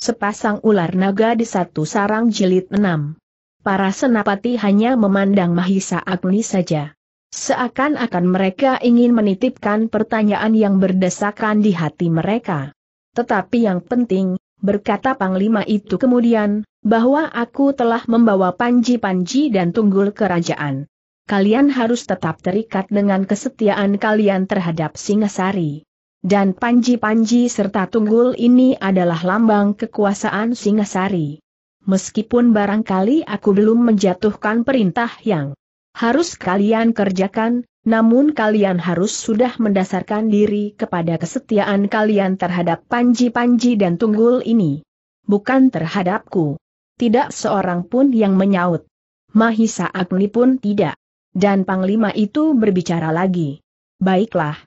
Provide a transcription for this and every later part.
Sepasang ular naga di satu sarang jilid enam. Para senapati hanya memandang Mahisa Agni saja. Seakan-akan mereka ingin menitipkan pertanyaan yang berdesakan di hati mereka. Tetapi yang penting, berkata Panglima itu kemudian, bahwa aku telah membawa panji-panji dan tunggul kerajaan. Kalian harus tetap terikat dengan kesetiaan kalian terhadap Singasari. Dan panji-panji serta tunggul ini adalah lambang kekuasaan Singasari. Meskipun barangkali aku belum menjatuhkan perintah yang harus kalian kerjakan, namun kalian harus sudah mendasarkan diri kepada kesetiaan kalian terhadap panji-panji dan tunggul ini. Bukan terhadapku. Tidak seorang pun yang menyaut. Mahisa Agni pun tidak. Dan Panglima itu berbicara lagi. Baiklah.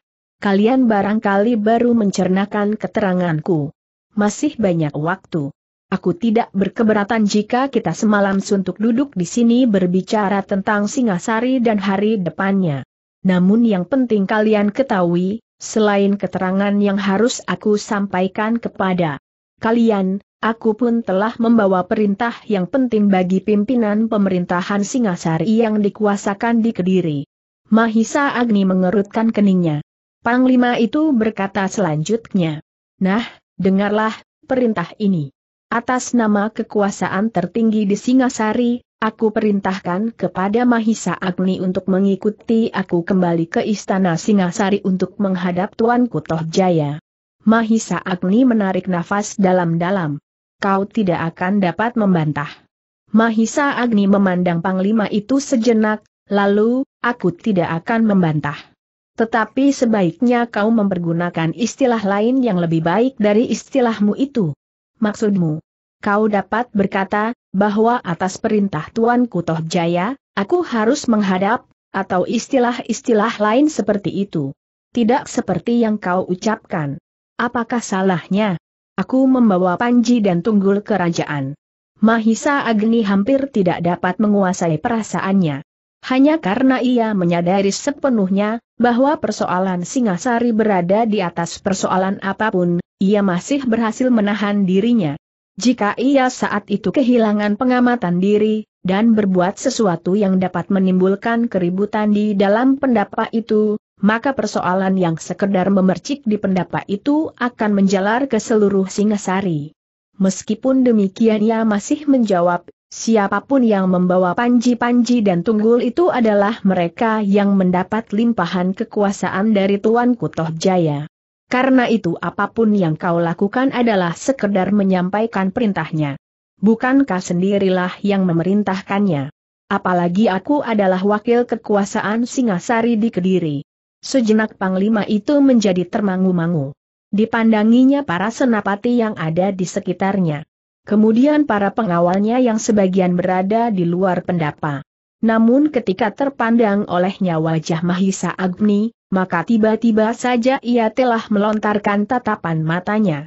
Kalian barangkali baru mencernakan keteranganku. Masih banyak waktu. Aku tidak berkeberatan jika kita semalam suntuk duduk di sini berbicara tentang Singasari dan hari depannya. Namun yang penting kalian ketahui, selain keterangan yang harus aku sampaikan kepada kalian, aku pun telah membawa perintah yang penting bagi pimpinan pemerintahan Singasari yang dikuasakan di Kediri. Mahisa Agni mengerutkan keningnya. Panglima itu berkata selanjutnya. Nah, dengarlah, perintah ini. Atas nama kekuasaan tertinggi di Singasari, aku perintahkan kepada Mahisa Agni untuk mengikuti aku kembali ke Istana Singasari untuk menghadap Tuan Kutoh Jaya. Mahisa Agni menarik nafas dalam-dalam. Kau tidak akan dapat membantah. Mahisa Agni memandang Panglima itu sejenak, lalu, aku tidak akan membantah. Tetapi sebaiknya kau mempergunakan istilah lain yang lebih baik dari istilahmu itu. Maksudmu, kau dapat berkata, bahwa atas perintah Tuan Kutoh Jaya, aku harus menghadap, atau istilah-istilah lain seperti itu. Tidak seperti yang kau ucapkan. Apakah salahnya? Aku membawa Panji dan Tunggul Kerajaan. Mahisa Agni hampir tidak dapat menguasai perasaannya. Hanya karena ia menyadari sepenuhnya, bahwa persoalan Singasari berada di atas persoalan apapun, ia masih berhasil menahan dirinya. Jika ia saat itu kehilangan pengamatan diri, dan berbuat sesuatu yang dapat menimbulkan keributan di dalam pendapat itu, maka persoalan yang sekedar memercik di pendapat itu akan menjalar ke seluruh Singasari. Meskipun demikian ia masih menjawab, Siapapun yang membawa panji-panji dan tunggul itu adalah mereka yang mendapat limpahan kekuasaan dari Tuan Kutoh Jaya. Karena itu apapun yang kau lakukan adalah sekedar menyampaikan perintahnya. Bukankah sendirilah yang memerintahkannya? Apalagi aku adalah wakil kekuasaan Singasari di Kediri. Sejenak Panglima itu menjadi termangu-mangu. Dipandanginya para senapati yang ada di sekitarnya. Kemudian para pengawalnya yang sebagian berada di luar pendapa. Namun ketika terpandang olehnya wajah Mahisa Agni, maka tiba-tiba saja ia telah melontarkan tatapan matanya.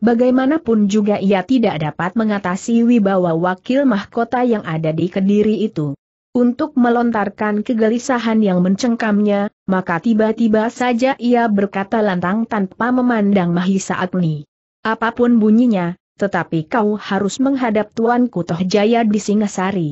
Bagaimanapun juga ia tidak dapat mengatasi wibawa wakil mahkota yang ada di kediri itu. Untuk melontarkan kegelisahan yang mencengkamnya, maka tiba-tiba saja ia berkata lantang tanpa memandang Mahisa Agni. Apapun bunyinya, tetapi kau harus menghadap Tuanku Toh Jaya di Singasari.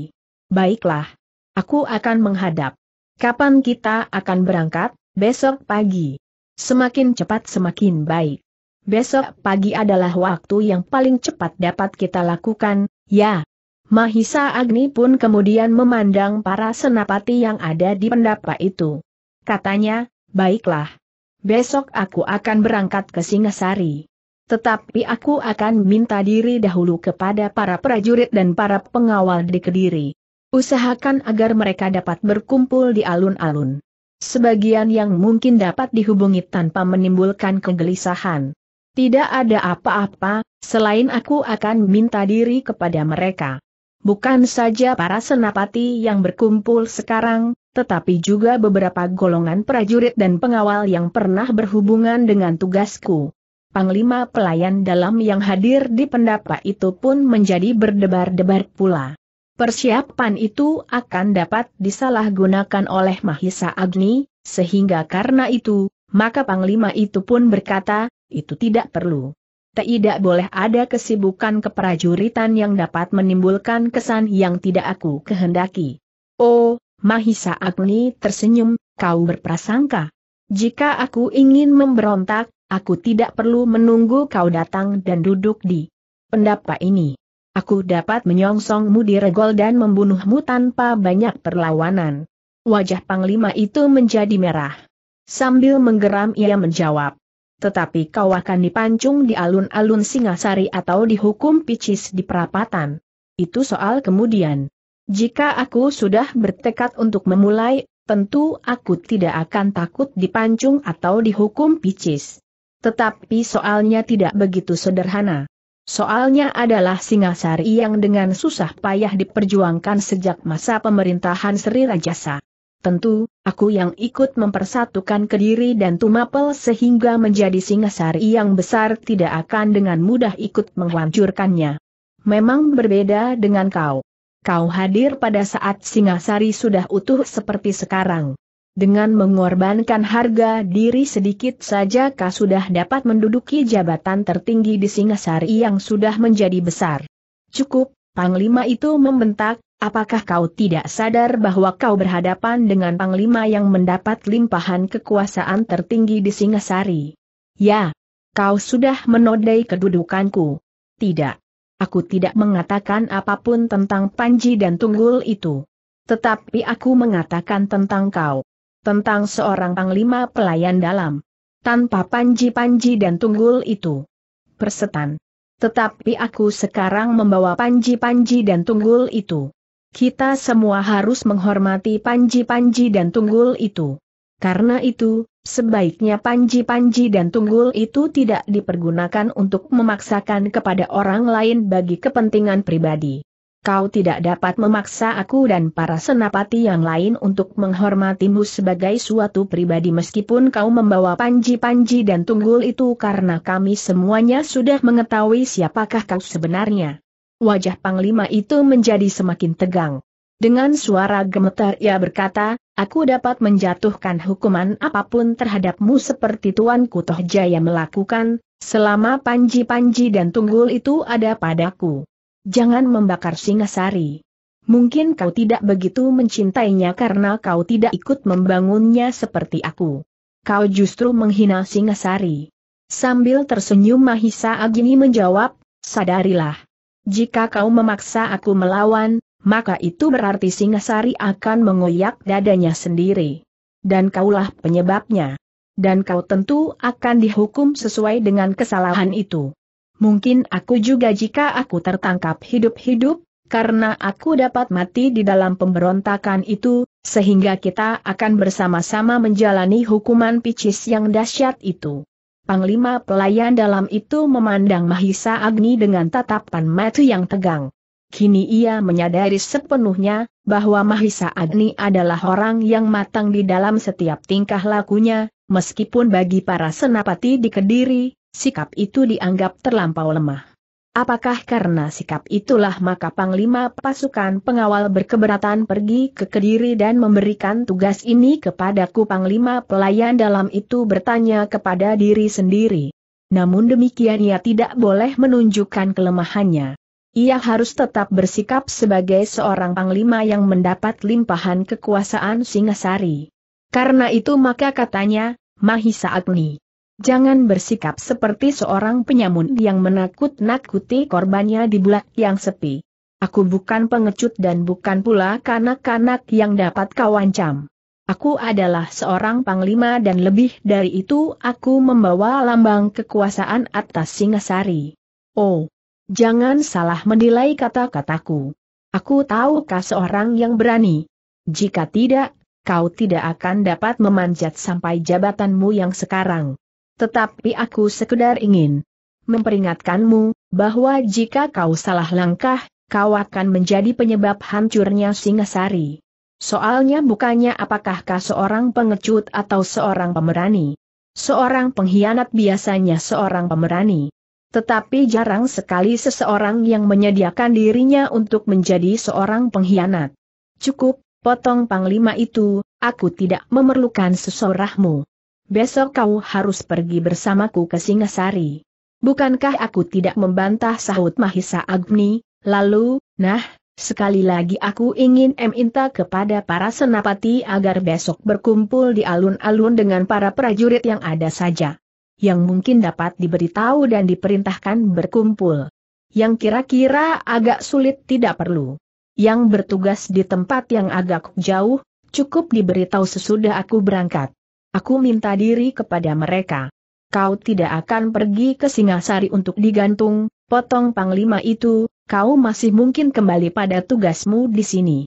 Baiklah. Aku akan menghadap. Kapan kita akan berangkat? Besok pagi. Semakin cepat semakin baik. Besok pagi adalah waktu yang paling cepat dapat kita lakukan, ya. Mahisa Agni pun kemudian memandang para senapati yang ada di pendapa itu. Katanya, baiklah. Besok aku akan berangkat ke Singasari. Tetapi aku akan minta diri dahulu kepada para prajurit dan para pengawal di Kediri. Usahakan agar mereka dapat berkumpul di alun-alun. Sebagian yang mungkin dapat dihubungi tanpa menimbulkan kegelisahan. Tidak ada apa-apa, selain aku akan minta diri kepada mereka. Bukan saja para senapati yang berkumpul sekarang, tetapi juga beberapa golongan prajurit dan pengawal yang pernah berhubungan dengan tugasku. Panglima pelayan dalam yang hadir di pendapa itu pun menjadi berdebar-debar pula. Persiapan itu akan dapat disalahgunakan oleh Mahisa Agni, sehingga karena itu, maka Panglima itu pun berkata, itu tidak perlu. Tidak boleh ada kesibukan keprajuritan yang dapat menimbulkan kesan yang tidak aku kehendaki. Oh, Mahisa Agni tersenyum, kau berprasangka. Jika aku ingin memberontak, Aku tidak perlu menunggu kau datang dan duduk di pendapa ini. Aku dapat menyongsongmu di regol dan membunuhmu tanpa banyak perlawanan. Wajah Panglima itu menjadi merah. Sambil menggeram ia menjawab. Tetapi kau akan dipancung di alun-alun Singasari atau dihukum picis di perapatan. Itu soal kemudian. Jika aku sudah bertekad untuk memulai, tentu aku tidak akan takut dipancung atau dihukum picis. Tetapi soalnya tidak begitu sederhana. Soalnya adalah Singasari yang dengan susah payah diperjuangkan sejak masa pemerintahan Sri Rajasa. Tentu, aku yang ikut mempersatukan Kediri dan Tumapel sehingga menjadi Singasari yang besar tidak akan dengan mudah ikut menghancurkannya. Memang berbeda dengan kau. Kau hadir pada saat Singasari sudah utuh seperti sekarang. Dengan mengorbankan harga diri sedikit saja kau sudah dapat menduduki jabatan tertinggi di Singasari yang sudah menjadi besar. Cukup, Panglima itu membentak, apakah kau tidak sadar bahwa kau berhadapan dengan Panglima yang mendapat limpahan kekuasaan tertinggi di Singasari? Ya, kau sudah menodai kedudukanku. Tidak. Aku tidak mengatakan apapun tentang Panji dan Tunggul itu. Tetapi aku mengatakan tentang kau tentang seorang panglima pelayan dalam. Tanpa panji-panji dan tunggul itu. Persetan. Tetapi aku sekarang membawa panji-panji dan tunggul itu. Kita semua harus menghormati panji-panji dan tunggul itu. Karena itu, sebaiknya panji-panji dan tunggul itu tidak dipergunakan untuk memaksakan kepada orang lain bagi kepentingan pribadi kau tidak dapat memaksa aku dan para senapati yang lain untuk menghormatimu sebagai suatu pribadi meskipun kau membawa panji-panji dan tunggul itu karena kami semuanya sudah mengetahui siapakah kau sebenarnya. Wajah Panglima itu menjadi semakin tegang. Dengan suara gemetar ia berkata, aku dapat menjatuhkan hukuman apapun terhadapmu seperti Tuan Kutoh Jaya melakukan, selama panji-panji dan tunggul itu ada padaku jangan membakar Singasari. Mungkin kau tidak begitu mencintainya karena kau tidak ikut membangunnya seperti aku. Kau justru menghina Singasari. Sambil tersenyum Mahisa Agni menjawab, sadarilah. Jika kau memaksa aku melawan, maka itu berarti Singasari akan mengoyak dadanya sendiri. Dan kaulah penyebabnya. Dan kau tentu akan dihukum sesuai dengan kesalahan itu. Mungkin aku juga jika aku tertangkap hidup-hidup, karena aku dapat mati di dalam pemberontakan itu, sehingga kita akan bersama-sama menjalani hukuman picis yang dahsyat itu. Panglima pelayan dalam itu memandang Mahisa Agni dengan tatapan mata yang tegang. Kini ia menyadari sepenuhnya, bahwa Mahisa Agni adalah orang yang matang di dalam setiap tingkah lakunya, meskipun bagi para senapati di Kediri, sikap itu dianggap terlampau lemah. Apakah karena sikap itulah maka Panglima pasukan pengawal berkeberatan pergi ke Kediri dan memberikan tugas ini kepadaku Panglima pelayan dalam itu bertanya kepada diri sendiri. Namun demikian ia tidak boleh menunjukkan kelemahannya. Ia harus tetap bersikap sebagai seorang Panglima yang mendapat limpahan kekuasaan Singasari. Karena itu maka katanya, Mahisa Agni. Jangan bersikap seperti seorang penyamun yang menakut-nakuti korbannya di bulat yang sepi. Aku bukan pengecut dan bukan pula kanak-kanak yang dapat kau ancam. Aku adalah seorang panglima dan lebih dari itu aku membawa lambang kekuasaan atas Singasari. Oh, jangan salah menilai kata-kataku. Aku tahu kau seorang yang berani? Jika tidak, kau tidak akan dapat memanjat sampai jabatanmu yang sekarang. Tetapi aku sekedar ingin memperingatkanmu, bahwa jika kau salah langkah, kau akan menjadi penyebab hancurnya Singasari. Soalnya bukannya apakah kau seorang pengecut atau seorang pemberani? Seorang pengkhianat biasanya seorang pemberani. Tetapi jarang sekali seseorang yang menyediakan dirinya untuk menjadi seorang pengkhianat. Cukup, potong panglima itu, aku tidak memerlukan sesorahmu besok kau harus pergi bersamaku ke Singasari. Bukankah aku tidak membantah sahut Mahisa Agni, lalu, nah, sekali lagi aku ingin minta kepada para senapati agar besok berkumpul di alun-alun dengan para prajurit yang ada saja. Yang mungkin dapat diberitahu dan diperintahkan berkumpul. Yang kira-kira agak sulit tidak perlu. Yang bertugas di tempat yang agak jauh, cukup diberitahu sesudah aku berangkat. Aku minta diri kepada mereka. Kau tidak akan pergi ke Singasari untuk digantung, potong panglima itu, kau masih mungkin kembali pada tugasmu di sini.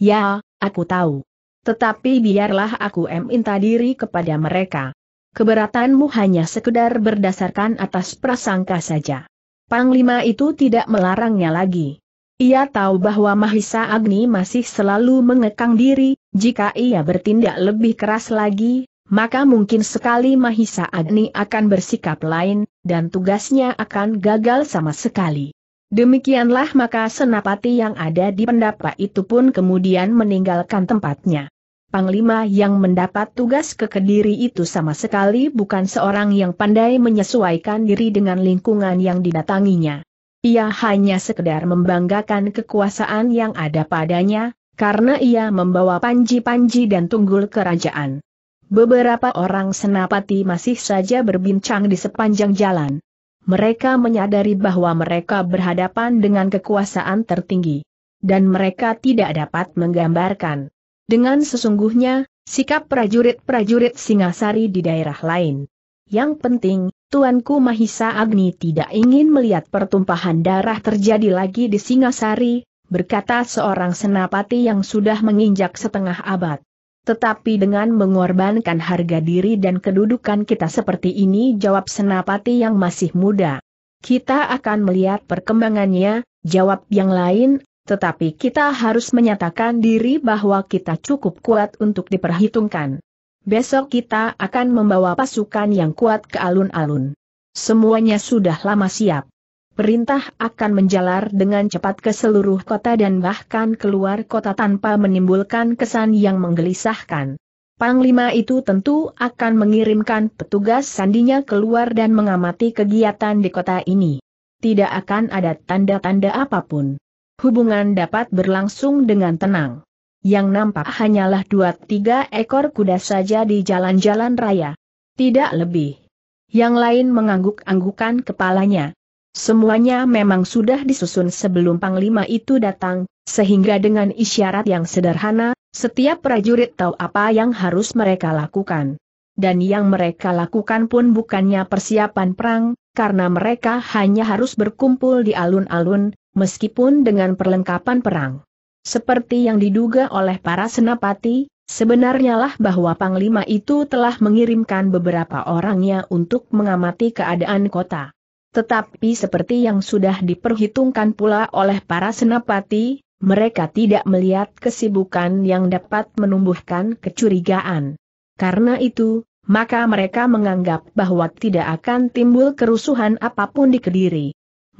Ya, aku tahu. Tetapi biarlah aku minta diri kepada mereka. Keberatanmu hanya sekedar berdasarkan atas prasangka saja. Panglima itu tidak melarangnya lagi. Ia tahu bahwa Mahisa Agni masih selalu mengekang diri, jika ia bertindak lebih keras lagi, maka mungkin sekali Mahisa Agni akan bersikap lain, dan tugasnya akan gagal sama sekali. Demikianlah maka senapati yang ada di pendapat itu pun kemudian meninggalkan tempatnya. Panglima yang mendapat tugas ke Kediri itu sama sekali bukan seorang yang pandai menyesuaikan diri dengan lingkungan yang didatanginya. Ia hanya sekedar membanggakan kekuasaan yang ada padanya, karena ia membawa panji-panji dan tunggul kerajaan beberapa orang senapati masih saja berbincang di sepanjang jalan. Mereka menyadari bahwa mereka berhadapan dengan kekuasaan tertinggi. Dan mereka tidak dapat menggambarkan. Dengan sesungguhnya, sikap prajurit-prajurit Singasari di daerah lain. Yang penting, Tuanku Mahisa Agni tidak ingin melihat pertumpahan darah terjadi lagi di Singasari, berkata seorang senapati yang sudah menginjak setengah abad. Tetapi dengan mengorbankan harga diri dan kedudukan kita seperti ini jawab senapati yang masih muda. Kita akan melihat perkembangannya, jawab yang lain, tetapi kita harus menyatakan diri bahwa kita cukup kuat untuk diperhitungkan. Besok kita akan membawa pasukan yang kuat ke alun-alun. Semuanya sudah lama siap perintah akan menjalar dengan cepat ke seluruh kota dan bahkan keluar kota tanpa menimbulkan kesan yang menggelisahkan. Panglima itu tentu akan mengirimkan petugas sandinya keluar dan mengamati kegiatan di kota ini. Tidak akan ada tanda-tanda apapun. Hubungan dapat berlangsung dengan tenang. Yang nampak hanyalah dua tiga ekor kuda saja di jalan-jalan raya. Tidak lebih. Yang lain mengangguk-anggukan kepalanya. Semuanya memang sudah disusun sebelum Panglima itu datang, sehingga dengan isyarat yang sederhana, setiap prajurit tahu apa yang harus mereka lakukan. Dan yang mereka lakukan pun bukannya persiapan perang, karena mereka hanya harus berkumpul di alun-alun, meskipun dengan perlengkapan perang. Seperti yang diduga oleh para senapati, sebenarnya lah bahwa Panglima itu telah mengirimkan beberapa orangnya untuk mengamati keadaan kota. Tetapi seperti yang sudah diperhitungkan pula oleh para senapati, mereka tidak melihat kesibukan yang dapat menumbuhkan kecurigaan. Karena itu, maka mereka menganggap bahwa tidak akan timbul kerusuhan apapun di Kediri.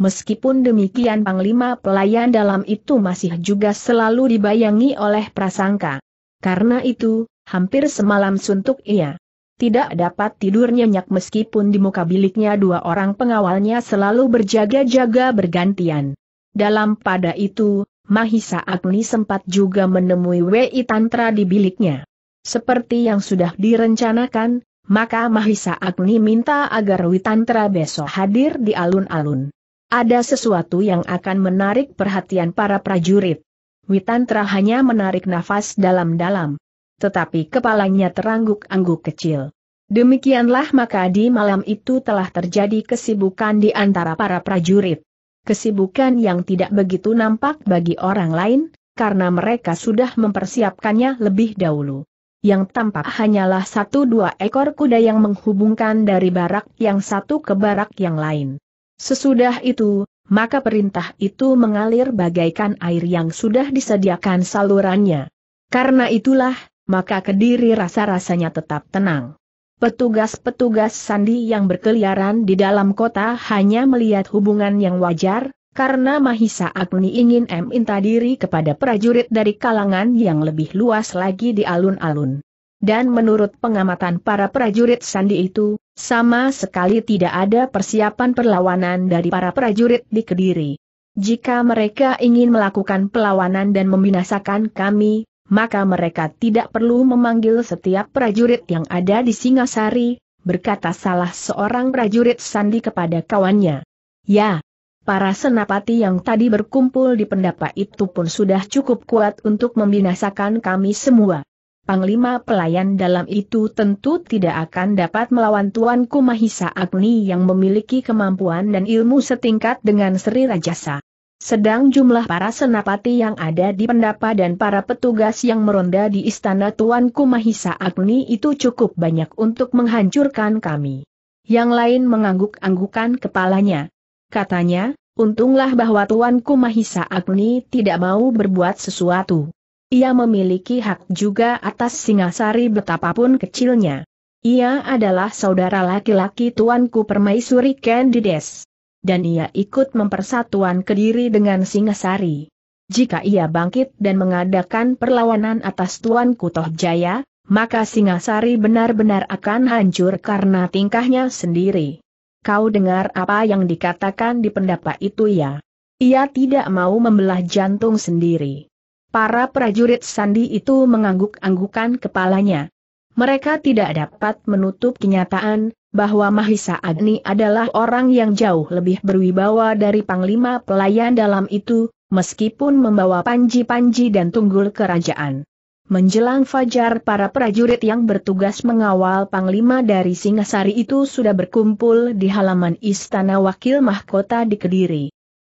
Meskipun demikian Panglima Pelayan dalam itu masih juga selalu dibayangi oleh prasangka. Karena itu, hampir semalam suntuk ia tidak dapat tidur nyenyak meskipun di muka biliknya dua orang pengawalnya selalu berjaga-jaga bergantian. Dalam pada itu, Mahisa Agni sempat juga menemui Wei Tantra di biliknya. Seperti yang sudah direncanakan, maka Mahisa Agni minta agar Wei Tantra besok hadir di alun-alun. Ada sesuatu yang akan menarik perhatian para prajurit. Witantra hanya menarik nafas dalam-dalam tetapi kepalanya terangguk-angguk kecil. Demikianlah maka di malam itu telah terjadi kesibukan di antara para prajurit. Kesibukan yang tidak begitu nampak bagi orang lain, karena mereka sudah mempersiapkannya lebih dahulu. Yang tampak hanyalah satu dua ekor kuda yang menghubungkan dari barak yang satu ke barak yang lain. Sesudah itu, maka perintah itu mengalir bagaikan air yang sudah disediakan salurannya. Karena itulah, maka Kediri rasa-rasanya tetap tenang. Petugas-petugas sandi yang berkeliaran di dalam kota hanya melihat hubungan yang wajar, karena Mahisa Agni ingin meminta diri kepada prajurit dari kalangan yang lebih luas lagi di alun-alun. Dan menurut pengamatan para prajurit sandi itu, sama sekali tidak ada persiapan perlawanan dari para prajurit di Kediri. Jika mereka ingin melakukan perlawanan dan membinasakan kami, maka mereka tidak perlu memanggil setiap prajurit yang ada di Singasari, berkata salah seorang prajurit Sandi kepada kawannya. Ya, para senapati yang tadi berkumpul di pendapa itu pun sudah cukup kuat untuk membinasakan kami semua. Panglima pelayan dalam itu tentu tidak akan dapat melawan Tuanku Mahisa Agni yang memiliki kemampuan dan ilmu setingkat dengan Sri Rajasa. Sedang jumlah para senapati yang ada di pendapa dan para petugas yang meronda di istana Tuan Kumahisa Agni itu cukup banyak untuk menghancurkan kami. Yang lain mengangguk-anggukan kepalanya. Katanya, untunglah bahwa Tuan Kumahisa Agni tidak mau berbuat sesuatu. Ia memiliki hak juga atas Singasari betapapun kecilnya. Ia adalah saudara laki-laki Tuanku Permaisuri Candides dan ia ikut mempersatuan Kediri dengan Singasari. Jika ia bangkit dan mengadakan perlawanan atas Tuan Kutoh Jaya, maka Singasari benar-benar akan hancur karena tingkahnya sendiri. Kau dengar apa yang dikatakan di pendapat itu ya? Ia tidak mau membelah jantung sendiri. Para prajurit Sandi itu mengangguk-anggukan kepalanya. Mereka tidak dapat menutup kenyataan, bahwa Mahisa Agni adalah orang yang jauh lebih berwibawa dari Panglima Pelayan dalam itu, meskipun membawa panji-panji dan tunggul kerajaan. Menjelang fajar para prajurit yang bertugas mengawal Panglima dari Singasari itu sudah berkumpul di halaman Istana Wakil Mahkota di Kediri.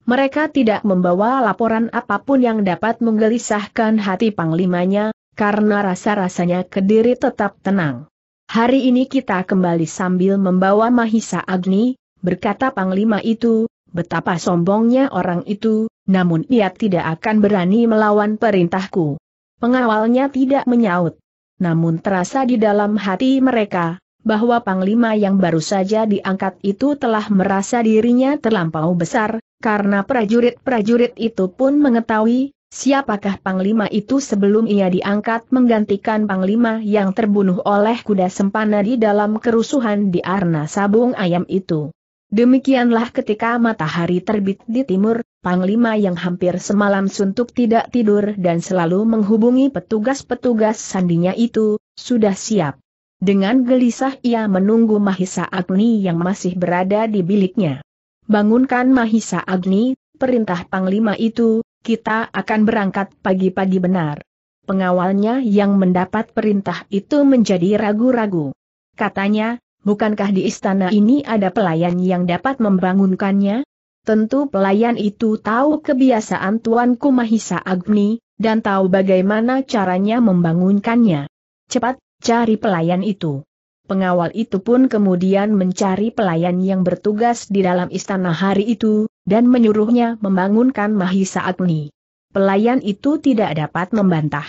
Mereka tidak membawa laporan apapun yang dapat menggelisahkan hati Panglimanya, karena rasa-rasanya Kediri tetap tenang. Hari ini kita kembali sambil membawa Mahisa Agni, berkata Panglima itu, betapa sombongnya orang itu, namun ia tidak akan berani melawan perintahku. Pengawalnya tidak menyaut. Namun terasa di dalam hati mereka, bahwa Panglima yang baru saja diangkat itu telah merasa dirinya terlampau besar, karena prajurit-prajurit itu pun mengetahui, Siapakah Panglima itu sebelum ia diangkat menggantikan Panglima yang terbunuh oleh kuda sempana di dalam kerusuhan di Arna Sabung Ayam itu? Demikianlah ketika matahari terbit di timur, Panglima yang hampir semalam suntuk tidak tidur dan selalu menghubungi petugas-petugas sandinya itu, sudah siap. Dengan gelisah ia menunggu Mahisa Agni yang masih berada di biliknya. Bangunkan Mahisa Agni, perintah Panglima itu, kita akan berangkat pagi-pagi benar. Pengawalnya yang mendapat perintah itu menjadi ragu-ragu. Katanya, bukankah di istana ini ada pelayan yang dapat membangunkannya? Tentu pelayan itu tahu kebiasaan Tuanku Mahisa Agni, dan tahu bagaimana caranya membangunkannya. Cepat, cari pelayan itu. Pengawal itu pun kemudian mencari pelayan yang bertugas di dalam istana hari itu, dan menyuruhnya membangunkan Mahisa Agni. Pelayan itu tidak dapat membantah.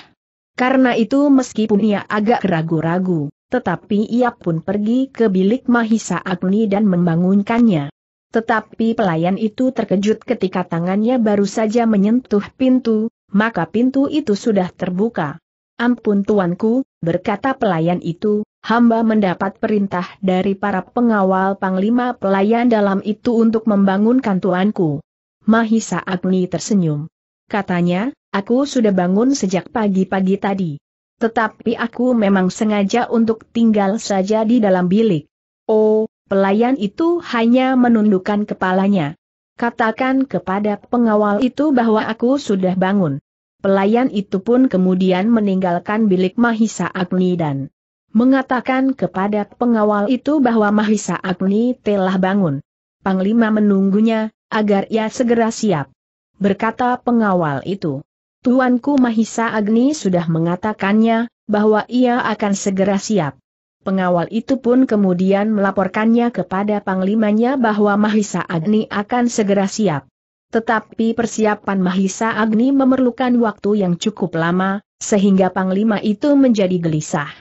Karena itu meskipun ia agak ragu-ragu, tetapi ia pun pergi ke bilik Mahisa Agni dan membangunkannya. Tetapi pelayan itu terkejut ketika tangannya baru saja menyentuh pintu, maka pintu itu sudah terbuka. Ampun tuanku, berkata pelayan itu, hamba mendapat perintah dari para pengawal panglima pelayan dalam itu untuk membangunkan tuanku. Mahisa Agni tersenyum. Katanya, aku sudah bangun sejak pagi-pagi tadi. Tetapi aku memang sengaja untuk tinggal saja di dalam bilik. Oh, pelayan itu hanya menundukkan kepalanya. Katakan kepada pengawal itu bahwa aku sudah bangun. Pelayan itu pun kemudian meninggalkan bilik Mahisa Agni dan mengatakan kepada pengawal itu bahwa Mahisa Agni telah bangun. Panglima menunggunya, agar ia segera siap. Berkata pengawal itu, Tuanku Mahisa Agni sudah mengatakannya, bahwa ia akan segera siap. Pengawal itu pun kemudian melaporkannya kepada panglimanya bahwa Mahisa Agni akan segera siap. Tetapi persiapan Mahisa Agni memerlukan waktu yang cukup lama, sehingga panglima itu menjadi gelisah.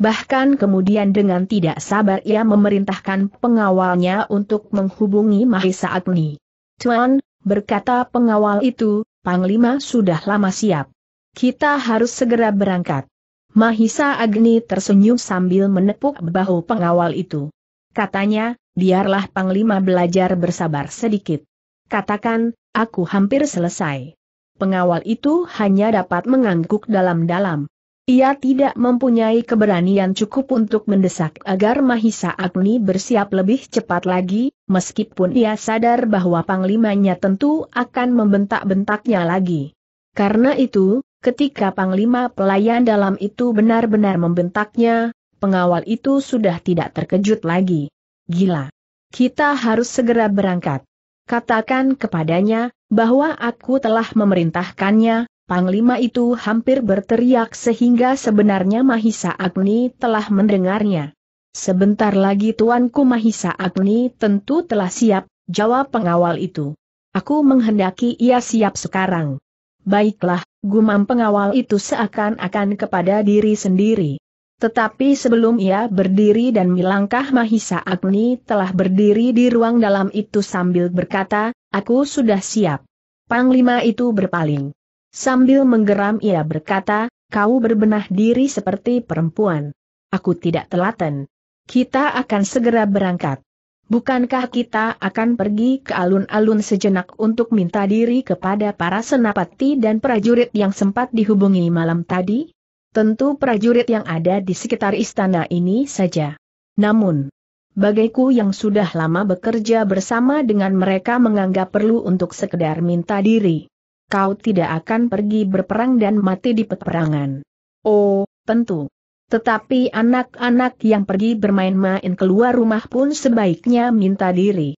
Bahkan kemudian dengan tidak sabar ia memerintahkan pengawalnya untuk menghubungi Mahisa Agni. Tuan, berkata pengawal itu, Panglima sudah lama siap. Kita harus segera berangkat. Mahisa Agni tersenyum sambil menepuk bahu pengawal itu. Katanya, biarlah Panglima belajar bersabar sedikit. Katakan, aku hampir selesai. Pengawal itu hanya dapat mengangguk dalam-dalam. Ia tidak mempunyai keberanian cukup untuk mendesak agar Mahisa Agni bersiap lebih cepat lagi, meskipun ia sadar bahwa panglimanya tentu akan membentak-bentaknya lagi. Karena itu, ketika panglima pelayan dalam itu benar-benar membentaknya, pengawal itu sudah tidak terkejut lagi. Gila! Kita harus segera berangkat. Katakan kepadanya, bahwa aku telah memerintahkannya, Panglima itu hampir berteriak sehingga sebenarnya Mahisa Agni telah mendengarnya. Sebentar lagi tuanku Mahisa Agni tentu telah siap, jawab pengawal itu. Aku menghendaki ia siap sekarang. Baiklah, gumam pengawal itu seakan-akan kepada diri sendiri. Tetapi sebelum ia berdiri dan melangkah Mahisa Agni telah berdiri di ruang dalam itu sambil berkata, aku sudah siap. Panglima itu berpaling. Sambil menggeram ia berkata, kau berbenah diri seperti perempuan. Aku tidak telaten. Kita akan segera berangkat. Bukankah kita akan pergi ke alun-alun sejenak untuk minta diri kepada para senapati dan prajurit yang sempat dihubungi malam tadi? Tentu prajurit yang ada di sekitar istana ini saja. Namun, bagaiku yang sudah lama bekerja bersama dengan mereka menganggap perlu untuk sekedar minta diri kau tidak akan pergi berperang dan mati di peperangan. Oh, tentu. Tetapi anak-anak yang pergi bermain-main keluar rumah pun sebaiknya minta diri.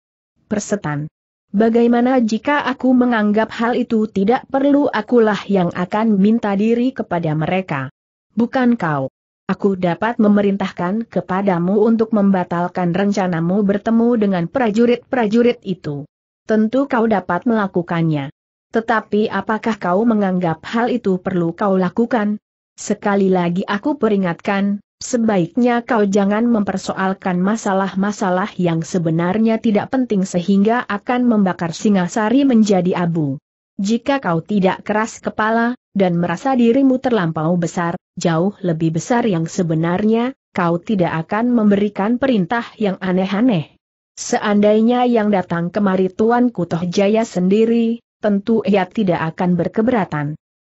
Persetan. Bagaimana jika aku menganggap hal itu tidak perlu akulah yang akan minta diri kepada mereka? Bukan kau. Aku dapat memerintahkan kepadamu untuk membatalkan rencanamu bertemu dengan prajurit-prajurit itu. Tentu kau dapat melakukannya. Tetapi apakah kau menganggap hal itu perlu kau lakukan? Sekali lagi aku peringatkan, sebaiknya kau jangan mempersoalkan masalah-masalah yang sebenarnya tidak penting sehingga akan membakar singasari menjadi abu. Jika kau tidak keras kepala, dan merasa dirimu terlampau besar, jauh lebih besar yang sebenarnya, kau tidak akan memberikan perintah yang aneh-aneh. Seandainya yang datang kemari Tuan Kutoh Jaya sendiri, tentu ia tidak akan berkeberatan.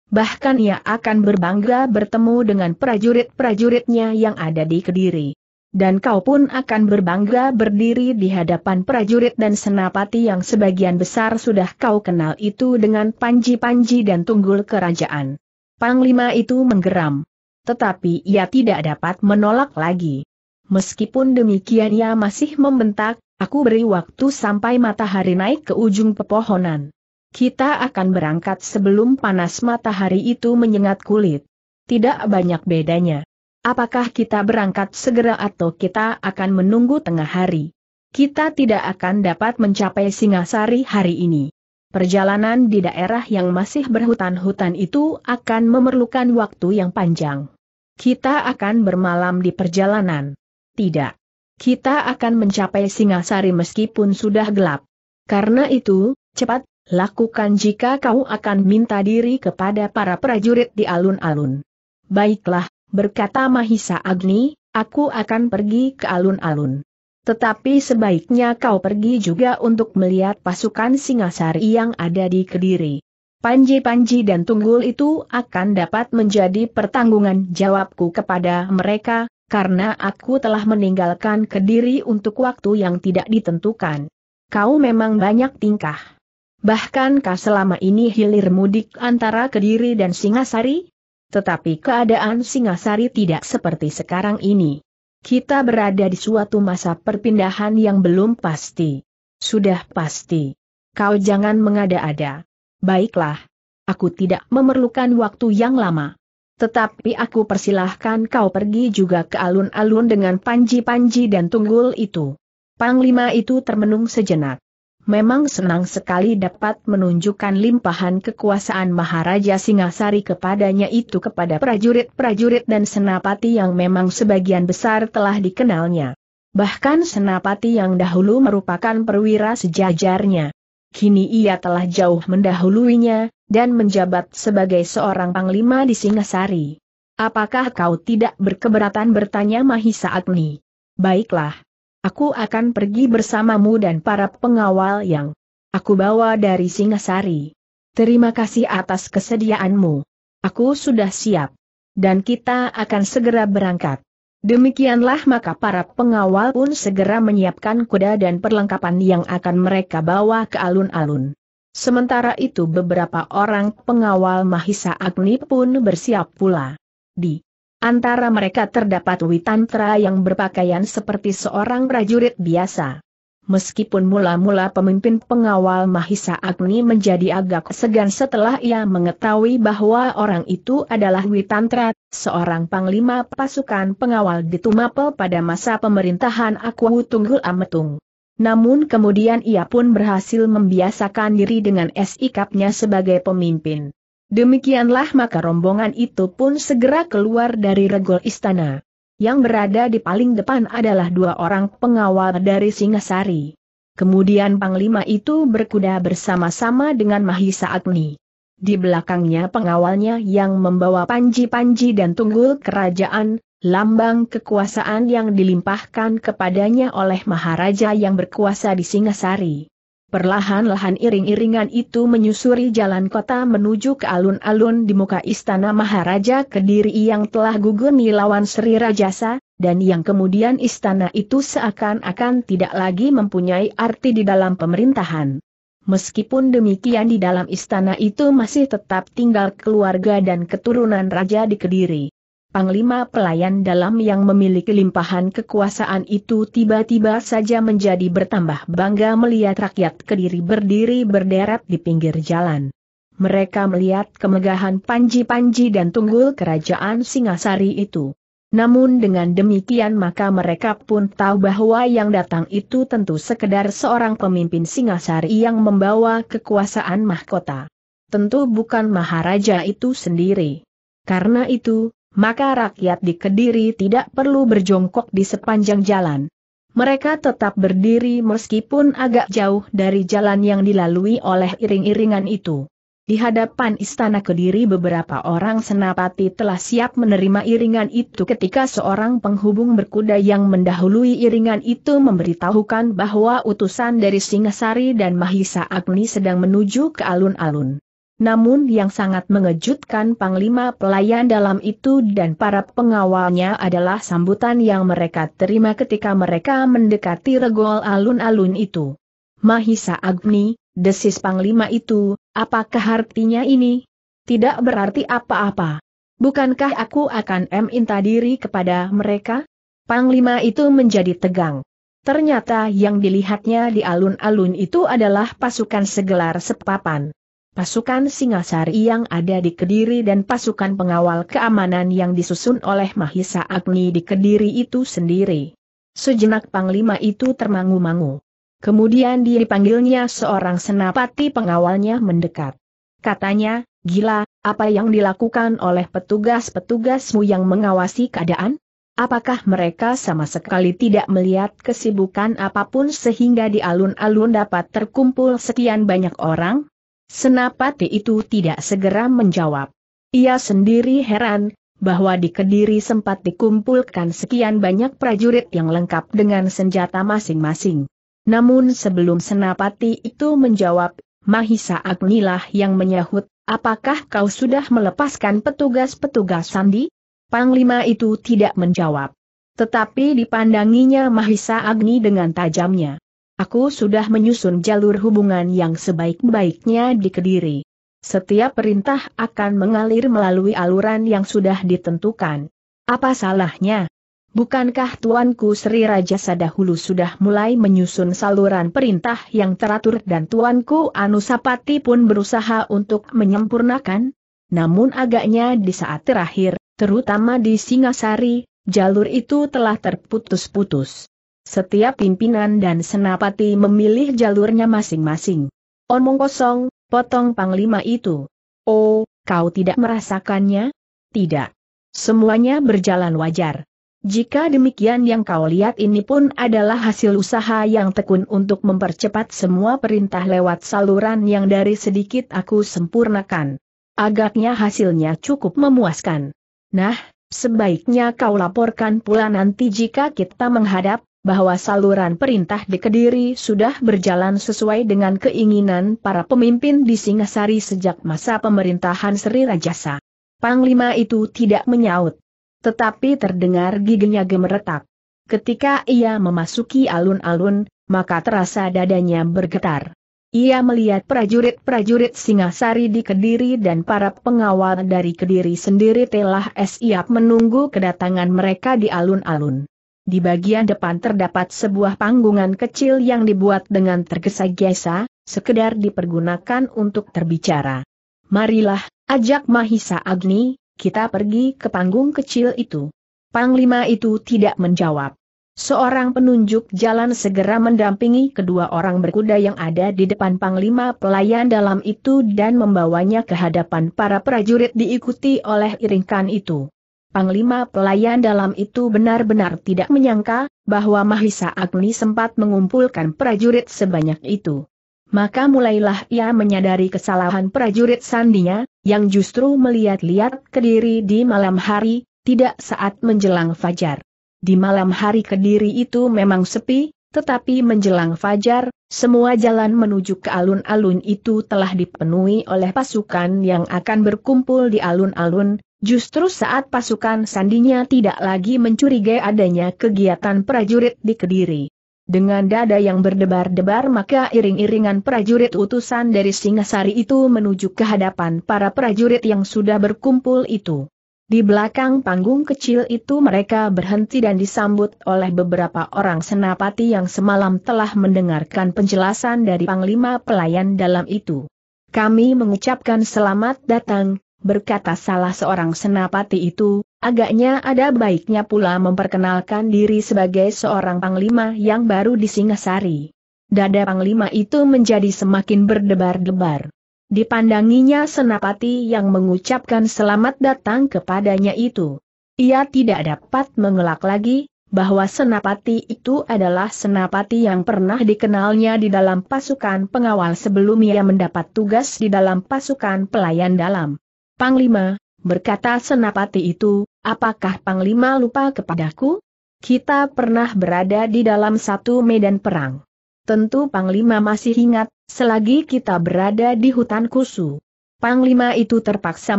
Bahkan ia akan berbangga bertemu dengan prajurit-prajuritnya yang ada di Kediri. Dan kau pun akan berbangga berdiri di hadapan prajurit dan senapati yang sebagian besar sudah kau kenal itu dengan panji-panji dan tunggul kerajaan. Panglima itu menggeram. Tetapi ia tidak dapat menolak lagi. Meskipun demikian ia masih membentak, aku beri waktu sampai matahari naik ke ujung pepohonan. Kita akan berangkat sebelum panas matahari itu menyengat kulit. Tidak banyak bedanya. Apakah kita berangkat segera atau kita akan menunggu tengah hari? Kita tidak akan dapat mencapai Singasari hari ini. Perjalanan di daerah yang masih berhutan-hutan itu akan memerlukan waktu yang panjang. Kita akan bermalam di perjalanan. Tidak. Kita akan mencapai Singasari meskipun sudah gelap. Karena itu, cepat, lakukan jika kau akan minta diri kepada para prajurit di alun-alun. Baiklah, berkata Mahisa Agni, aku akan pergi ke alun-alun. Tetapi sebaiknya kau pergi juga untuk melihat pasukan Singasari yang ada di Kediri. Panji-panji dan tunggul itu akan dapat menjadi pertanggungan jawabku kepada mereka, karena aku telah meninggalkan Kediri untuk waktu yang tidak ditentukan. Kau memang banyak tingkah. Bahkan kah selama ini hilir mudik antara Kediri dan Singasari? Tetapi keadaan Singasari tidak seperti sekarang ini. Kita berada di suatu masa perpindahan yang belum pasti. Sudah pasti. Kau jangan mengada-ada. Baiklah. Aku tidak memerlukan waktu yang lama. Tetapi aku persilahkan kau pergi juga ke alun-alun dengan panji-panji dan tunggul itu. Panglima itu termenung sejenak memang senang sekali dapat menunjukkan limpahan kekuasaan Maharaja Singasari kepadanya itu kepada prajurit-prajurit dan senapati yang memang sebagian besar telah dikenalnya. Bahkan senapati yang dahulu merupakan perwira sejajarnya. Kini ia telah jauh mendahuluinya, dan menjabat sebagai seorang panglima di Singasari. Apakah kau tidak berkeberatan bertanya Mahisa Agni? Baiklah, Aku akan pergi bersamamu dan para pengawal yang aku bawa dari Singasari. Terima kasih atas kesediaanmu. Aku sudah siap. Dan kita akan segera berangkat. Demikianlah maka para pengawal pun segera menyiapkan kuda dan perlengkapan yang akan mereka bawa ke alun-alun. Sementara itu beberapa orang pengawal Mahisa Agni pun bersiap pula. Di Antara mereka terdapat Witantra yang berpakaian seperti seorang prajurit biasa. Meskipun mula-mula pemimpin pengawal Mahisa Agni menjadi agak segan setelah ia mengetahui bahwa orang itu adalah Witantra, seorang panglima pasukan pengawal di Tumapel pada masa pemerintahan Akwu Tunggul Ametung. Namun kemudian ia pun berhasil membiasakan diri dengan sikapnya sebagai pemimpin. Demikianlah maka rombongan itu pun segera keluar dari regol istana. Yang berada di paling depan adalah dua orang pengawal dari Singasari. Kemudian Panglima itu berkuda bersama-sama dengan Mahisa Agni. Di belakangnya pengawalnya yang membawa panji-panji dan tunggul kerajaan, lambang kekuasaan yang dilimpahkan kepadanya oleh Maharaja yang berkuasa di Singasari. Perlahan-lahan iring-iringan itu menyusuri jalan kota menuju ke alun-alun di muka istana Maharaja Kediri yang telah gugur melawan Sri Rajasa, dan yang kemudian istana itu seakan-akan tidak lagi mempunyai arti di dalam pemerintahan. Meskipun demikian di dalam istana itu masih tetap tinggal keluarga dan keturunan raja di Kediri. Panglima pelayan dalam yang memiliki limpahan kekuasaan itu tiba-tiba saja menjadi bertambah bangga melihat rakyat Kediri berdiri berderet di pinggir jalan. Mereka melihat kemegahan panji-panji dan tunggul kerajaan Singasari itu. Namun dengan demikian maka mereka pun tahu bahwa yang datang itu tentu sekedar seorang pemimpin Singasari yang membawa kekuasaan mahkota. Tentu bukan Maharaja itu sendiri. Karena itu, maka rakyat di Kediri tidak perlu berjongkok di sepanjang jalan. Mereka tetap berdiri meskipun agak jauh dari jalan yang dilalui oleh iring-iringan itu. Di hadapan istana Kediri beberapa orang senapati telah siap menerima iringan itu ketika seorang penghubung berkuda yang mendahului iringan itu memberitahukan bahwa utusan dari Singasari dan Mahisa Agni sedang menuju ke alun-alun. Namun yang sangat mengejutkan Panglima Pelayan dalam itu dan para pengawalnya adalah sambutan yang mereka terima ketika mereka mendekati regol alun-alun itu. Mahisa Agni, desis Panglima itu, apakah artinya ini? Tidak berarti apa-apa. Bukankah aku akan minta diri kepada mereka? Panglima itu menjadi tegang. Ternyata yang dilihatnya di alun-alun itu adalah pasukan segelar sepapan pasukan Singasari yang ada di Kediri dan pasukan pengawal keamanan yang disusun oleh Mahisa Agni di Kediri itu sendiri. Sejenak Panglima itu termangu-mangu. Kemudian dia dipanggilnya seorang senapati pengawalnya mendekat. Katanya, gila, apa yang dilakukan oleh petugas-petugasmu yang mengawasi keadaan? Apakah mereka sama sekali tidak melihat kesibukan apapun sehingga di alun-alun dapat terkumpul sekian banyak orang? Senapati itu tidak segera menjawab. Ia sendiri heran, bahwa di Kediri sempat dikumpulkan sekian banyak prajurit yang lengkap dengan senjata masing-masing. Namun sebelum Senapati itu menjawab, Mahisa Agnilah yang menyahut, apakah kau sudah melepaskan petugas-petugas Sandi? Panglima itu tidak menjawab. Tetapi dipandanginya Mahisa Agni dengan tajamnya. Aku sudah menyusun jalur hubungan yang sebaik-baiknya di Kediri. Setiap perintah akan mengalir melalui aluran yang sudah ditentukan. Apa salahnya? Bukankah Tuanku Sri Raja Sadahulu sudah mulai menyusun saluran perintah yang teratur dan Tuanku Anusapati pun berusaha untuk menyempurnakan? Namun agaknya di saat terakhir, terutama di Singasari, jalur itu telah terputus-putus. Setiap pimpinan dan senapati memilih jalurnya masing-masing. Omong kosong, potong panglima itu. Oh, kau tidak merasakannya? Tidak. Semuanya berjalan wajar. Jika demikian yang kau lihat ini pun adalah hasil usaha yang tekun untuk mempercepat semua perintah lewat saluran yang dari sedikit aku sempurnakan. Agaknya hasilnya cukup memuaskan. Nah, sebaiknya kau laporkan pula nanti jika kita menghadap, bahwa saluran perintah di Kediri sudah berjalan sesuai dengan keinginan para pemimpin di Singasari sejak masa pemerintahan Sri Rajasa. Panglima itu tidak menyaut. Tetapi terdengar giginya gemeretak. Ketika ia memasuki alun-alun, maka terasa dadanya bergetar. Ia melihat prajurit-prajurit Singasari di Kediri dan para pengawal dari Kediri sendiri telah siap menunggu kedatangan mereka di alun-alun. Di bagian depan terdapat sebuah panggungan kecil yang dibuat dengan tergesa-gesa, sekedar dipergunakan untuk terbicara. Marilah, ajak Mahisa Agni, kita pergi ke panggung kecil itu. Panglima itu tidak menjawab. Seorang penunjuk jalan segera mendampingi kedua orang berkuda yang ada di depan panglima pelayan dalam itu dan membawanya ke hadapan para prajurit diikuti oleh iringkan itu. Panglima pelayan dalam itu benar-benar tidak menyangka, bahwa Mahisa Agni sempat mengumpulkan prajurit sebanyak itu. Maka mulailah ia menyadari kesalahan prajurit sandinya, yang justru melihat-lihat kediri di malam hari, tidak saat menjelang fajar. Di malam hari kediri itu memang sepi, tetapi menjelang fajar, semua jalan menuju ke alun-alun itu telah dipenuhi oleh pasukan yang akan berkumpul di alun-alun, Justru saat pasukan sandinya tidak lagi mencurigai adanya kegiatan prajurit di Kediri. Dengan dada yang berdebar-debar maka iring-iringan prajurit utusan dari Singasari itu menuju ke hadapan para prajurit yang sudah berkumpul itu. Di belakang panggung kecil itu mereka berhenti dan disambut oleh beberapa orang senapati yang semalam telah mendengarkan penjelasan dari Panglima Pelayan dalam itu. Kami mengucapkan selamat datang, berkata salah seorang senapati itu, agaknya ada baiknya pula memperkenalkan diri sebagai seorang panglima yang baru di Singasari. Dada panglima itu menjadi semakin berdebar-debar. Dipandanginya senapati yang mengucapkan selamat datang kepadanya itu. Ia tidak dapat mengelak lagi, bahwa senapati itu adalah senapati yang pernah dikenalnya di dalam pasukan pengawal sebelum ia mendapat tugas di dalam pasukan pelayan dalam. Panglima, berkata senapati itu, apakah Panglima lupa kepadaku? Kita pernah berada di dalam satu medan perang. Tentu Panglima masih ingat, selagi kita berada di hutan kusu. Panglima itu terpaksa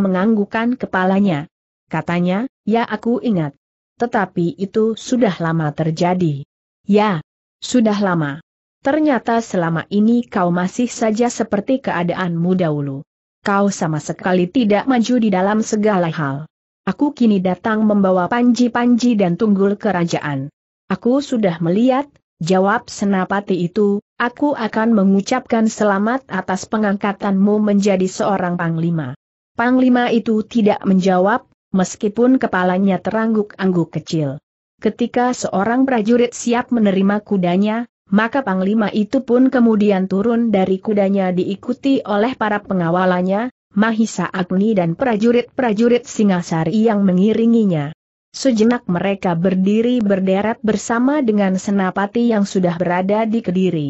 menganggukkan kepalanya. Katanya, ya aku ingat. Tetapi itu sudah lama terjadi. Ya, sudah lama. Ternyata selama ini kau masih saja seperti keadaanmu dahulu. Kau sama sekali tidak maju di dalam segala hal. Aku kini datang membawa panji-panji dan tunggul kerajaan. Aku sudah melihat, jawab senapati itu, aku akan mengucapkan selamat atas pengangkatanmu menjadi seorang panglima. Panglima itu tidak menjawab, meskipun kepalanya terangguk-angguk kecil. Ketika seorang prajurit siap menerima kudanya, maka panglima itu pun kemudian turun dari kudanya diikuti oleh para pengawalannya, Mahisa Agni dan prajurit-prajurit Singasari yang mengiringinya. Sejenak mereka berdiri berderet bersama dengan senapati yang sudah berada di Kediri.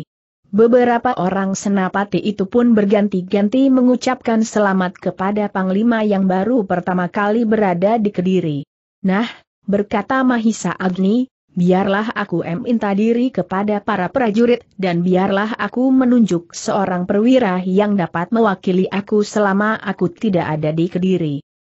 Beberapa orang senapati itu pun berganti-ganti mengucapkan selamat kepada Panglima yang baru pertama kali berada di Kediri. Nah, berkata Mahisa Agni, Biarlah aku minta diri kepada para prajurit, dan biarlah aku menunjuk seorang perwira yang dapat mewakili aku selama aku tidak ada di Kediri.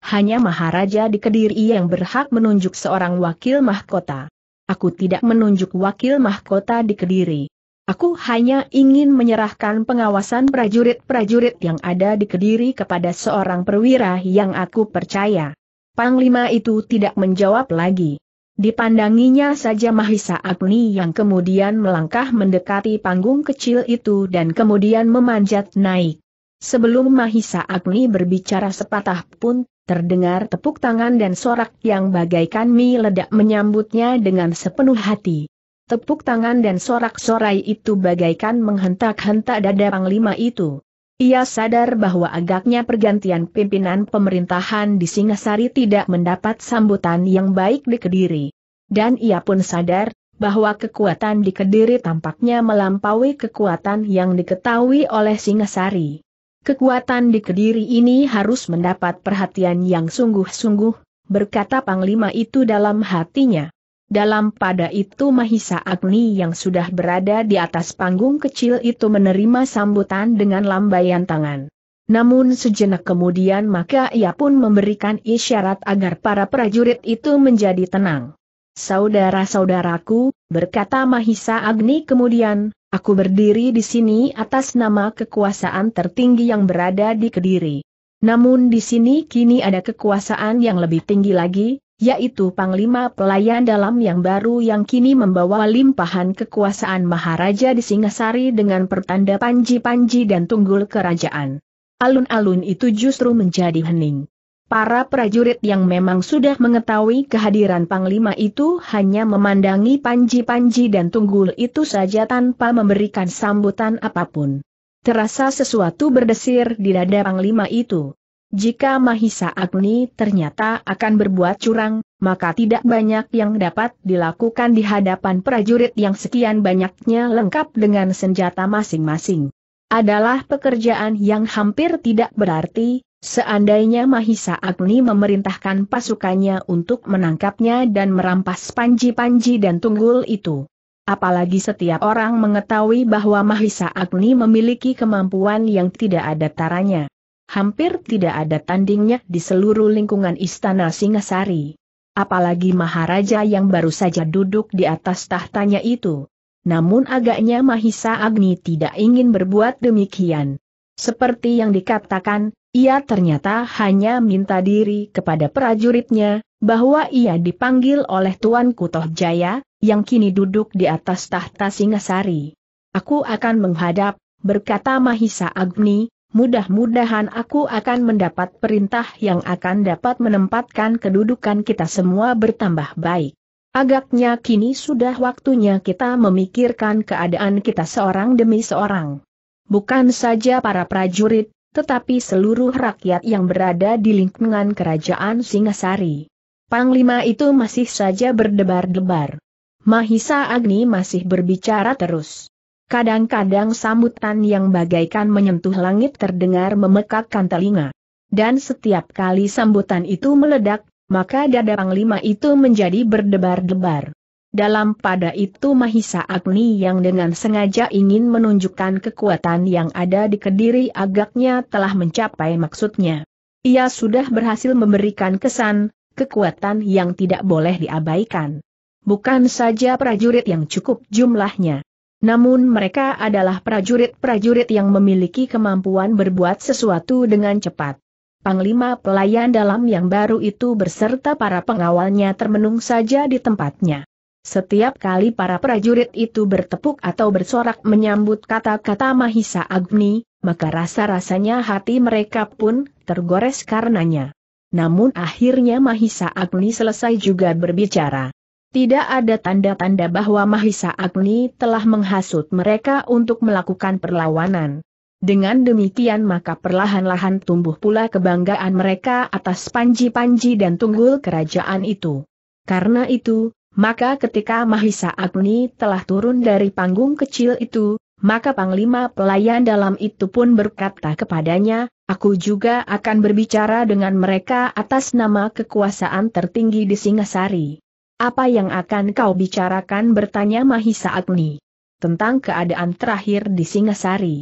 Hanya Maharaja di Kediri yang berhak menunjuk seorang wakil mahkota. Aku tidak menunjuk wakil mahkota di Kediri. Aku hanya ingin menyerahkan pengawasan prajurit-prajurit yang ada di Kediri kepada seorang perwira yang aku percaya. Panglima itu tidak menjawab lagi. Dipandanginya saja Mahisa Agni yang kemudian melangkah mendekati panggung kecil itu dan kemudian memanjat naik. Sebelum Mahisa Agni berbicara sepatah pun, terdengar tepuk tangan dan sorak yang bagaikan mie ledak menyambutnya dengan sepenuh hati. Tepuk tangan dan sorak-sorai itu bagaikan menghentak-hentak dada panglima itu. Ia sadar bahwa agaknya pergantian pimpinan pemerintahan di Singasari tidak mendapat sambutan yang baik di Kediri. Dan ia pun sadar, bahwa kekuatan di Kediri tampaknya melampaui kekuatan yang diketahui oleh Singasari. Kekuatan di Kediri ini harus mendapat perhatian yang sungguh-sungguh, berkata Panglima itu dalam hatinya. Dalam pada itu Mahisa Agni yang sudah berada di atas panggung kecil itu menerima sambutan dengan lambaian tangan. Namun sejenak kemudian maka ia pun memberikan isyarat agar para prajurit itu menjadi tenang. Saudara-saudaraku, berkata Mahisa Agni kemudian, aku berdiri di sini atas nama kekuasaan tertinggi yang berada di Kediri. Namun di sini kini ada kekuasaan yang lebih tinggi lagi, yaitu Panglima Pelayan Dalam yang baru yang kini membawa limpahan kekuasaan Maharaja di Singasari dengan pertanda panji-panji dan tunggul kerajaan. Alun-alun itu justru menjadi hening. Para prajurit yang memang sudah mengetahui kehadiran Panglima itu hanya memandangi Panji-Panji dan Tunggul itu saja tanpa memberikan sambutan apapun. Terasa sesuatu berdesir di dada Panglima itu. Jika Mahisa Agni ternyata akan berbuat curang, maka tidak banyak yang dapat dilakukan di hadapan prajurit yang sekian banyaknya lengkap dengan senjata masing-masing. Adalah pekerjaan yang hampir tidak berarti, Seandainya Mahisa Agni memerintahkan pasukannya untuk menangkapnya dan merampas panji-panji dan tunggul itu. Apalagi setiap orang mengetahui bahwa Mahisa Agni memiliki kemampuan yang tidak ada taranya. Hampir tidak ada tandingnya di seluruh lingkungan istana Singasari. Apalagi Maharaja yang baru saja duduk di atas tahtanya itu. Namun agaknya Mahisa Agni tidak ingin berbuat demikian. Seperti yang dikatakan, ia ternyata hanya minta diri kepada prajuritnya, bahwa ia dipanggil oleh Tuan Kutoh Jaya, yang kini duduk di atas tahta Singasari. Aku akan menghadap, berkata Mahisa Agni, mudah-mudahan aku akan mendapat perintah yang akan dapat menempatkan kedudukan kita semua bertambah baik. Agaknya kini sudah waktunya kita memikirkan keadaan kita seorang demi seorang bukan saja para prajurit, tetapi seluruh rakyat yang berada di lingkungan kerajaan Singasari. Panglima itu masih saja berdebar-debar. Mahisa Agni masih berbicara terus. Kadang-kadang sambutan yang bagaikan menyentuh langit terdengar memekakkan telinga. Dan setiap kali sambutan itu meledak, maka dada Panglima itu menjadi berdebar-debar. Dalam pada itu Mahisa Agni yang dengan sengaja ingin menunjukkan kekuatan yang ada di Kediri agaknya telah mencapai maksudnya. Ia sudah berhasil memberikan kesan, kekuatan yang tidak boleh diabaikan. Bukan saja prajurit yang cukup jumlahnya. Namun mereka adalah prajurit-prajurit yang memiliki kemampuan berbuat sesuatu dengan cepat. Panglima pelayan dalam yang baru itu berserta para pengawalnya termenung saja di tempatnya. Setiap kali para prajurit itu bertepuk atau bersorak menyambut kata-kata Mahisa Agni, maka rasa-rasanya hati mereka pun tergores karenanya. Namun akhirnya Mahisa Agni selesai juga berbicara. Tidak ada tanda-tanda bahwa Mahisa Agni telah menghasut mereka untuk melakukan perlawanan. Dengan demikian maka perlahan-lahan tumbuh pula kebanggaan mereka atas panji-panji dan tunggul kerajaan itu. Karena itu, maka ketika Mahisa Agni telah turun dari panggung kecil itu, maka Panglima pelayan dalam itu pun berkata kepadanya, aku juga akan berbicara dengan mereka atas nama kekuasaan tertinggi di Singasari. Apa yang akan kau bicarakan bertanya Mahisa Agni tentang keadaan terakhir di Singasari.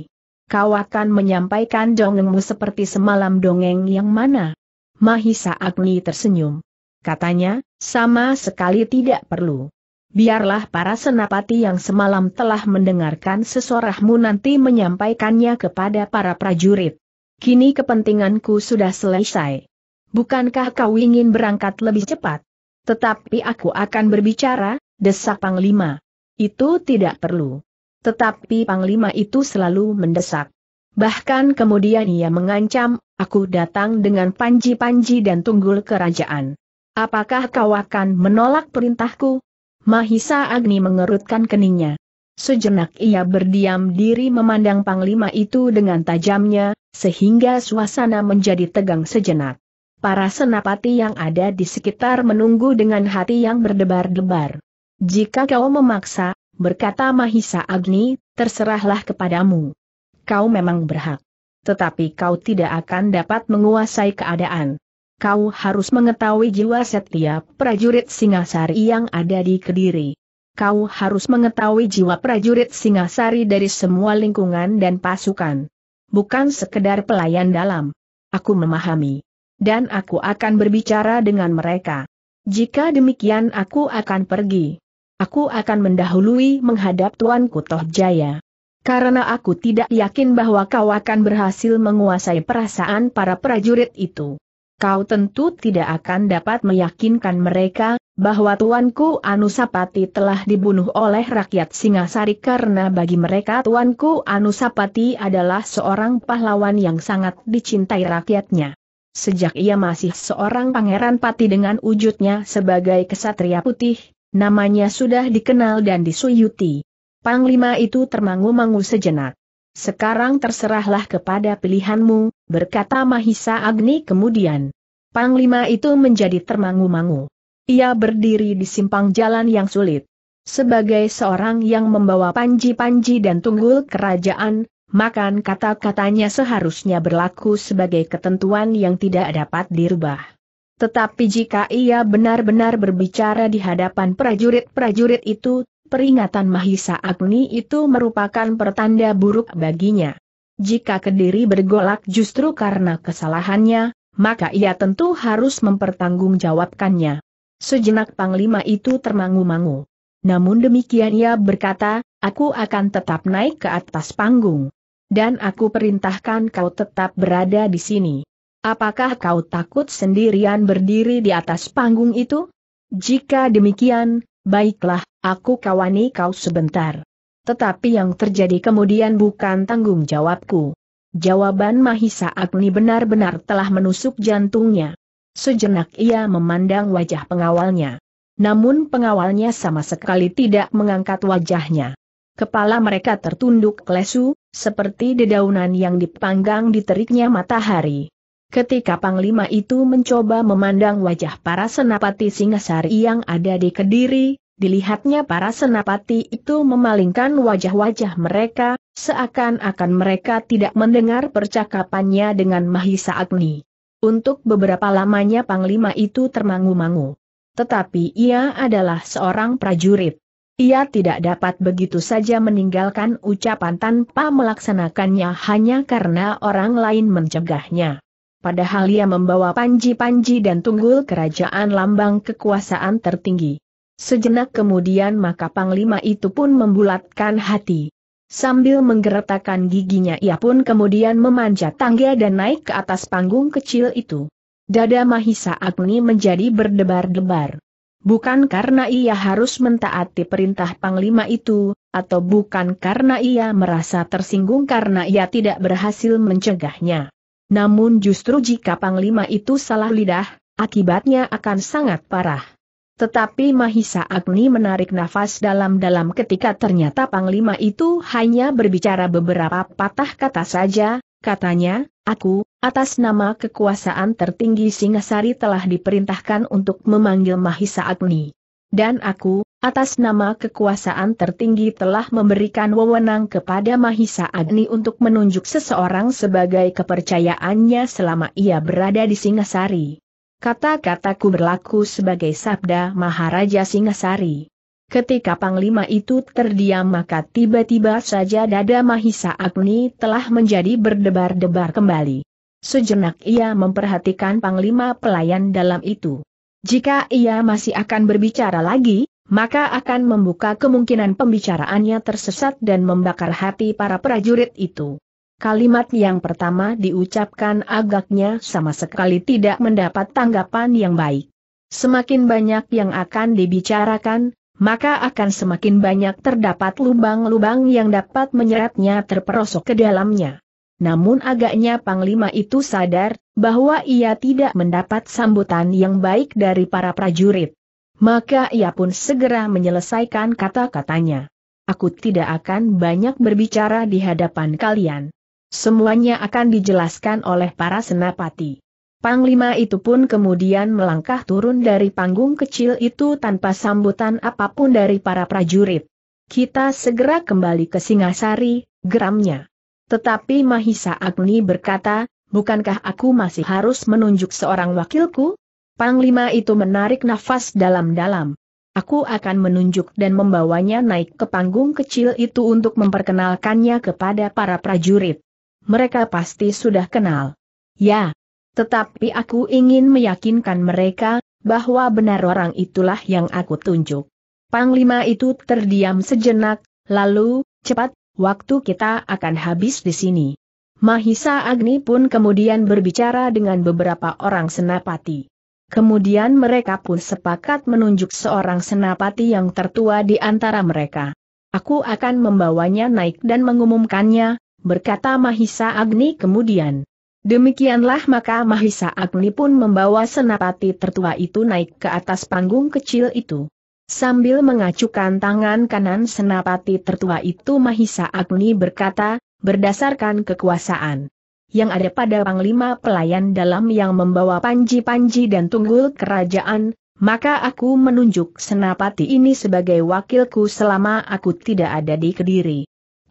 Kau akan menyampaikan dongengmu seperti semalam dongeng yang mana? Mahisa Agni tersenyum. Katanya, sama sekali tidak perlu. Biarlah para senapati yang semalam telah mendengarkan sesorahmu nanti menyampaikannya kepada para prajurit. Kini kepentinganku sudah selesai. Bukankah kau ingin berangkat lebih cepat? Tetapi aku akan berbicara, desak Panglima. Itu tidak perlu. Tetapi Panglima itu selalu mendesak. Bahkan kemudian ia mengancam, aku datang dengan panji-panji dan tunggul kerajaan. Apakah kau akan menolak perintahku? Mahisa Agni mengerutkan keningnya. Sejenak ia berdiam diri memandang panglima itu dengan tajamnya, sehingga suasana menjadi tegang sejenak. Para senapati yang ada di sekitar menunggu dengan hati yang berdebar-debar. Jika kau memaksa, berkata Mahisa Agni, terserahlah kepadamu. Kau memang berhak. Tetapi kau tidak akan dapat menguasai keadaan kau harus mengetahui jiwa setiap prajurit Singasari yang ada di Kediri. Kau harus mengetahui jiwa prajurit Singasari dari semua lingkungan dan pasukan. Bukan sekedar pelayan dalam. Aku memahami. Dan aku akan berbicara dengan mereka. Jika demikian aku akan pergi. Aku akan mendahului menghadap Tuan Kutoh Jaya karena aku tidak yakin bahwa kau akan berhasil menguasai perasaan para prajurit itu kau tentu tidak akan dapat meyakinkan mereka, bahwa Tuanku Anusapati telah dibunuh oleh rakyat Singasari karena bagi mereka Tuanku Anusapati adalah seorang pahlawan yang sangat dicintai rakyatnya. Sejak ia masih seorang pangeran pati dengan wujudnya sebagai kesatria putih, namanya sudah dikenal dan disuyuti. Panglima itu termangu-mangu sejenak. Sekarang terserahlah kepada pilihanmu, berkata Mahisa Agni kemudian. Panglima itu menjadi termangu-mangu. Ia berdiri di simpang jalan yang sulit. Sebagai seorang yang membawa panji-panji dan tunggul kerajaan, makan kata-katanya seharusnya berlaku sebagai ketentuan yang tidak dapat dirubah. Tetapi jika ia benar-benar berbicara di hadapan prajurit-prajurit itu, peringatan Mahisa Agni itu merupakan pertanda buruk baginya. Jika Kediri bergolak justru karena kesalahannya, maka ia tentu harus mempertanggungjawabkannya. Sejenak Panglima itu termangu-mangu. Namun demikian ia berkata, aku akan tetap naik ke atas panggung. Dan aku perintahkan kau tetap berada di sini. Apakah kau takut sendirian berdiri di atas panggung itu? Jika demikian, baiklah, Aku kawani kau sebentar. Tetapi yang terjadi kemudian bukan tanggung jawabku. Jawaban Mahisa Agni benar-benar telah menusuk jantungnya. Sejenak ia memandang wajah pengawalnya. Namun pengawalnya sama sekali tidak mengangkat wajahnya. Kepala mereka tertunduk lesu, seperti dedaunan yang dipanggang di teriknya matahari. Ketika Panglima itu mencoba memandang wajah para senapati Singasari yang ada di Kediri, Dilihatnya para senapati itu memalingkan wajah-wajah mereka, seakan-akan mereka tidak mendengar percakapannya dengan Mahisa Agni. Untuk beberapa lamanya Panglima itu termangu-mangu. Tetapi ia adalah seorang prajurit. Ia tidak dapat begitu saja meninggalkan ucapan tanpa melaksanakannya hanya karena orang lain mencegahnya. Padahal ia membawa panji-panji dan tunggul kerajaan lambang kekuasaan tertinggi. Sejenak kemudian maka Panglima itu pun membulatkan hati. Sambil menggeretakkan giginya ia pun kemudian memanjat tangga dan naik ke atas panggung kecil itu. Dada Mahisa Agni menjadi berdebar-debar. Bukan karena ia harus mentaati perintah Panglima itu, atau bukan karena ia merasa tersinggung karena ia tidak berhasil mencegahnya. Namun justru jika Panglima itu salah lidah, akibatnya akan sangat parah. Tetapi Mahisa Agni menarik nafas dalam-dalam ketika ternyata Panglima itu hanya berbicara beberapa patah kata saja, katanya, aku, atas nama kekuasaan tertinggi Singasari telah diperintahkan untuk memanggil Mahisa Agni. Dan aku, atas nama kekuasaan tertinggi telah memberikan wewenang kepada Mahisa Agni untuk menunjuk seseorang sebagai kepercayaannya selama ia berada di Singasari. Kata-kataku berlaku sebagai sabda Maharaja Singasari. Ketika Panglima itu terdiam maka tiba-tiba saja dada Mahisa Agni telah menjadi berdebar-debar kembali. Sejenak ia memperhatikan Panglima pelayan dalam itu. Jika ia masih akan berbicara lagi, maka akan membuka kemungkinan pembicaraannya tersesat dan membakar hati para prajurit itu. Kalimat yang pertama diucapkan agaknya sama sekali tidak mendapat tanggapan yang baik. Semakin banyak yang akan dibicarakan, maka akan semakin banyak terdapat lubang-lubang yang dapat menyeretnya terperosok ke dalamnya. Namun agaknya Panglima itu sadar, bahwa ia tidak mendapat sambutan yang baik dari para prajurit. Maka ia pun segera menyelesaikan kata-katanya. Aku tidak akan banyak berbicara di hadapan kalian. Semuanya akan dijelaskan oleh para senapati. Panglima itu pun kemudian melangkah turun dari panggung kecil itu tanpa sambutan apapun dari para prajurit. Kita segera kembali ke Singasari, geramnya. Tetapi Mahisa Agni berkata, bukankah aku masih harus menunjuk seorang wakilku? Panglima itu menarik nafas dalam-dalam. Aku akan menunjuk dan membawanya naik ke panggung kecil itu untuk memperkenalkannya kepada para prajurit mereka pasti sudah kenal. Ya, tetapi aku ingin meyakinkan mereka, bahwa benar orang itulah yang aku tunjuk. Panglima itu terdiam sejenak, lalu, cepat, waktu kita akan habis di sini. Mahisa Agni pun kemudian berbicara dengan beberapa orang senapati. Kemudian mereka pun sepakat menunjuk seorang senapati yang tertua di antara mereka. Aku akan membawanya naik dan mengumumkannya, berkata Mahisa Agni kemudian. Demikianlah maka Mahisa Agni pun membawa senapati tertua itu naik ke atas panggung kecil itu. Sambil mengacukan tangan kanan senapati tertua itu Mahisa Agni berkata, berdasarkan kekuasaan yang ada pada panglima pelayan dalam yang membawa panji-panji dan tunggul kerajaan, maka aku menunjuk senapati ini sebagai wakilku selama aku tidak ada di Kediri.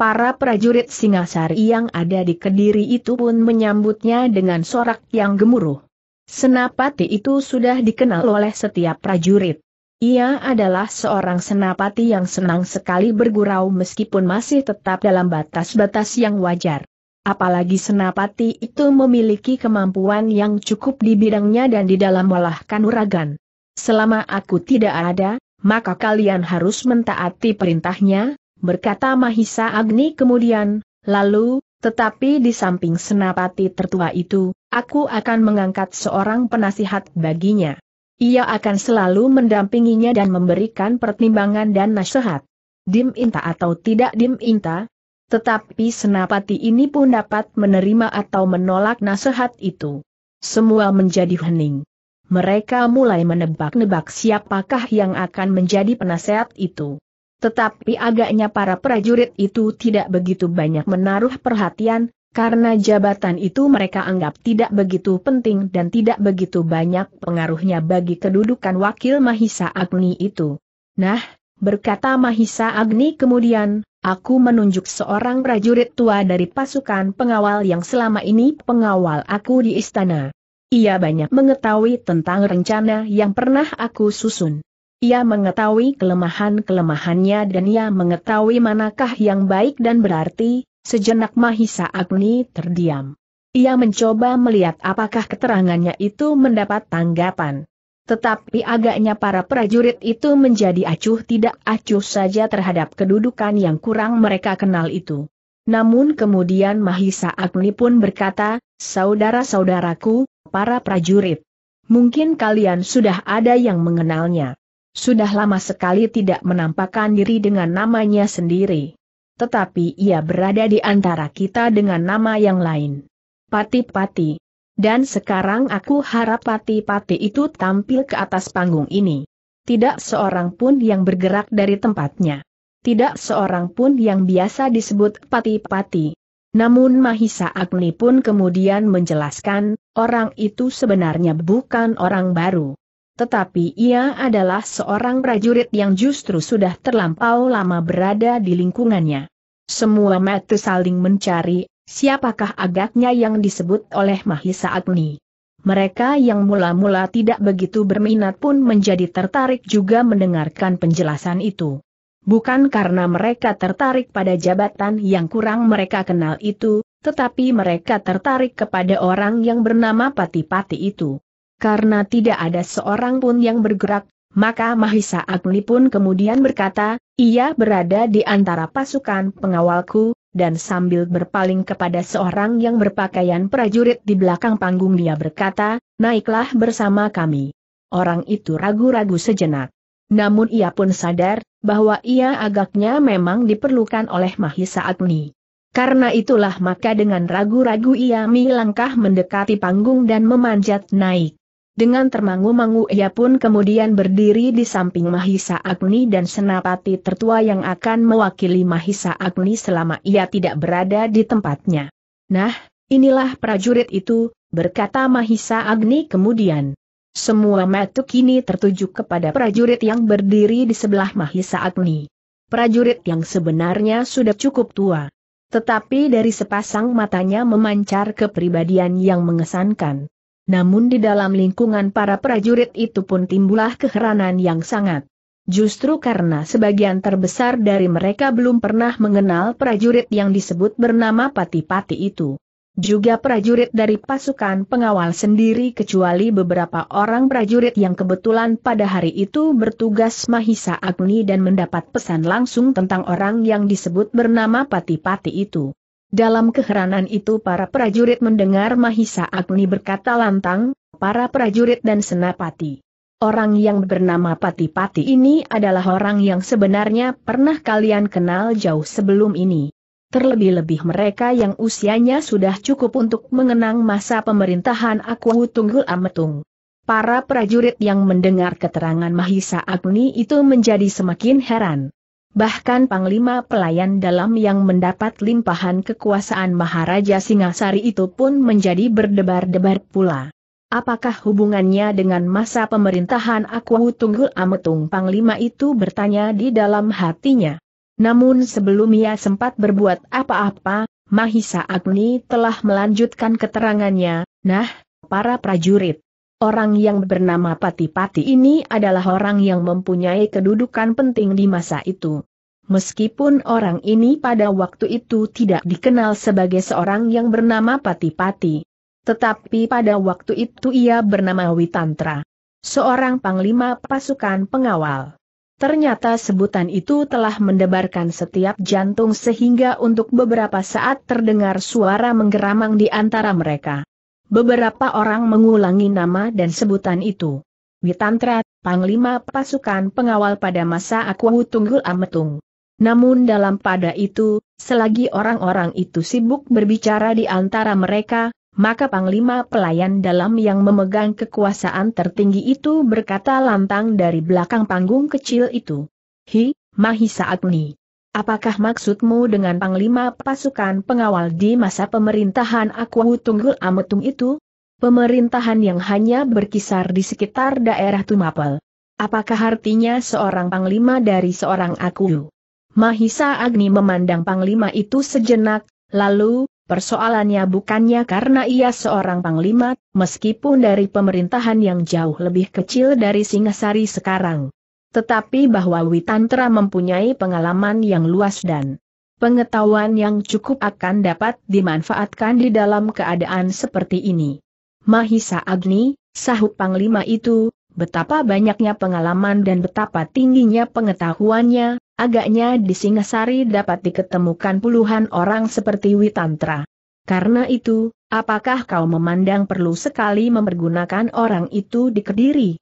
Para prajurit Singasari yang ada di Kediri itu pun menyambutnya dengan sorak yang gemuruh. Senapati itu sudah dikenal oleh setiap prajurit. Ia adalah seorang senapati yang senang sekali bergurau meskipun masih tetap dalam batas-batas yang wajar. Apalagi senapati itu memiliki kemampuan yang cukup di bidangnya dan di dalam olah kanuragan. Selama aku tidak ada, maka kalian harus mentaati perintahnya, berkata Mahisa Agni kemudian, lalu, tetapi di samping senapati tertua itu, aku akan mengangkat seorang penasihat baginya. Ia akan selalu mendampinginya dan memberikan pertimbangan dan nasihat. Dim inta atau tidak dim inta, tetapi senapati ini pun dapat menerima atau menolak nasihat itu. Semua menjadi hening. Mereka mulai menebak-nebak siapakah yang akan menjadi penasehat itu. Tetapi agaknya para prajurit itu tidak begitu banyak menaruh perhatian, karena jabatan itu mereka anggap tidak begitu penting dan tidak begitu banyak pengaruhnya bagi kedudukan wakil Mahisa Agni itu. Nah, berkata Mahisa Agni kemudian, aku menunjuk seorang prajurit tua dari pasukan pengawal yang selama ini pengawal aku di istana. Ia banyak mengetahui tentang rencana yang pernah aku susun. Ia mengetahui kelemahan-kelemahannya dan ia mengetahui manakah yang baik dan berarti, sejenak Mahisa Agni terdiam. Ia mencoba melihat apakah keterangannya itu mendapat tanggapan. Tetapi agaknya para prajurit itu menjadi acuh tidak acuh saja terhadap kedudukan yang kurang mereka kenal itu. Namun kemudian Mahisa Agni pun berkata, saudara-saudaraku, para prajurit. Mungkin kalian sudah ada yang mengenalnya. Sudah lama sekali tidak menampakkan diri dengan namanya sendiri. Tetapi ia berada di antara kita dengan nama yang lain. Pati-pati. Dan sekarang aku harap pati-pati itu tampil ke atas panggung ini. Tidak seorang pun yang bergerak dari tempatnya. Tidak seorang pun yang biasa disebut pati-pati. Namun Mahisa Agni pun kemudian menjelaskan, orang itu sebenarnya bukan orang baru tetapi ia adalah seorang prajurit yang justru sudah terlampau lama berada di lingkungannya. Semua mata saling mencari, siapakah agaknya yang disebut oleh Mahisa Agni. Mereka yang mula-mula tidak begitu berminat pun menjadi tertarik juga mendengarkan penjelasan itu. Bukan karena mereka tertarik pada jabatan yang kurang mereka kenal itu, tetapi mereka tertarik kepada orang yang bernama Pati-Pati itu. Karena tidak ada seorang pun yang bergerak, maka Mahisa Agni pun kemudian berkata, ia berada di antara pasukan pengawalku, dan sambil berpaling kepada seorang yang berpakaian prajurit di belakang panggung dia berkata, naiklah bersama kami. Orang itu ragu-ragu sejenak. Namun ia pun sadar, bahwa ia agaknya memang diperlukan oleh Mahisa Agni. Karena itulah maka dengan ragu-ragu ia melangkah mendekati panggung dan memanjat naik. Dengan termangu-mangu ia pun kemudian berdiri di samping Mahisa Agni dan senapati tertua yang akan mewakili Mahisa Agni selama ia tidak berada di tempatnya. Nah, inilah prajurit itu, berkata Mahisa Agni kemudian. Semua mata kini tertuju kepada prajurit yang berdiri di sebelah Mahisa Agni. Prajurit yang sebenarnya sudah cukup tua. Tetapi dari sepasang matanya memancar kepribadian yang mengesankan namun di dalam lingkungan para prajurit itu pun timbullah keheranan yang sangat. Justru karena sebagian terbesar dari mereka belum pernah mengenal prajurit yang disebut bernama Pati-Pati itu. Juga prajurit dari pasukan pengawal sendiri kecuali beberapa orang prajurit yang kebetulan pada hari itu bertugas Mahisa Agni dan mendapat pesan langsung tentang orang yang disebut bernama Pati-Pati itu. Dalam keheranan itu para prajurit mendengar Mahisa Agni berkata lantang, para prajurit dan senapati. Orang yang bernama Pati-Pati ini adalah orang yang sebenarnya pernah kalian kenal jauh sebelum ini. Terlebih-lebih mereka yang usianya sudah cukup untuk mengenang masa pemerintahan Aku Tunggul Ametung. Para prajurit yang mendengar keterangan Mahisa Agni itu menjadi semakin heran. Bahkan Panglima Pelayan Dalam yang mendapat limpahan kekuasaan Maharaja Singasari itu pun menjadi berdebar-debar pula. Apakah hubungannya dengan masa pemerintahan Aku Tunggul Ametung Panglima itu bertanya di dalam hatinya. Namun sebelum ia sempat berbuat apa-apa, Mahisa Agni telah melanjutkan keterangannya, nah, para prajurit. Orang yang bernama Patipati ini adalah orang yang mempunyai kedudukan penting di masa itu. Meskipun orang ini pada waktu itu tidak dikenal sebagai seorang yang bernama Patipati. Tetapi pada waktu itu ia bernama Witantra. Seorang panglima pasukan pengawal. Ternyata sebutan itu telah mendebarkan setiap jantung sehingga untuk beberapa saat terdengar suara menggeramang di antara mereka. Beberapa orang mengulangi nama dan sebutan itu. Witantra, Panglima Pasukan Pengawal pada masa Akwahu Tunggul Ametung. Namun dalam pada itu, selagi orang-orang itu sibuk berbicara di antara mereka, maka Panglima Pelayan Dalam yang memegang kekuasaan tertinggi itu berkata lantang dari belakang panggung kecil itu. Hi, Mahisa Agni. Apakah maksudmu dengan Panglima Pasukan Pengawal di masa pemerintahan Aku Tunggul Ametung itu? Pemerintahan yang hanya berkisar di sekitar daerah Tumapel. Apakah artinya seorang Panglima dari seorang Aku? Mahisa Agni memandang Panglima itu sejenak, lalu, persoalannya bukannya karena ia seorang Panglima, meskipun dari pemerintahan yang jauh lebih kecil dari Singasari sekarang. Tetapi bahwa Witantra mempunyai pengalaman yang luas dan pengetahuan yang cukup akan dapat dimanfaatkan di dalam keadaan seperti ini. Mahisa Agni, sahut Panglima itu, betapa banyaknya pengalaman dan betapa tingginya pengetahuannya, agaknya di Singasari dapat diketemukan puluhan orang seperti Witantra. Karena itu, apakah kau memandang perlu sekali mempergunakan orang itu di Kediri?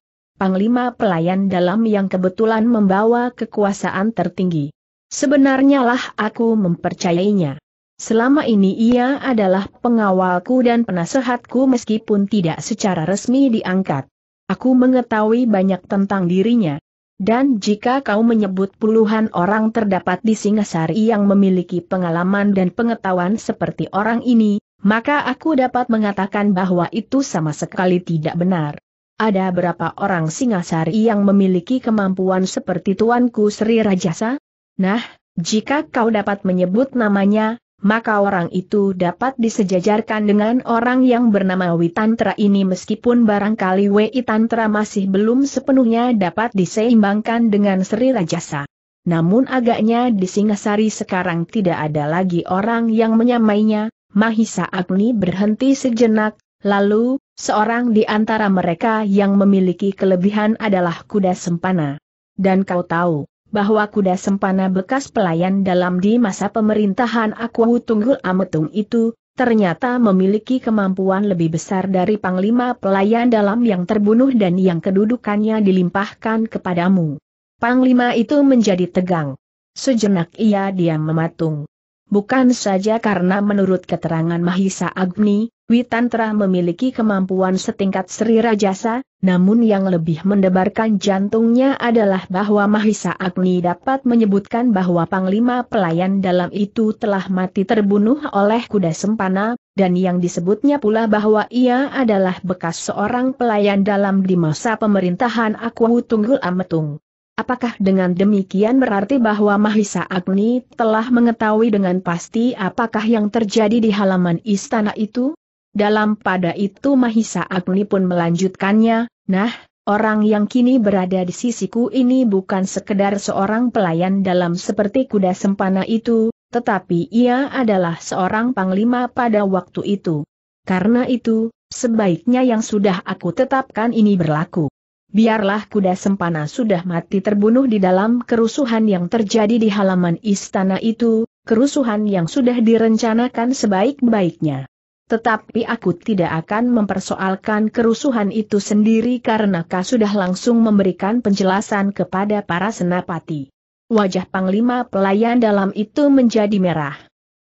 panglima pelayan dalam yang kebetulan membawa kekuasaan tertinggi. Sebenarnya lah aku mempercayainya. Selama ini ia adalah pengawalku dan penasehatku meskipun tidak secara resmi diangkat. Aku mengetahui banyak tentang dirinya. Dan jika kau menyebut puluhan orang terdapat di Singasari yang memiliki pengalaman dan pengetahuan seperti orang ini, maka aku dapat mengatakan bahwa itu sama sekali tidak benar. Ada berapa orang Singasari yang memiliki kemampuan seperti Tuanku Sri Rajasa? Nah, jika kau dapat menyebut namanya, maka orang itu dapat disejajarkan dengan orang yang bernama Witantra ini meskipun barangkali Witantra masih belum sepenuhnya dapat diseimbangkan dengan Sri Rajasa. Namun agaknya di Singasari sekarang tidak ada lagi orang yang menyamainya, Mahisa Agni berhenti sejenak, lalu, Seorang di antara mereka yang memiliki kelebihan adalah kuda sempana. Dan kau tahu, bahwa kuda sempana bekas pelayan dalam di masa pemerintahan Aku Tunggul Ametung itu, ternyata memiliki kemampuan lebih besar dari Panglima pelayan dalam yang terbunuh dan yang kedudukannya dilimpahkan kepadamu. Panglima itu menjadi tegang. Sejenak ia diam mematung. Bukan saja karena menurut keterangan Mahisa Agni, Witantra memiliki kemampuan setingkat Sri Rajasa, namun yang lebih mendebarkan jantungnya adalah bahwa Mahisa Agni dapat menyebutkan bahwa Panglima Pelayan dalam itu telah mati terbunuh oleh kuda sempana, dan yang disebutnya pula bahwa ia adalah bekas seorang pelayan dalam di masa pemerintahan Akwahu Tunggul Ametung. Apakah dengan demikian berarti bahwa Mahisa Agni telah mengetahui dengan pasti apakah yang terjadi di halaman istana itu? Dalam pada itu Mahisa Agni pun melanjutkannya, nah, orang yang kini berada di sisiku ini bukan sekedar seorang pelayan dalam seperti kuda sempana itu, tetapi ia adalah seorang panglima pada waktu itu. Karena itu, sebaiknya yang sudah aku tetapkan ini berlaku biarlah kuda sempana sudah mati terbunuh di dalam kerusuhan yang terjadi di halaman istana itu, kerusuhan yang sudah direncanakan sebaik-baiknya. Tetapi aku tidak akan mempersoalkan kerusuhan itu sendiri karena kau sudah langsung memberikan penjelasan kepada para senapati. Wajah Panglima Pelayan dalam itu menjadi merah.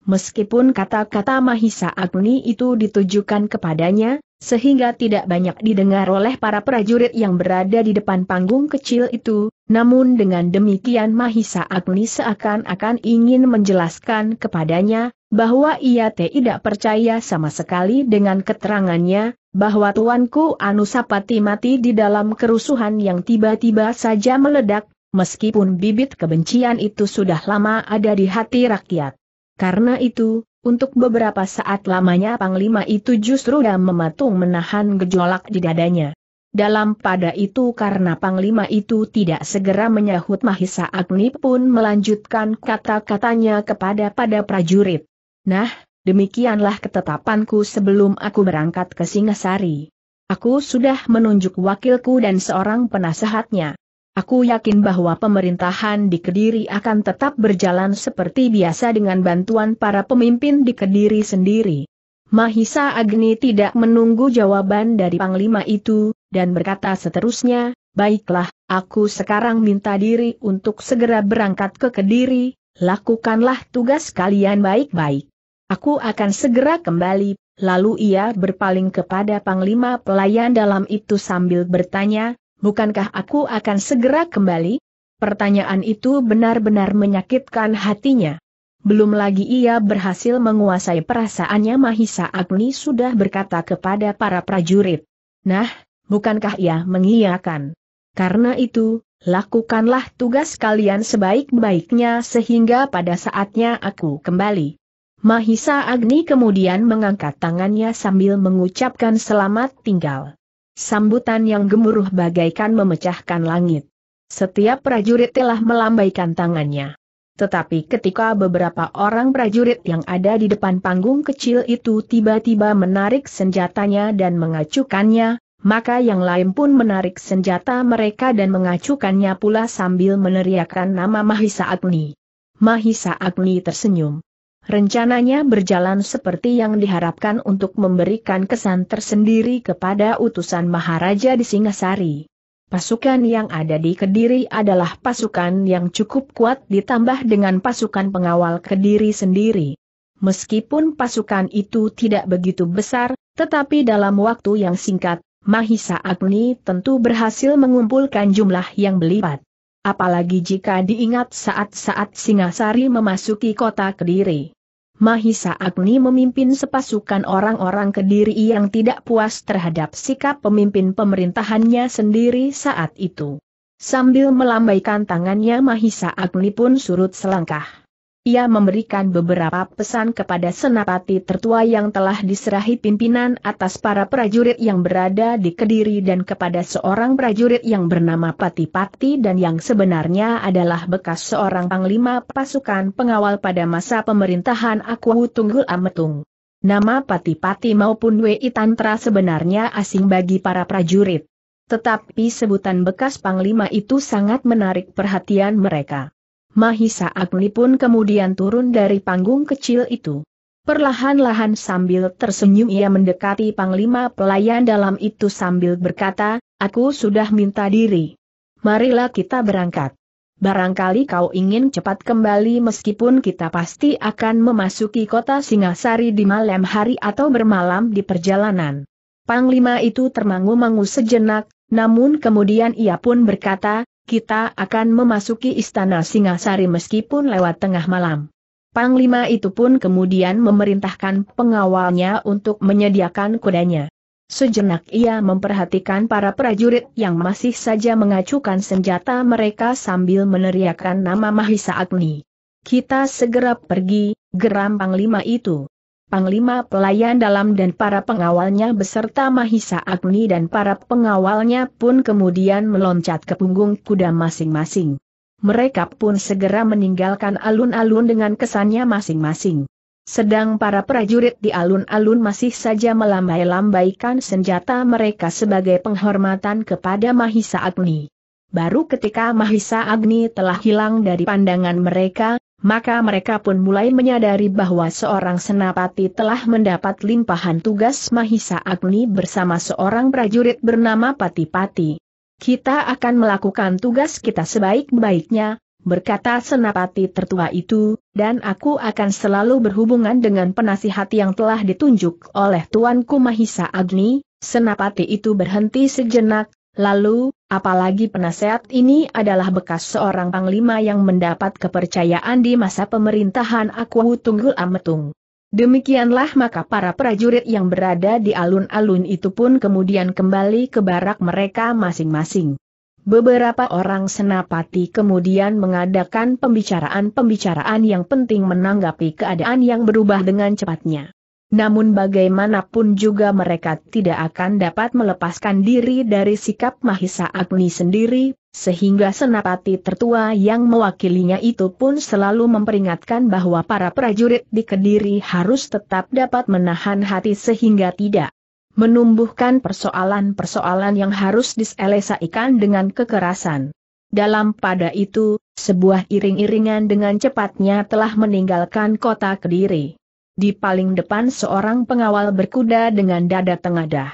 Meskipun kata-kata Mahisa Agni itu ditujukan kepadanya, sehingga tidak banyak didengar oleh para prajurit yang berada di depan panggung kecil itu, namun dengan demikian Mahisa Agni seakan-akan ingin menjelaskan kepadanya, bahwa ia tidak percaya sama sekali dengan keterangannya, bahwa Tuanku Anusapati mati di dalam kerusuhan yang tiba-tiba saja meledak, meskipun bibit kebencian itu sudah lama ada di hati rakyat. Karena itu, untuk beberapa saat lamanya Panglima itu justru dan mematung menahan gejolak di dadanya. Dalam pada itu karena Panglima itu tidak segera menyahut Mahisa Agni pun melanjutkan kata-katanya kepada pada prajurit. Nah, demikianlah ketetapanku sebelum aku berangkat ke Singasari. Aku sudah menunjuk wakilku dan seorang penasehatnya. Aku yakin bahwa pemerintahan di Kediri akan tetap berjalan seperti biasa dengan bantuan para pemimpin di Kediri sendiri. Mahisa Agni tidak menunggu jawaban dari Panglima itu, dan berkata seterusnya, Baiklah, aku sekarang minta diri untuk segera berangkat ke Kediri, lakukanlah tugas kalian baik-baik. Aku akan segera kembali, lalu ia berpaling kepada Panglima pelayan dalam itu sambil bertanya, bukankah aku akan segera kembali? Pertanyaan itu benar-benar menyakitkan hatinya. Belum lagi ia berhasil menguasai perasaannya Mahisa Agni sudah berkata kepada para prajurit. Nah, bukankah ia mengiyakan? Karena itu, lakukanlah tugas kalian sebaik-baiknya sehingga pada saatnya aku kembali. Mahisa Agni kemudian mengangkat tangannya sambil mengucapkan selamat tinggal. Sambutan yang gemuruh bagaikan memecahkan langit. Setiap prajurit telah melambaikan tangannya. Tetapi ketika beberapa orang prajurit yang ada di depan panggung kecil itu tiba-tiba menarik senjatanya dan mengacukannya, maka yang lain pun menarik senjata mereka dan mengacukannya pula sambil meneriakkan nama Mahisa Agni. Mahisa Agni tersenyum. Rencananya berjalan seperti yang diharapkan untuk memberikan kesan tersendiri kepada utusan Maharaja di Singasari. Pasukan yang ada di Kediri adalah pasukan yang cukup kuat ditambah dengan pasukan pengawal Kediri sendiri. Meskipun pasukan itu tidak begitu besar, tetapi dalam waktu yang singkat, Mahisa Agni tentu berhasil mengumpulkan jumlah yang berlipat apalagi jika diingat saat-saat Singasari memasuki kota Kediri. Mahisa Agni memimpin sepasukan orang-orang Kediri yang tidak puas terhadap sikap pemimpin pemerintahannya sendiri saat itu. Sambil melambaikan tangannya Mahisa Agni pun surut selangkah. Ia memberikan beberapa pesan kepada senapati tertua yang telah diserahi pimpinan atas para prajurit yang berada di Kediri dan kepada seorang prajurit yang bernama Pati dan yang sebenarnya adalah bekas seorang panglima pasukan pengawal pada masa pemerintahan Akuwu Tunggul Ametung. Nama Pati Pati maupun Wei Tantra sebenarnya asing bagi para prajurit. Tetapi sebutan bekas panglima itu sangat menarik perhatian mereka. Mahisa Agni pun kemudian turun dari panggung kecil itu. Perlahan-lahan sambil tersenyum ia mendekati panglima pelayan dalam itu sambil berkata, aku sudah minta diri. Marilah kita berangkat. Barangkali kau ingin cepat kembali meskipun kita pasti akan memasuki kota Singasari di malam hari atau bermalam di perjalanan. Panglima itu termangu-mangu sejenak, namun kemudian ia pun berkata, kita akan memasuki istana Singasari meskipun lewat tengah malam. Panglima itu pun kemudian memerintahkan pengawalnya untuk menyediakan kudanya. Sejenak ia memperhatikan para prajurit yang masih saja mengacukan senjata mereka sambil meneriakkan nama Mahisa Agni. Kita segera pergi, geram Panglima itu. Panglima pelayan dalam dan para pengawalnya beserta Mahisa Agni dan para pengawalnya pun kemudian meloncat ke punggung kuda masing-masing. Mereka pun segera meninggalkan alun-alun dengan kesannya masing-masing. Sedang para prajurit di alun-alun masih saja melambai-lambaikan senjata mereka sebagai penghormatan kepada Mahisa Agni. Baru ketika Mahisa Agni telah hilang dari pandangan mereka, maka mereka pun mulai menyadari bahwa seorang senapati telah mendapat limpahan tugas Mahisa Agni bersama seorang prajurit bernama Patipati. Kita akan melakukan tugas kita sebaik-baiknya, berkata senapati tertua itu, dan aku akan selalu berhubungan dengan penasihat yang telah ditunjuk oleh Tuanku Mahisa Agni, senapati itu berhenti sejenak, Lalu, apalagi penasehat ini adalah bekas seorang panglima yang mendapat kepercayaan di masa pemerintahan Aku Tunggul Ametung. Demikianlah maka para prajurit yang berada di alun-alun itu pun kemudian kembali ke barak mereka masing-masing. Beberapa orang senapati kemudian mengadakan pembicaraan-pembicaraan yang penting menanggapi keadaan yang berubah dengan cepatnya. Namun bagaimanapun juga mereka tidak akan dapat melepaskan diri dari sikap Mahisa Agni sendiri, sehingga senapati tertua yang mewakilinya itu pun selalu memperingatkan bahwa para prajurit di Kediri harus tetap dapat menahan hati sehingga tidak menumbuhkan persoalan-persoalan yang harus diselesaikan dengan kekerasan. Dalam pada itu, sebuah iring-iringan dengan cepatnya telah meninggalkan kota Kediri. Di paling depan seorang pengawal berkuda dengan dada tengadah.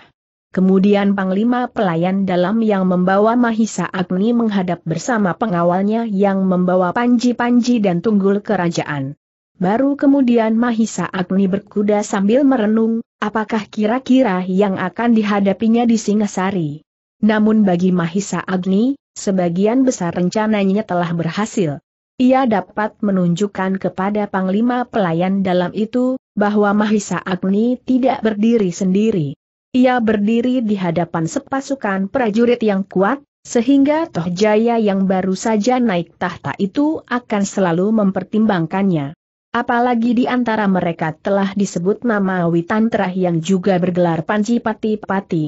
Kemudian Panglima Pelayan Dalam yang membawa Mahisa Agni menghadap bersama pengawalnya yang membawa panji-panji dan tunggul kerajaan. Baru kemudian Mahisa Agni berkuda sambil merenung, apakah kira-kira yang akan dihadapinya di Singasari. Namun bagi Mahisa Agni, sebagian besar rencananya telah berhasil. Ia dapat menunjukkan kepada Panglima pelayan dalam itu, bahwa Mahisa Agni tidak berdiri sendiri. Ia berdiri di hadapan sepasukan prajurit yang kuat, sehingga Toh Jaya yang baru saja naik tahta itu akan selalu mempertimbangkannya. Apalagi di antara mereka telah disebut nama Witantra yang juga bergelar Pancipati Pati. Pati.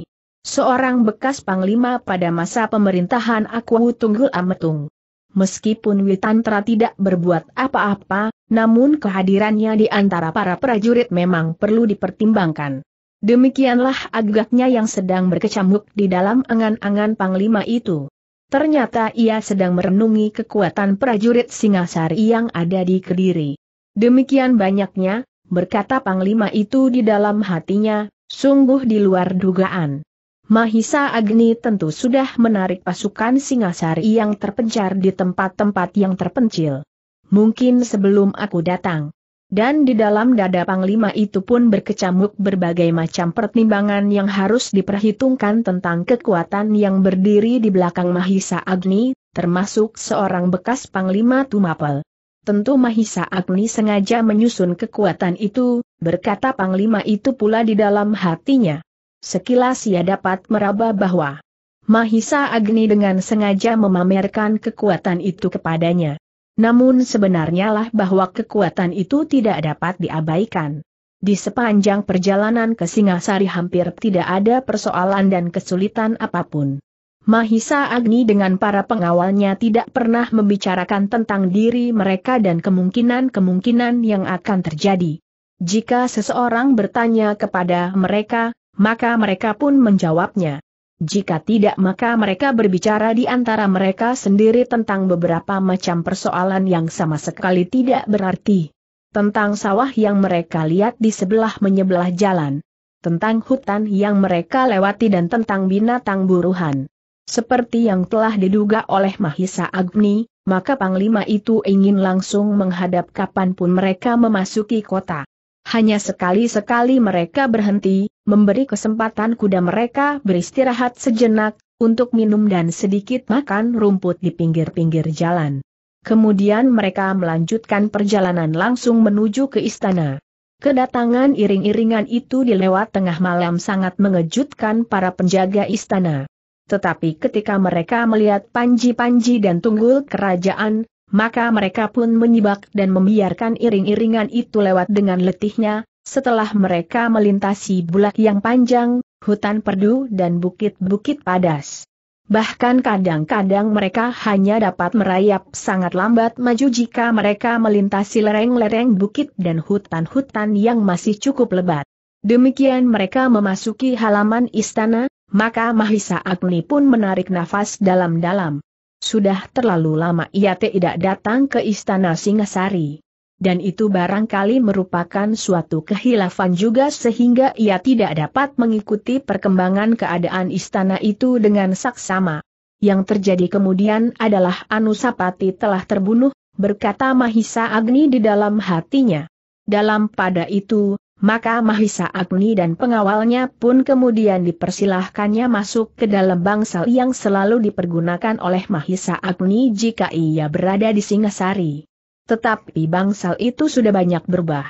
Seorang bekas panglima pada masa pemerintahan Akuwu Tunggul Ametung. Meskipun Witantra tidak berbuat apa-apa, namun kehadirannya di antara para prajurit memang perlu dipertimbangkan. Demikianlah agaknya yang sedang berkecamuk di dalam angan-angan Panglima itu. Ternyata ia sedang merenungi kekuatan prajurit Singasari yang ada di Kediri. Demikian banyaknya, berkata Panglima itu di dalam hatinya, sungguh di luar dugaan. Mahisa Agni tentu sudah menarik pasukan Singasari yang terpencar di tempat-tempat yang terpencil. Mungkin sebelum aku datang. Dan di dalam dada Panglima itu pun berkecamuk berbagai macam pertimbangan yang harus diperhitungkan tentang kekuatan yang berdiri di belakang Mahisa Agni, termasuk seorang bekas Panglima Tumapel. Tentu Mahisa Agni sengaja menyusun kekuatan itu, berkata Panglima itu pula di dalam hatinya. Sekilas ia dapat meraba bahwa Mahisa Agni dengan sengaja memamerkan kekuatan itu kepadanya. Namun sebenarnya lah bahwa kekuatan itu tidak dapat diabaikan. Di sepanjang perjalanan ke Singasari hampir tidak ada persoalan dan kesulitan apapun. Mahisa Agni dengan para pengawalnya tidak pernah membicarakan tentang diri mereka dan kemungkinan-kemungkinan yang akan terjadi. Jika seseorang bertanya kepada mereka, maka mereka pun menjawabnya. Jika tidak maka mereka berbicara di antara mereka sendiri tentang beberapa macam persoalan yang sama sekali tidak berarti. Tentang sawah yang mereka lihat di sebelah menyebelah jalan. Tentang hutan yang mereka lewati dan tentang binatang buruhan. Seperti yang telah diduga oleh Mahisa Agni, maka Panglima itu ingin langsung menghadap kapanpun mereka memasuki kota. Hanya sekali-sekali mereka berhenti, memberi kesempatan kuda mereka beristirahat sejenak, untuk minum dan sedikit makan rumput di pinggir-pinggir jalan. Kemudian mereka melanjutkan perjalanan langsung menuju ke istana. Kedatangan iring-iringan itu di lewat tengah malam sangat mengejutkan para penjaga istana. Tetapi ketika mereka melihat panji-panji dan tunggul kerajaan, maka mereka pun menyibak dan membiarkan iring-iringan itu lewat dengan letihnya, setelah mereka melintasi bulak yang panjang, hutan perdu dan bukit-bukit padas. Bahkan kadang-kadang mereka hanya dapat merayap sangat lambat maju jika mereka melintasi lereng-lereng bukit dan hutan-hutan yang masih cukup lebat. Demikian mereka memasuki halaman istana, maka Mahisa Agni pun menarik nafas dalam-dalam. Sudah terlalu lama ia tidak datang ke istana Singasari. Dan itu barangkali merupakan suatu kehilafan juga sehingga ia tidak dapat mengikuti perkembangan keadaan istana itu dengan saksama. Yang terjadi kemudian adalah Anusapati telah terbunuh, berkata Mahisa Agni di dalam hatinya. Dalam pada itu, maka Mahisa Agni dan pengawalnya pun kemudian dipersilahkannya masuk ke dalam bangsal yang selalu dipergunakan oleh Mahisa Agni jika ia berada di Singasari. Tetapi bangsal itu sudah banyak berubah.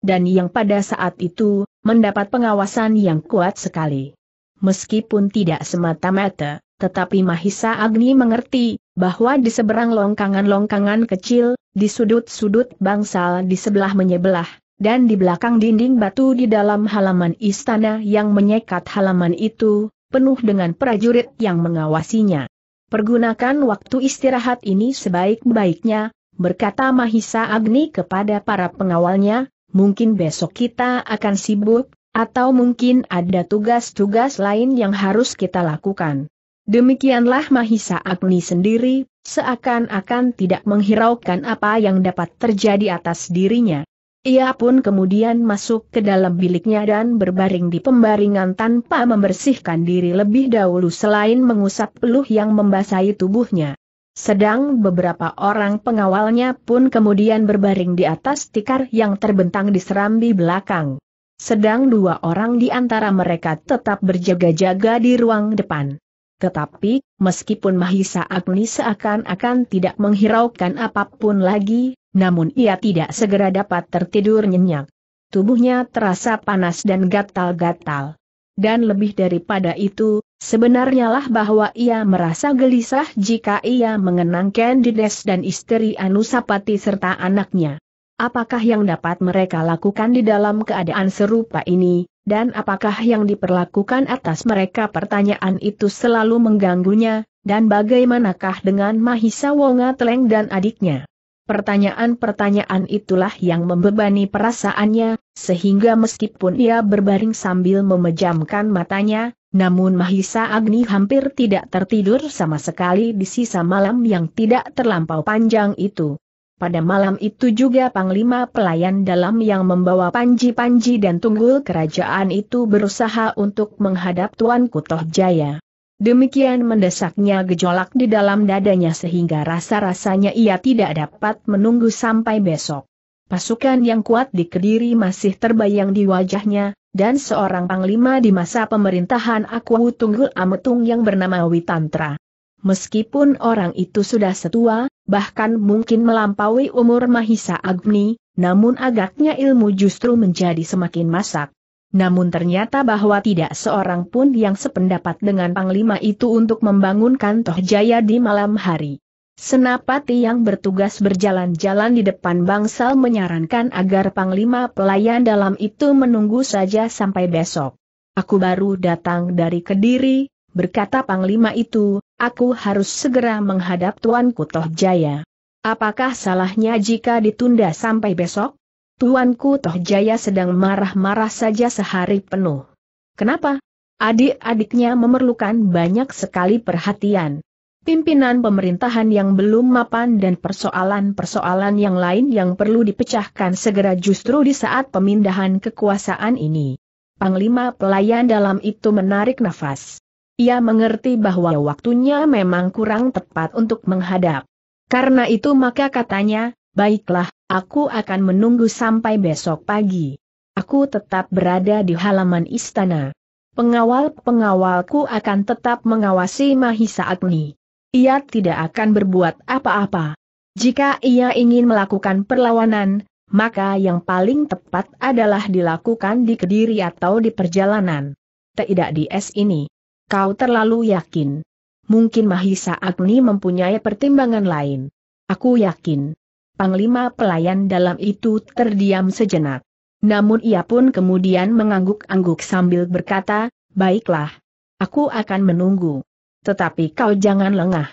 Dan yang pada saat itu, mendapat pengawasan yang kuat sekali. Meskipun tidak semata-mata, tetapi Mahisa Agni mengerti, bahwa di seberang longkangan-longkangan kecil, di sudut-sudut bangsal di sebelah menyebelah, dan di belakang dinding batu di dalam halaman istana yang menyekat halaman itu, penuh dengan prajurit yang mengawasinya. Pergunakan waktu istirahat ini sebaik-baiknya, berkata Mahisa Agni kepada para pengawalnya, mungkin besok kita akan sibuk, atau mungkin ada tugas-tugas lain yang harus kita lakukan. Demikianlah Mahisa Agni sendiri, seakan-akan tidak menghiraukan apa yang dapat terjadi atas dirinya. Ia pun kemudian masuk ke dalam biliknya dan berbaring di pembaringan tanpa membersihkan diri lebih dahulu selain mengusap peluh yang membasahi tubuhnya. Sedang beberapa orang pengawalnya pun kemudian berbaring di atas tikar yang terbentang di serambi belakang. Sedang dua orang di antara mereka tetap berjaga-jaga di ruang depan. Tetapi, meskipun Mahisa Agni seakan-akan tidak menghiraukan apapun lagi, namun ia tidak segera dapat tertidur nyenyak. Tubuhnya terasa panas dan gatal-gatal. Dan lebih daripada itu, sebenarnya lah bahwa ia merasa gelisah jika ia mengenang Candides dan istri Anusapati serta anaknya. Apakah yang dapat mereka lakukan di dalam keadaan serupa ini, dan apakah yang diperlakukan atas mereka pertanyaan itu selalu mengganggunya, dan bagaimanakah dengan Mahisa Wonga Teleng dan adiknya? Pertanyaan-pertanyaan itulah yang membebani perasaannya, sehingga meskipun ia berbaring sambil memejamkan matanya, namun Mahisa Agni hampir tidak tertidur sama sekali di sisa malam yang tidak terlampau panjang itu. Pada malam itu juga Panglima Pelayan Dalam yang membawa panji-panji dan tunggul kerajaan itu berusaha untuk menghadap Tuan Kutoh Jaya. Demikian mendesaknya gejolak di dalam dadanya sehingga rasa-rasanya ia tidak dapat menunggu sampai besok. Pasukan yang kuat di Kediri masih terbayang di wajahnya, dan seorang panglima di masa pemerintahan Akwu Tunggul Ametung yang bernama Witantra. Meskipun orang itu sudah setua, bahkan mungkin melampaui umur Mahisa Agni, namun agaknya ilmu justru menjadi semakin masak. Namun ternyata bahwa tidak seorang pun yang sependapat dengan Panglima itu untuk membangunkan Tohjaya di malam hari. Senapati yang bertugas berjalan-jalan di depan bangsal menyarankan agar Panglima pelayan dalam itu menunggu saja sampai besok. Aku baru datang dari Kediri, berkata Panglima itu, aku harus segera menghadap Tuan Kutoh Jaya. Apakah salahnya jika ditunda sampai besok? Tuan Kutoh Jaya sedang marah-marah saja sehari penuh. Kenapa? Adik-adiknya memerlukan banyak sekali perhatian pimpinan pemerintahan yang belum mapan dan persoalan-persoalan yang lain yang perlu dipecahkan segera justru di saat pemindahan kekuasaan ini. Panglima pelayan dalam itu menarik nafas. Ia mengerti bahwa waktunya memang kurang tepat untuk menghadap. Karena itu maka katanya, baiklah, aku akan menunggu sampai besok pagi. Aku tetap berada di halaman istana. Pengawal-pengawalku akan tetap mengawasi Mahisa Agni. Ia tidak akan berbuat apa-apa. Jika ia ingin melakukan perlawanan, maka yang paling tepat adalah dilakukan di Kediri atau di perjalanan. Tidak di es ini. Kau terlalu yakin. Mungkin Mahisa Agni mempunyai pertimbangan lain. Aku yakin. Panglima pelayan dalam itu terdiam sejenak. Namun ia pun kemudian mengangguk-angguk sambil berkata, Baiklah. Aku akan menunggu. Tetapi kau jangan lengah.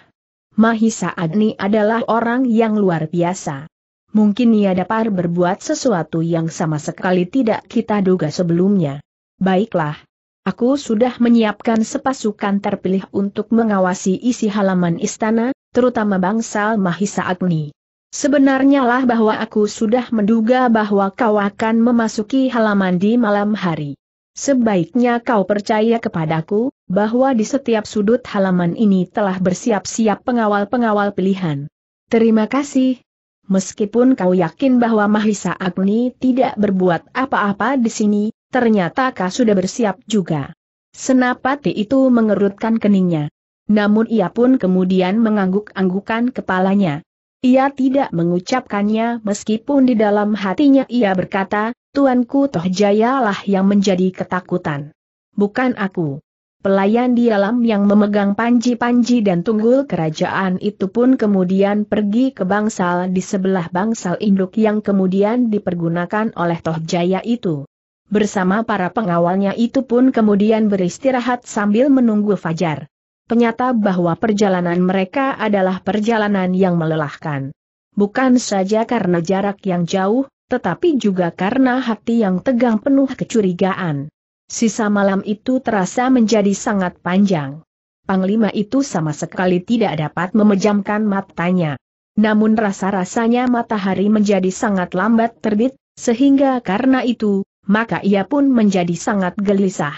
Mahisa Agni adalah orang yang luar biasa. Mungkin ia dapat berbuat sesuatu yang sama sekali tidak kita duga sebelumnya. Baiklah, Aku sudah menyiapkan sepasukan terpilih untuk mengawasi isi halaman istana, terutama Bangsal Mahisa Agni. Sebenarnya lah bahwa aku sudah menduga bahwa kau akan memasuki halaman di malam hari. Sebaiknya kau percaya kepadaku, bahwa di setiap sudut halaman ini telah bersiap-siap pengawal-pengawal pilihan. Terima kasih. Meskipun kau yakin bahwa Mahisa Agni tidak berbuat apa-apa di sini, Ternyata kau sudah bersiap juga. Senapati itu mengerutkan keningnya. Namun ia pun kemudian mengangguk-anggukan kepalanya. Ia tidak mengucapkannya meskipun di dalam hatinya ia berkata, Tuanku Toh Jayalah yang menjadi ketakutan. Bukan aku. Pelayan di dalam yang memegang panji-panji dan tunggul kerajaan itu pun kemudian pergi ke bangsal di sebelah bangsal induk yang kemudian dipergunakan oleh Toh Jaya itu bersama para pengawalnya itu pun kemudian beristirahat sambil menunggu fajar. Penyata bahwa perjalanan mereka adalah perjalanan yang melelahkan. Bukan saja karena jarak yang jauh, tetapi juga karena hati yang tegang penuh kecurigaan. Sisa malam itu terasa menjadi sangat panjang. Panglima itu sama sekali tidak dapat memejamkan matanya. Namun rasa-rasanya matahari menjadi sangat lambat terbit, sehingga karena itu, maka ia pun menjadi sangat gelisah.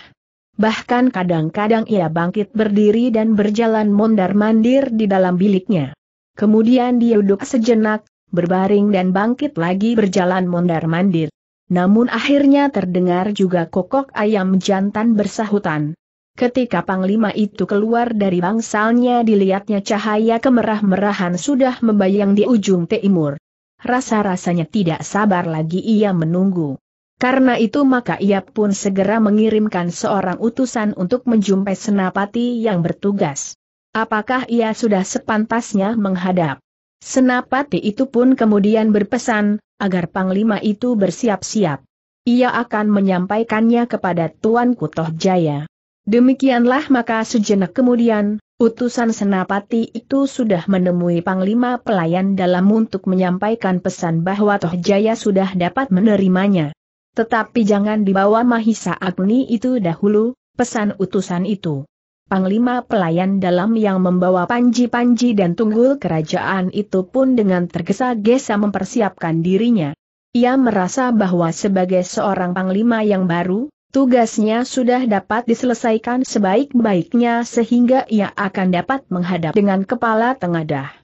Bahkan kadang-kadang ia bangkit berdiri dan berjalan mondar-mandir di dalam biliknya. Kemudian dia duduk sejenak, berbaring dan bangkit lagi berjalan mondar-mandir. Namun akhirnya terdengar juga kokok ayam jantan bersahutan. Ketika panglima itu keluar dari bangsalnya dilihatnya cahaya kemerah-merahan sudah membayang di ujung timur. Rasa-rasanya tidak sabar lagi ia menunggu. Karena itu maka ia pun segera mengirimkan seorang utusan untuk menjumpai senapati yang bertugas. Apakah ia sudah sepantasnya menghadap? Senapati itu pun kemudian berpesan, agar Panglima itu bersiap-siap. Ia akan menyampaikannya kepada Tuan Kutoh Jaya. Demikianlah maka sejenak kemudian, utusan senapati itu sudah menemui Panglima pelayan dalam untuk menyampaikan pesan bahwa Toh Jaya sudah dapat menerimanya. Tetapi jangan dibawa Mahisa Agni itu dahulu, pesan utusan itu. Panglima pelayan dalam yang membawa panji-panji dan tunggul kerajaan itu pun dengan tergesa-gesa mempersiapkan dirinya. Ia merasa bahwa sebagai seorang panglima yang baru, tugasnya sudah dapat diselesaikan sebaik-baiknya sehingga ia akan dapat menghadap dengan kepala tengadah.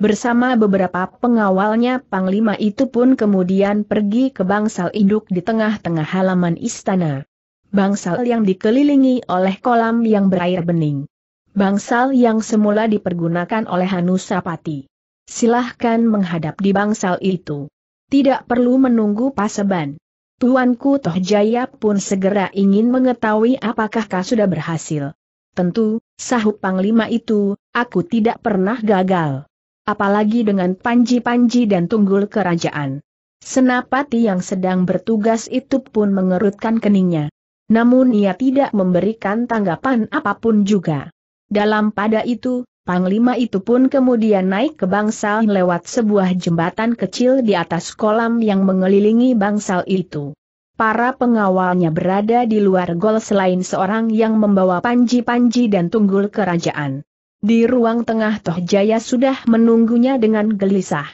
Bersama beberapa pengawalnya Panglima itu pun kemudian pergi ke bangsal induk di tengah-tengah halaman istana. Bangsal yang dikelilingi oleh kolam yang berair bening. Bangsal yang semula dipergunakan oleh Hanusapati. Silahkan menghadap di bangsal itu. Tidak perlu menunggu paseban. Tuanku Tohjaya pun segera ingin mengetahui apakah kau sudah berhasil. Tentu, sahut Panglima itu, aku tidak pernah gagal apalagi dengan panji-panji dan tunggul kerajaan. Senapati yang sedang bertugas itu pun mengerutkan keningnya. Namun ia tidak memberikan tanggapan apapun juga. Dalam pada itu, Panglima itu pun kemudian naik ke bangsal lewat sebuah jembatan kecil di atas kolam yang mengelilingi bangsal itu. Para pengawalnya berada di luar gol selain seorang yang membawa panji-panji dan tunggul kerajaan. Di ruang tengah Toh Jaya sudah menunggunya dengan gelisah.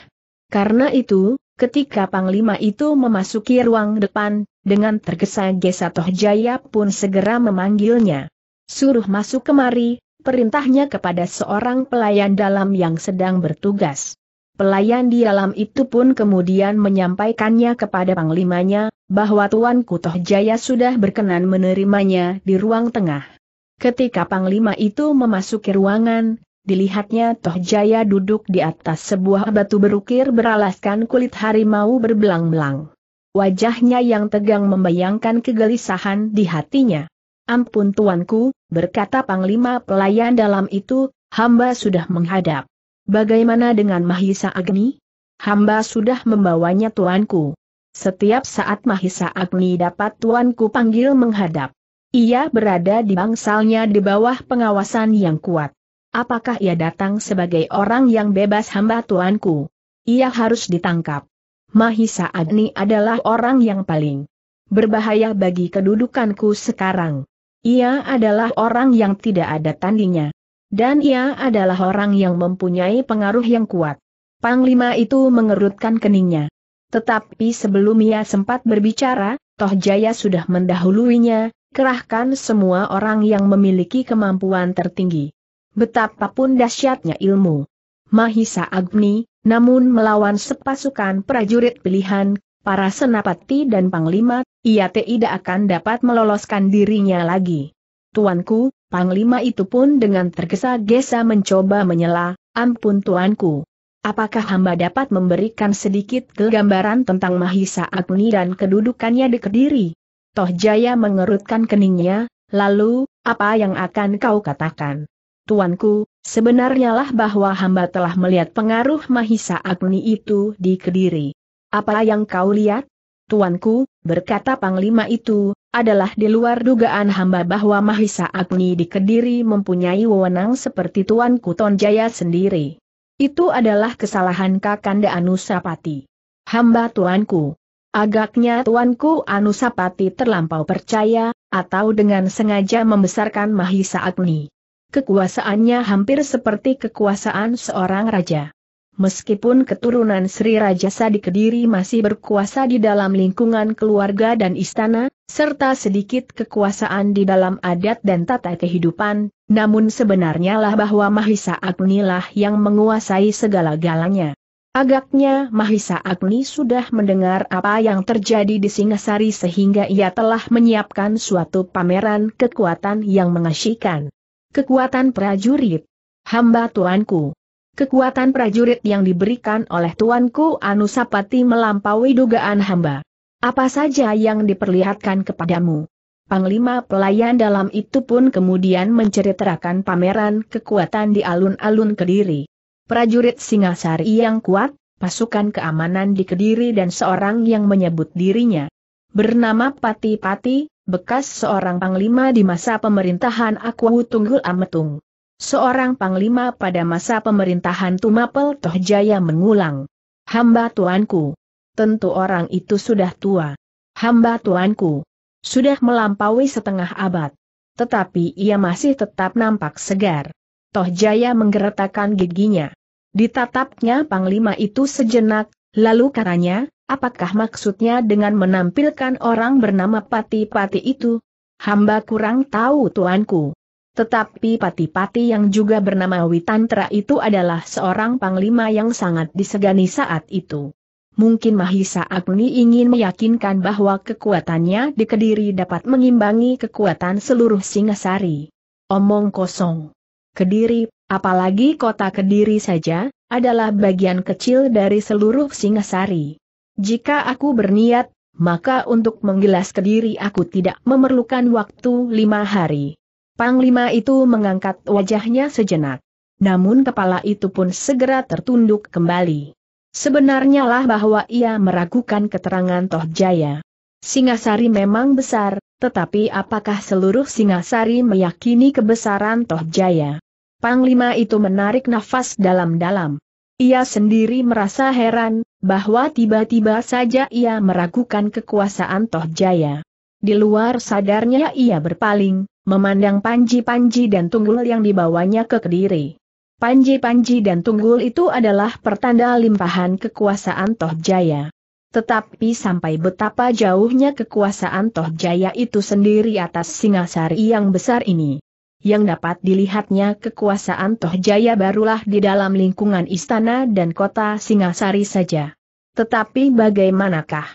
Karena itu, ketika Panglima itu memasuki ruang depan, dengan tergesa-gesa Toh Jaya pun segera memanggilnya. Suruh masuk kemari, perintahnya kepada seorang pelayan dalam yang sedang bertugas. Pelayan di dalam itu pun kemudian menyampaikannya kepada panglimanya, bahwa Tuan Kutoh Jaya sudah berkenan menerimanya di ruang tengah. Ketika Panglima itu memasuki ruangan, dilihatnya Toh Jaya duduk di atas sebuah batu berukir beralaskan kulit harimau berbelang-belang. Wajahnya yang tegang membayangkan kegelisahan di hatinya. Ampun tuanku, berkata Panglima pelayan dalam itu, hamba sudah menghadap. Bagaimana dengan Mahisa Agni? Hamba sudah membawanya tuanku. Setiap saat Mahisa Agni dapat tuanku panggil menghadap. Ia berada di bangsalnya di bawah pengawasan yang kuat. Apakah ia datang sebagai orang yang bebas hamba tuanku? Ia harus ditangkap. Mahisa Agni adalah orang yang paling berbahaya bagi kedudukanku sekarang. Ia adalah orang yang tidak ada tandingnya. Dan ia adalah orang yang mempunyai pengaruh yang kuat. Panglima itu mengerutkan keningnya. Tetapi sebelum ia sempat berbicara, Toh Jaya sudah mendahuluinya, kerahkan semua orang yang memiliki kemampuan tertinggi. Betapapun dahsyatnya ilmu Mahisa Agni, namun melawan sepasukan prajurit pilihan, para senapati dan panglima, ia tidak akan dapat meloloskan dirinya lagi. Tuanku, panglima itu pun dengan tergesa-gesa mencoba menyela, ampun tuanku. Apakah hamba dapat memberikan sedikit kegambaran tentang Mahisa Agni dan kedudukannya di Kediri? Toh Jaya mengerutkan keningnya, lalu, apa yang akan kau katakan? Tuanku, sebenarnya lah bahwa hamba telah melihat pengaruh Mahisa Agni itu di Kediri. Apa yang kau lihat? Tuanku, berkata Panglima itu, adalah di luar dugaan hamba bahwa Mahisa Agni di Kediri mempunyai wewenang seperti Tuanku Tonjaya sendiri. Itu adalah kesalahan Kakanda Anusapati. Hamba Tuanku, Agaknya tuanku Anusapati terlampau percaya, atau dengan sengaja membesarkan Mahisa Agni. Kekuasaannya hampir seperti kekuasaan seorang raja. Meskipun keturunan Sri Raja Sadi Kediri masih berkuasa di dalam lingkungan keluarga dan istana, serta sedikit kekuasaan di dalam adat dan tata kehidupan, namun sebenarnya lah bahwa Mahisa Agni lah yang menguasai segala-galanya. Agaknya Mahisa Agni sudah mendengar apa yang terjadi di Singasari sehingga ia telah menyiapkan suatu pameran kekuatan yang mengasyikan. Kekuatan prajurit. Hamba tuanku. Kekuatan prajurit yang diberikan oleh tuanku Anusapati melampaui dugaan hamba. Apa saja yang diperlihatkan kepadamu? Panglima pelayan dalam itu pun kemudian menceritakan pameran kekuatan di alun-alun Kediri prajurit Singasari yang kuat, pasukan keamanan di Kediri dan seorang yang menyebut dirinya bernama Pati-Pati, bekas seorang panglima di masa pemerintahan Akwu Tunggul Ametung. Seorang panglima pada masa pemerintahan Tumapel Tohjaya mengulang. Hamba tuanku. Tentu orang itu sudah tua. Hamba tuanku. Sudah melampaui setengah abad. Tetapi ia masih tetap nampak segar. Toh Jaya menggeretakkan giginya. Ditatapnya Panglima itu sejenak, lalu katanya, apakah maksudnya dengan menampilkan orang bernama Pati-Pati itu? Hamba kurang tahu tuanku. Tetapi Pati-Pati yang juga bernama Witantra itu adalah seorang Panglima yang sangat disegani saat itu. Mungkin Mahisa Agni ingin meyakinkan bahwa kekuatannya di Kediri dapat mengimbangi kekuatan seluruh Singasari. Omong kosong. Kediri, apalagi kota Kediri saja, adalah bagian kecil dari seluruh Singasari. Jika aku berniat, maka untuk menggilas Kediri aku tidak memerlukan waktu lima hari. Panglima itu mengangkat wajahnya sejenak. Namun kepala itu pun segera tertunduk kembali. Sebenarnya lah bahwa ia meragukan keterangan Tohjaya. Singasari memang besar, tetapi apakah seluruh Singasari meyakini kebesaran Tohjaya? Panglima itu menarik nafas dalam-dalam. Ia sendiri merasa heran, bahwa tiba-tiba saja ia meragukan kekuasaan Toh Jaya. Di luar sadarnya ia berpaling, memandang Panji-Panji dan Tunggul yang dibawanya ke Kediri. Panji-Panji dan Tunggul itu adalah pertanda limpahan kekuasaan Toh Jaya. Tetapi sampai betapa jauhnya kekuasaan Toh Jaya itu sendiri atas Singasari yang besar ini yang dapat dilihatnya kekuasaan Tohjaya barulah di dalam lingkungan istana dan kota Singasari saja. Tetapi bagaimanakah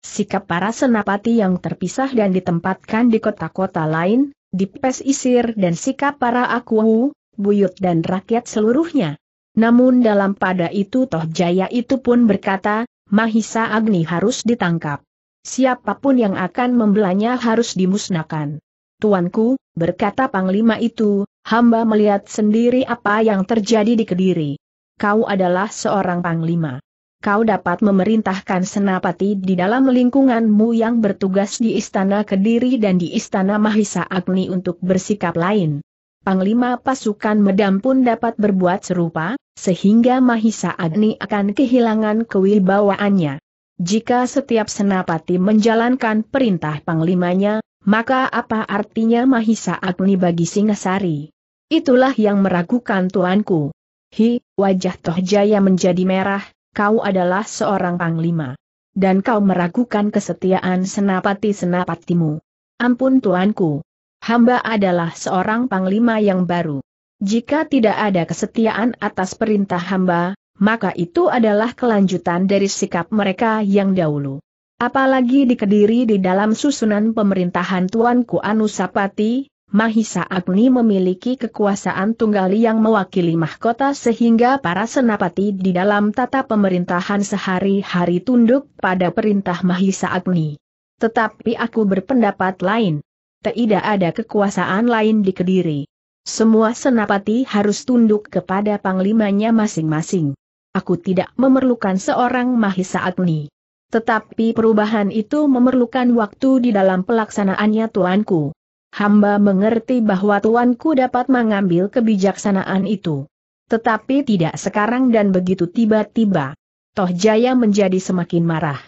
sikap para senapati yang terpisah dan ditempatkan di kota-kota lain, di pesisir dan sikap para akuhu, buyut dan rakyat seluruhnya? Namun dalam pada itu Tohjaya itu pun berkata, Mahisa Agni harus ditangkap. Siapapun yang akan membelanya harus dimusnahkan. Tuanku, berkata Panglima itu, hamba melihat sendiri apa yang terjadi di Kediri. Kau adalah seorang Panglima. Kau dapat memerintahkan senapati di dalam lingkunganmu yang bertugas di Istana Kediri dan di Istana Mahisa Agni untuk bersikap lain. Panglima pasukan Medam pun dapat berbuat serupa, sehingga Mahisa Agni akan kehilangan kewibawaannya. Jika setiap senapati menjalankan perintah Panglimanya, maka apa artinya Mahisa Agni bagi Singasari? Itulah yang meragukan tuanku. Hi, wajah Tohjaya menjadi merah, kau adalah seorang panglima. Dan kau meragukan kesetiaan senapati-senapatimu. Ampun tuanku. Hamba adalah seorang panglima yang baru. Jika tidak ada kesetiaan atas perintah hamba, maka itu adalah kelanjutan dari sikap mereka yang dahulu. Apalagi di Kediri di dalam susunan pemerintahan Tuanku Anusapati, Mahisa Agni memiliki kekuasaan tunggal yang mewakili mahkota sehingga para senapati di dalam tata pemerintahan sehari-hari tunduk pada perintah Mahisa Agni. Tetapi aku berpendapat lain. Tidak ada kekuasaan lain di Kediri. Semua senapati harus tunduk kepada panglimanya masing-masing. Aku tidak memerlukan seorang Mahisa Agni. Tetapi perubahan itu memerlukan waktu di dalam pelaksanaannya tuanku. Hamba mengerti bahwa tuanku dapat mengambil kebijaksanaan itu. Tetapi tidak sekarang dan begitu tiba-tiba. Toh Jaya menjadi semakin marah.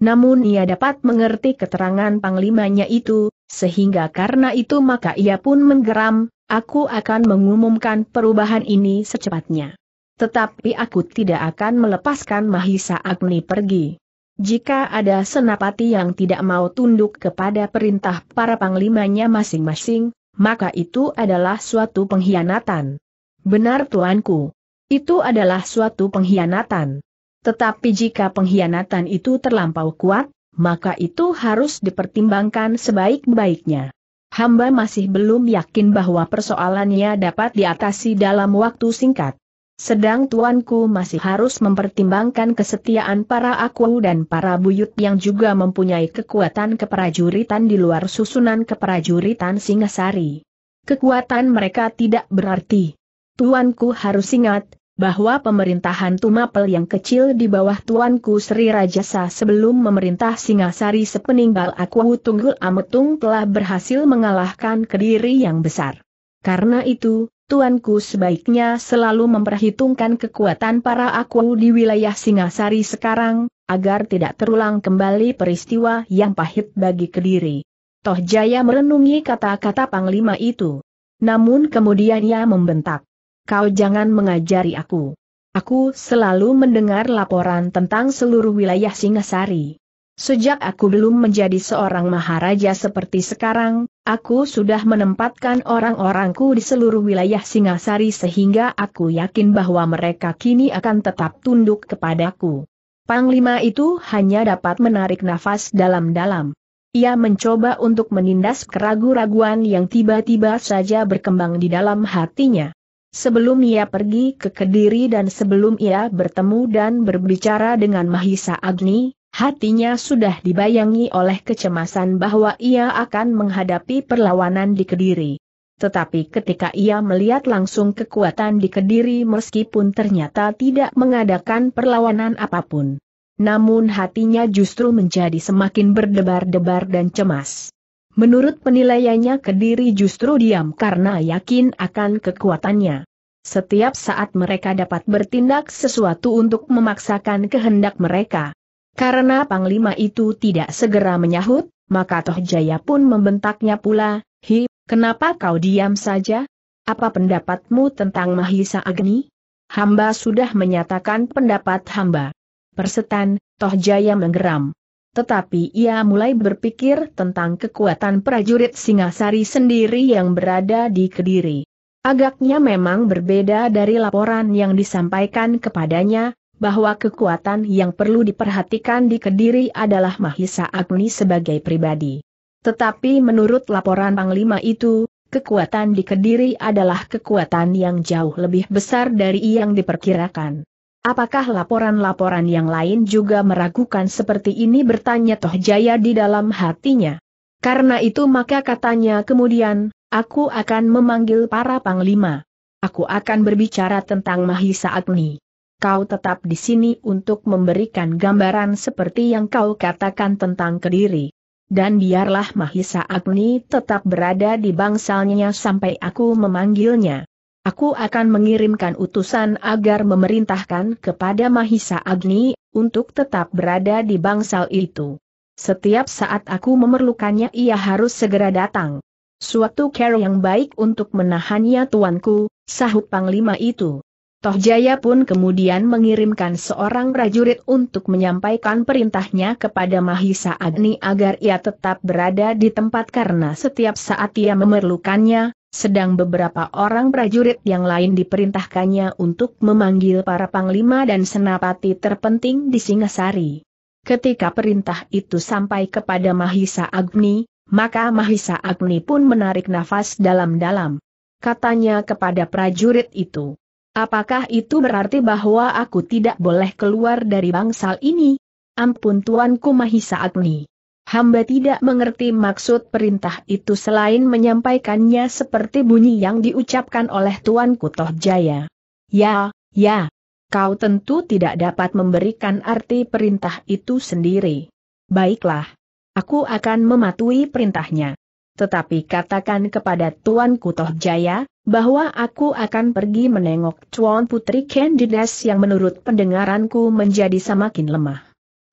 Namun ia dapat mengerti keterangan panglimanya itu, sehingga karena itu maka ia pun menggeram, aku akan mengumumkan perubahan ini secepatnya. Tetapi aku tidak akan melepaskan Mahisa Agni pergi. Jika ada senapati yang tidak mau tunduk kepada perintah para panglimanya masing-masing, maka itu adalah suatu pengkhianatan. Benar tuanku. Itu adalah suatu pengkhianatan. Tetapi jika pengkhianatan itu terlampau kuat, maka itu harus dipertimbangkan sebaik-baiknya. Hamba masih belum yakin bahwa persoalannya dapat diatasi dalam waktu singkat. Sedang tuanku masih harus mempertimbangkan kesetiaan para aku dan para buyut yang juga mempunyai kekuatan keprajuritan di luar susunan keprajuritan Singasari. Kekuatan mereka tidak berarti. Tuanku harus ingat, bahwa pemerintahan Tumapel yang kecil di bawah Tuanku Sri Rajasa sebelum memerintah Singasari sepeninggal aku Tunggul Ametung telah berhasil mengalahkan Kediri yang besar. Karena itu, Tuanku sebaiknya selalu memperhitungkan kekuatan para aku di wilayah Singasari sekarang, agar tidak terulang kembali peristiwa yang pahit bagi Kediri. Toh Jaya merenungi kata-kata Panglima itu. Namun kemudian ia membentak. Kau jangan mengajari aku. Aku selalu mendengar laporan tentang seluruh wilayah Singasari. Sejak aku belum menjadi seorang maharaja seperti sekarang, aku sudah menempatkan orang-orangku di seluruh wilayah Singasari sehingga aku yakin bahwa mereka kini akan tetap tunduk kepadaku. Panglima itu hanya dapat menarik nafas dalam-dalam. Ia mencoba untuk menindas keraguan-raguan yang tiba-tiba saja berkembang di dalam hatinya. Sebelum ia pergi ke Kediri dan sebelum ia bertemu dan berbicara dengan Mahisa Agni, Hatinya sudah dibayangi oleh kecemasan bahwa ia akan menghadapi perlawanan di Kediri. Tetapi ketika ia melihat langsung kekuatan di Kediri meskipun ternyata tidak mengadakan perlawanan apapun. Namun hatinya justru menjadi semakin berdebar-debar dan cemas. Menurut penilaiannya Kediri justru diam karena yakin akan kekuatannya. Setiap saat mereka dapat bertindak sesuatu untuk memaksakan kehendak mereka. Karena panglima itu tidak segera menyahut, maka Toh Jaya pun membentaknya pula, Hi, kenapa kau diam saja? Apa pendapatmu tentang Mahisa Agni? Hamba sudah menyatakan pendapat hamba. Persetan, Toh Jaya menggeram. Tetapi ia mulai berpikir tentang kekuatan prajurit Singasari sendiri yang berada di Kediri. Agaknya memang berbeda dari laporan yang disampaikan kepadanya, bahwa kekuatan yang perlu diperhatikan di Kediri adalah Mahisa Agni sebagai pribadi. Tetapi menurut laporan Panglima itu, kekuatan di Kediri adalah kekuatan yang jauh lebih besar dari yang diperkirakan. Apakah laporan-laporan yang lain juga meragukan seperti ini bertanya Toh Jaya di dalam hatinya? Karena itu maka katanya kemudian, aku akan memanggil para panglima. Aku akan berbicara tentang Mahisa Agni kau tetap di sini untuk memberikan gambaran seperti yang kau katakan tentang Kediri. Dan biarlah Mahisa Agni tetap berada di bangsalnya sampai aku memanggilnya. Aku akan mengirimkan utusan agar memerintahkan kepada Mahisa Agni untuk tetap berada di bangsal itu. Setiap saat aku memerlukannya ia harus segera datang. Suatu care yang baik untuk menahannya tuanku, sahut panglima itu. Tohjaya pun kemudian mengirimkan seorang prajurit untuk menyampaikan perintahnya kepada Mahisa Agni agar ia tetap berada di tempat karena setiap saat ia memerlukannya, sedang beberapa orang prajurit yang lain diperintahkannya untuk memanggil para panglima dan senapati terpenting di Singasari. Ketika perintah itu sampai kepada Mahisa Agni, maka Mahisa Agni pun menarik nafas dalam-dalam. Katanya kepada prajurit itu Apakah itu berarti bahwa aku tidak boleh keluar dari bangsal ini? Ampun Tuanku Mahisa Agni. Hamba tidak mengerti maksud perintah itu selain menyampaikannya seperti bunyi yang diucapkan oleh Tuanku Toh Jaya. Ya, ya. Kau tentu tidak dapat memberikan arti perintah itu sendiri. Baiklah. Aku akan mematuhi perintahnya. Tetapi katakan kepada Tuan Kutoh Jaya, bahwa aku akan pergi menengok Tuan Putri Candidas yang menurut pendengaranku menjadi semakin lemah.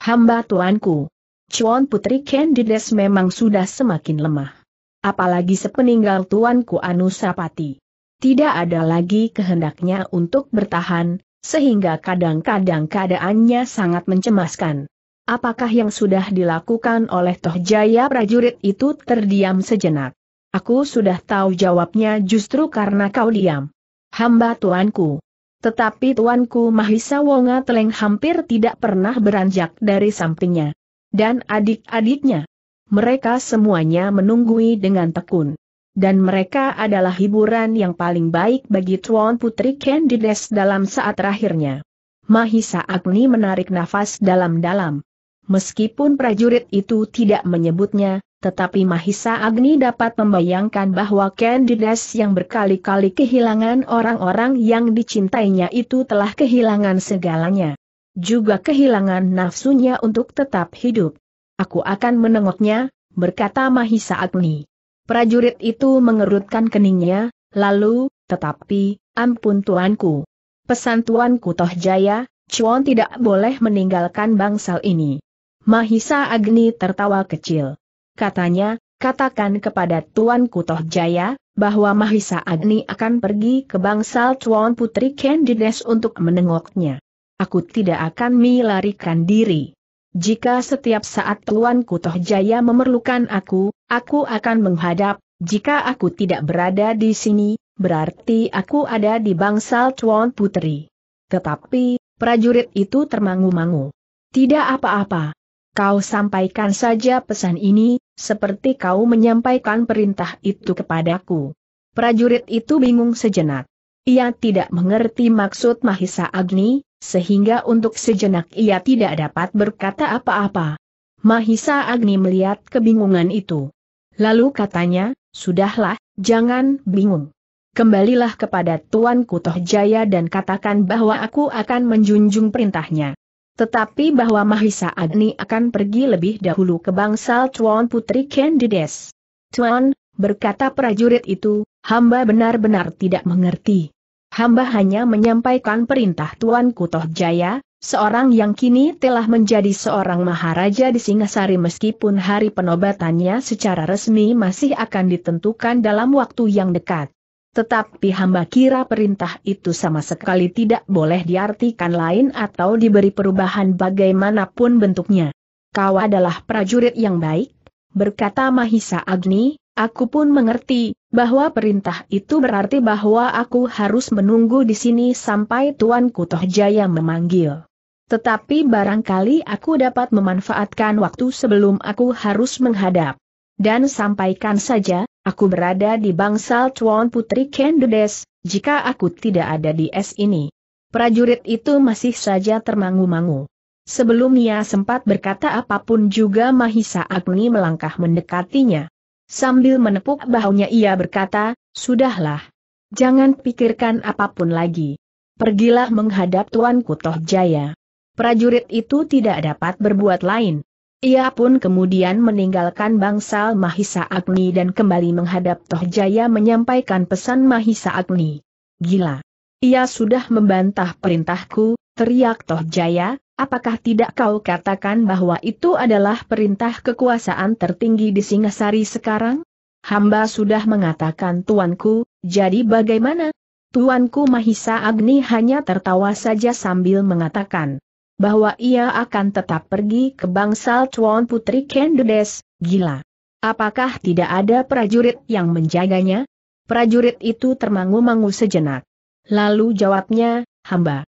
Hamba Tuanku, Tuan Putri Candidas memang sudah semakin lemah. Apalagi sepeninggal Tuanku Anusapati. Tidak ada lagi kehendaknya untuk bertahan, sehingga kadang-kadang keadaannya sangat mencemaskan. Apakah yang sudah dilakukan oleh Toh Jaya prajurit itu terdiam sejenak? Aku sudah tahu jawabnya justru karena kau diam. Hamba tuanku. Tetapi tuanku Mahisa Wonga Teleng hampir tidak pernah beranjak dari sampingnya. Dan adik-adiknya. Mereka semuanya menunggui dengan tekun. Dan mereka adalah hiburan yang paling baik bagi Tuan Putri Candides dalam saat terakhirnya. Mahisa Agni menarik nafas dalam-dalam. Meskipun prajurit itu tidak menyebutnya, tetapi Mahisa Agni dapat membayangkan bahwa Candides yang berkali-kali kehilangan orang-orang yang dicintainya itu telah kehilangan segalanya. Juga kehilangan nafsunya untuk tetap hidup. Aku akan menengoknya, berkata Mahisa Agni. Prajurit itu mengerutkan keningnya, lalu, tetapi, ampun tuanku. Pesan tuanku Toh Jaya, Cuan tidak boleh meninggalkan bangsal ini. Mahisa Agni tertawa kecil. Katanya, katakan kepada Tuan Kutoh Jaya, bahwa Mahisa Agni akan pergi ke bangsal Tuan Putri Candides untuk menengoknya. Aku tidak akan melarikan diri. Jika setiap saat Tuan Kutoh Jaya memerlukan aku, aku akan menghadap, jika aku tidak berada di sini, berarti aku ada di bangsal Tuan Putri. Tetapi, prajurit itu termangu-mangu. Tidak apa-apa, Kau sampaikan saja pesan ini, seperti kau menyampaikan perintah itu kepadaku. Prajurit itu bingung sejenak. Ia tidak mengerti maksud Mahisa Agni, sehingga untuk sejenak ia tidak dapat berkata apa-apa. Mahisa Agni melihat kebingungan itu. Lalu katanya, sudahlah, jangan bingung. Kembalilah kepada Tuan Kutoh Jaya dan katakan bahwa aku akan menjunjung perintahnya. Tetapi bahwa Mahisa Agni akan pergi lebih dahulu ke bangsal Tuan Putri Candides. Tuan, berkata prajurit itu, hamba benar-benar tidak mengerti. Hamba hanya menyampaikan perintah Tuan Kutoh Jaya, seorang yang kini telah menjadi seorang maharaja di Singasari meskipun hari penobatannya secara resmi masih akan ditentukan dalam waktu yang dekat. Tetapi hamba kira perintah itu sama sekali tidak boleh diartikan lain atau diberi perubahan bagaimanapun bentuknya. Kau adalah prajurit yang baik, berkata Mahisa Agni, Aku pun mengerti bahwa perintah itu berarti bahwa aku harus menunggu di sini sampai Tuanku Tohjaya memanggil. Tetapi barangkali aku dapat memanfaatkan waktu sebelum aku harus menghadap. Dan sampaikan saja, Aku berada di bangsal Tuan Putri Kendudes, jika aku tidak ada di es ini. Prajurit itu masih saja termangu-mangu. Sebelum ia sempat berkata apapun juga Mahisa Agni melangkah mendekatinya. Sambil menepuk bahunya ia berkata, Sudahlah. Jangan pikirkan apapun lagi. Pergilah menghadap Tuan Kutoh Jaya. Prajurit itu tidak dapat berbuat lain, ia pun kemudian meninggalkan bangsal Mahisa Agni dan kembali menghadap Tohjaya menyampaikan pesan Mahisa Agni. Gila! Ia sudah membantah perintahku, teriak Tohjaya, apakah tidak kau katakan bahwa itu adalah perintah kekuasaan tertinggi di Singasari sekarang? Hamba sudah mengatakan tuanku, jadi bagaimana? Tuanku Mahisa Agni hanya tertawa saja sambil mengatakan, bahwa ia akan tetap pergi ke bangsal Tuan Putri Kendudes, gila. Apakah tidak ada prajurit yang menjaganya? Prajurit itu termangu-mangu sejenak. Lalu jawabnya, hamba.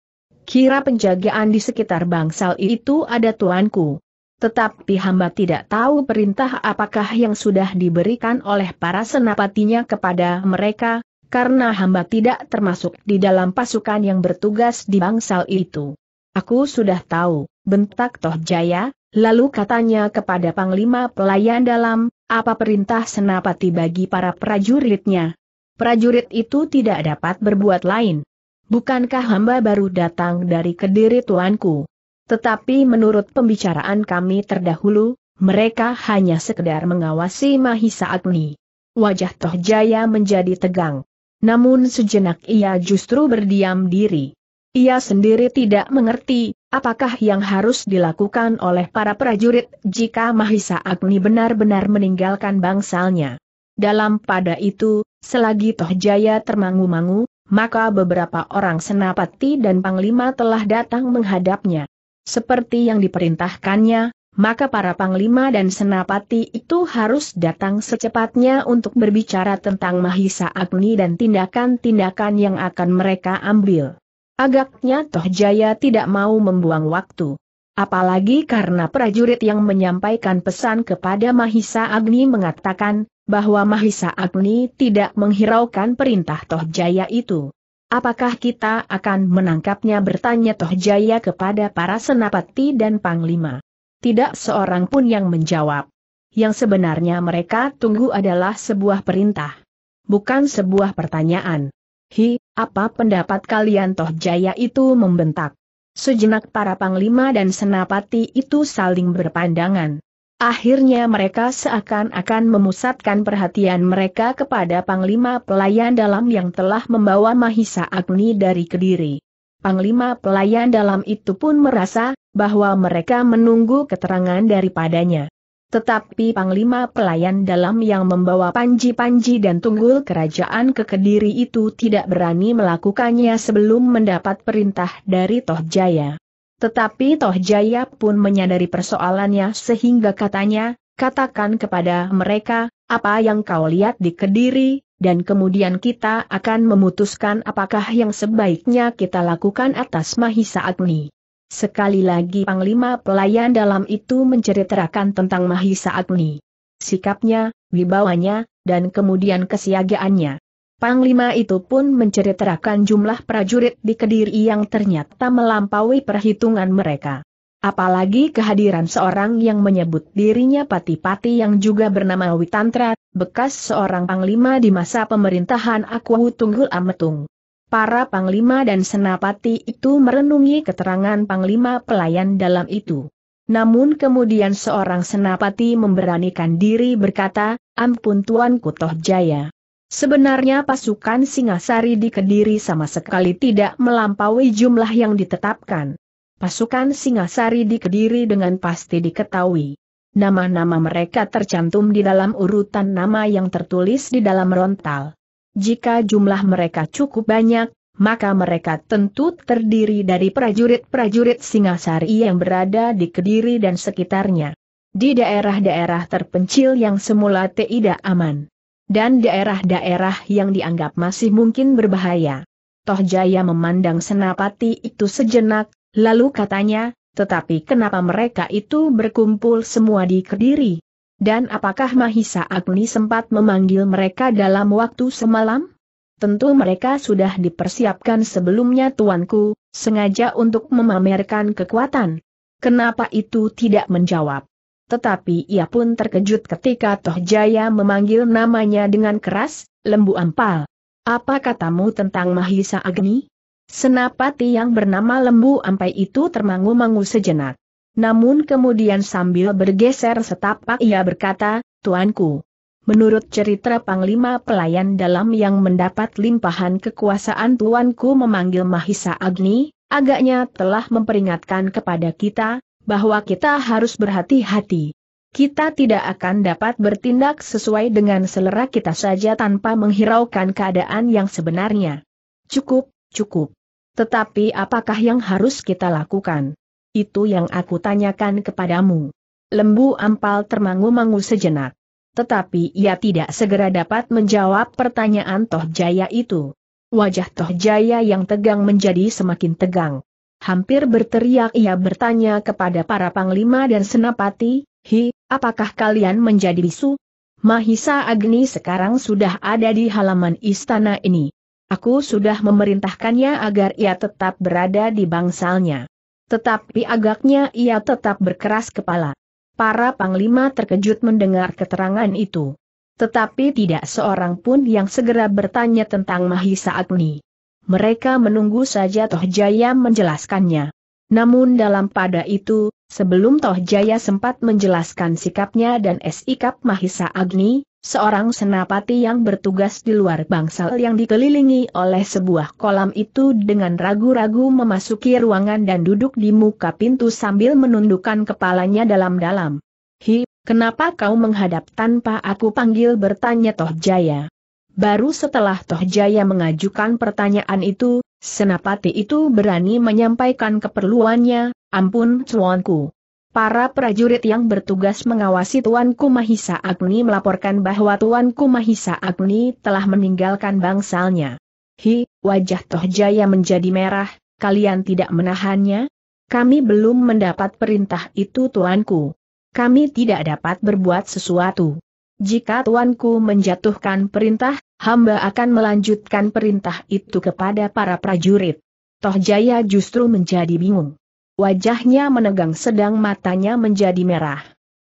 Kira penjagaan di sekitar bangsal itu ada tuanku. Tetapi hamba tidak tahu perintah apakah yang sudah diberikan oleh para senapatinya kepada mereka, karena hamba tidak termasuk di dalam pasukan yang bertugas di bangsal itu. Aku sudah tahu, bentak Toh Jaya, lalu katanya kepada Panglima Pelayan Dalam, apa perintah senapati bagi para prajuritnya? Prajurit itu tidak dapat berbuat lain. Bukankah hamba baru datang dari kediri tuanku? Tetapi menurut pembicaraan kami terdahulu, mereka hanya sekedar mengawasi Mahisa Agni. Wajah Toh Jaya menjadi tegang. Namun sejenak ia justru berdiam diri. Ia sendiri tidak mengerti, apakah yang harus dilakukan oleh para prajurit jika Mahisa Agni benar-benar meninggalkan bangsalnya. Dalam pada itu, selagi Tohjaya termangu-mangu, maka beberapa orang senapati dan panglima telah datang menghadapnya. Seperti yang diperintahkannya, maka para panglima dan senapati itu harus datang secepatnya untuk berbicara tentang Mahisa Agni dan tindakan-tindakan yang akan mereka ambil. Agaknya Toh Jaya tidak mau membuang waktu. Apalagi karena prajurit yang menyampaikan pesan kepada Mahisa Agni mengatakan, bahwa Mahisa Agni tidak menghiraukan perintah Toh Jaya itu. Apakah kita akan menangkapnya bertanya Toh Jaya kepada para senapati dan panglima. Tidak seorang pun yang menjawab. Yang sebenarnya mereka tunggu adalah sebuah perintah. Bukan sebuah pertanyaan. Hi, apa pendapat kalian toh jaya itu membentak. Sejenak para panglima dan senapati itu saling berpandangan. Akhirnya mereka seakan-akan memusatkan perhatian mereka kepada panglima pelayan dalam yang telah membawa Mahisa Agni dari Kediri. Panglima pelayan dalam itu pun merasa bahwa mereka menunggu keterangan daripadanya. Tetapi Panglima Pelayan Dalam yang membawa panji-panji dan tunggul kerajaan ke Kediri itu tidak berani melakukannya sebelum mendapat perintah dari Tohjaya. Tetapi Tohjaya pun menyadari persoalannya sehingga katanya, katakan kepada mereka, apa yang kau lihat di Kediri, dan kemudian kita akan memutuskan apakah yang sebaiknya kita lakukan atas Mahisa Agni. Sekali lagi Panglima Pelayan dalam itu menceritakan tentang Mahisa Agni. Sikapnya, wibawanya, dan kemudian kesiagaannya. Panglima itu pun menceritakan jumlah prajurit di Kediri yang ternyata melampaui perhitungan mereka. Apalagi kehadiran seorang yang menyebut dirinya pati-pati yang juga bernama Witantra, bekas seorang panglima di masa pemerintahan Akwahu Tunggul Ametung. Para panglima dan senapati itu merenungi keterangan panglima pelayan dalam itu. Namun kemudian seorang senapati memberanikan diri berkata, ampun Tuan Kutoh Jaya. Sebenarnya pasukan Singasari di Kediri sama sekali tidak melampaui jumlah yang ditetapkan. Pasukan Singasari di Kediri dengan pasti diketahui. Nama-nama mereka tercantum di dalam urutan nama yang tertulis di dalam rontal. Jika jumlah mereka cukup banyak, maka mereka tentu terdiri dari prajurit-prajurit Singasari yang berada di Kediri dan sekitarnya. Di daerah-daerah terpencil yang semula tidak aman. Dan daerah-daerah yang dianggap masih mungkin berbahaya. Toh Jaya memandang senapati itu sejenak, lalu katanya, tetapi kenapa mereka itu berkumpul semua di Kediri? Dan apakah Mahisa Agni sempat memanggil mereka dalam waktu semalam? Tentu mereka sudah dipersiapkan sebelumnya tuanku, sengaja untuk memamerkan kekuatan. Kenapa itu tidak menjawab? Tetapi ia pun terkejut ketika Toh Jaya memanggil namanya dengan keras, Lembu Ampal. Apa katamu tentang Mahisa Agni? Senapati yang bernama Lembu Ampai itu termangu-mangu sejenak. Namun kemudian sambil bergeser setapak ia berkata, Tuanku, menurut cerita Panglima Pelayan dalam yang mendapat limpahan kekuasaan Tuanku memanggil Mahisa Agni, agaknya telah memperingatkan kepada kita, bahwa kita harus berhati-hati. Kita tidak akan dapat bertindak sesuai dengan selera kita saja tanpa menghiraukan keadaan yang sebenarnya. Cukup, cukup. Tetapi apakah yang harus kita lakukan? Itu yang aku tanyakan kepadamu. Lembu ampal termangu-mangu sejenak. Tetapi ia tidak segera dapat menjawab pertanyaan Toh Jaya itu. Wajah Toh Jaya yang tegang menjadi semakin tegang. Hampir berteriak ia bertanya kepada para panglima dan senapati, Hi, apakah kalian menjadi bisu? Mahisa Agni sekarang sudah ada di halaman istana ini. Aku sudah memerintahkannya agar ia tetap berada di bangsalnya. Tetapi agaknya ia tetap berkeras kepala. Para panglima terkejut mendengar keterangan itu. Tetapi tidak seorang pun yang segera bertanya tentang Mahisa Agni. Mereka menunggu saja Toh Jaya menjelaskannya. Namun dalam pada itu, Sebelum Toh Jaya sempat menjelaskan sikapnya dan sikap Mahisa Agni, seorang senapati yang bertugas di luar bangsal yang dikelilingi oleh sebuah kolam itu dengan ragu-ragu memasuki ruangan dan duduk di muka pintu sambil menundukkan kepalanya dalam-dalam. Hi, kenapa kau menghadap tanpa aku panggil bertanya Toh Jaya? Baru setelah Toh Jaya mengajukan pertanyaan itu, Senapati itu berani menyampaikan keperluannya, ampun tuanku. Para prajurit yang bertugas mengawasi Tuanku Mahisa Agni melaporkan bahwa Tuanku Mahisa Agni telah meninggalkan bangsalnya. Hi, wajah Tohjaya menjadi merah, kalian tidak menahannya? Kami belum mendapat perintah itu Tuanku. Kami tidak dapat berbuat sesuatu. Jika tuanku menjatuhkan perintah, hamba akan melanjutkan perintah itu kepada para prajurit. Toh Jaya justru menjadi bingung. Wajahnya menegang sedang matanya menjadi merah.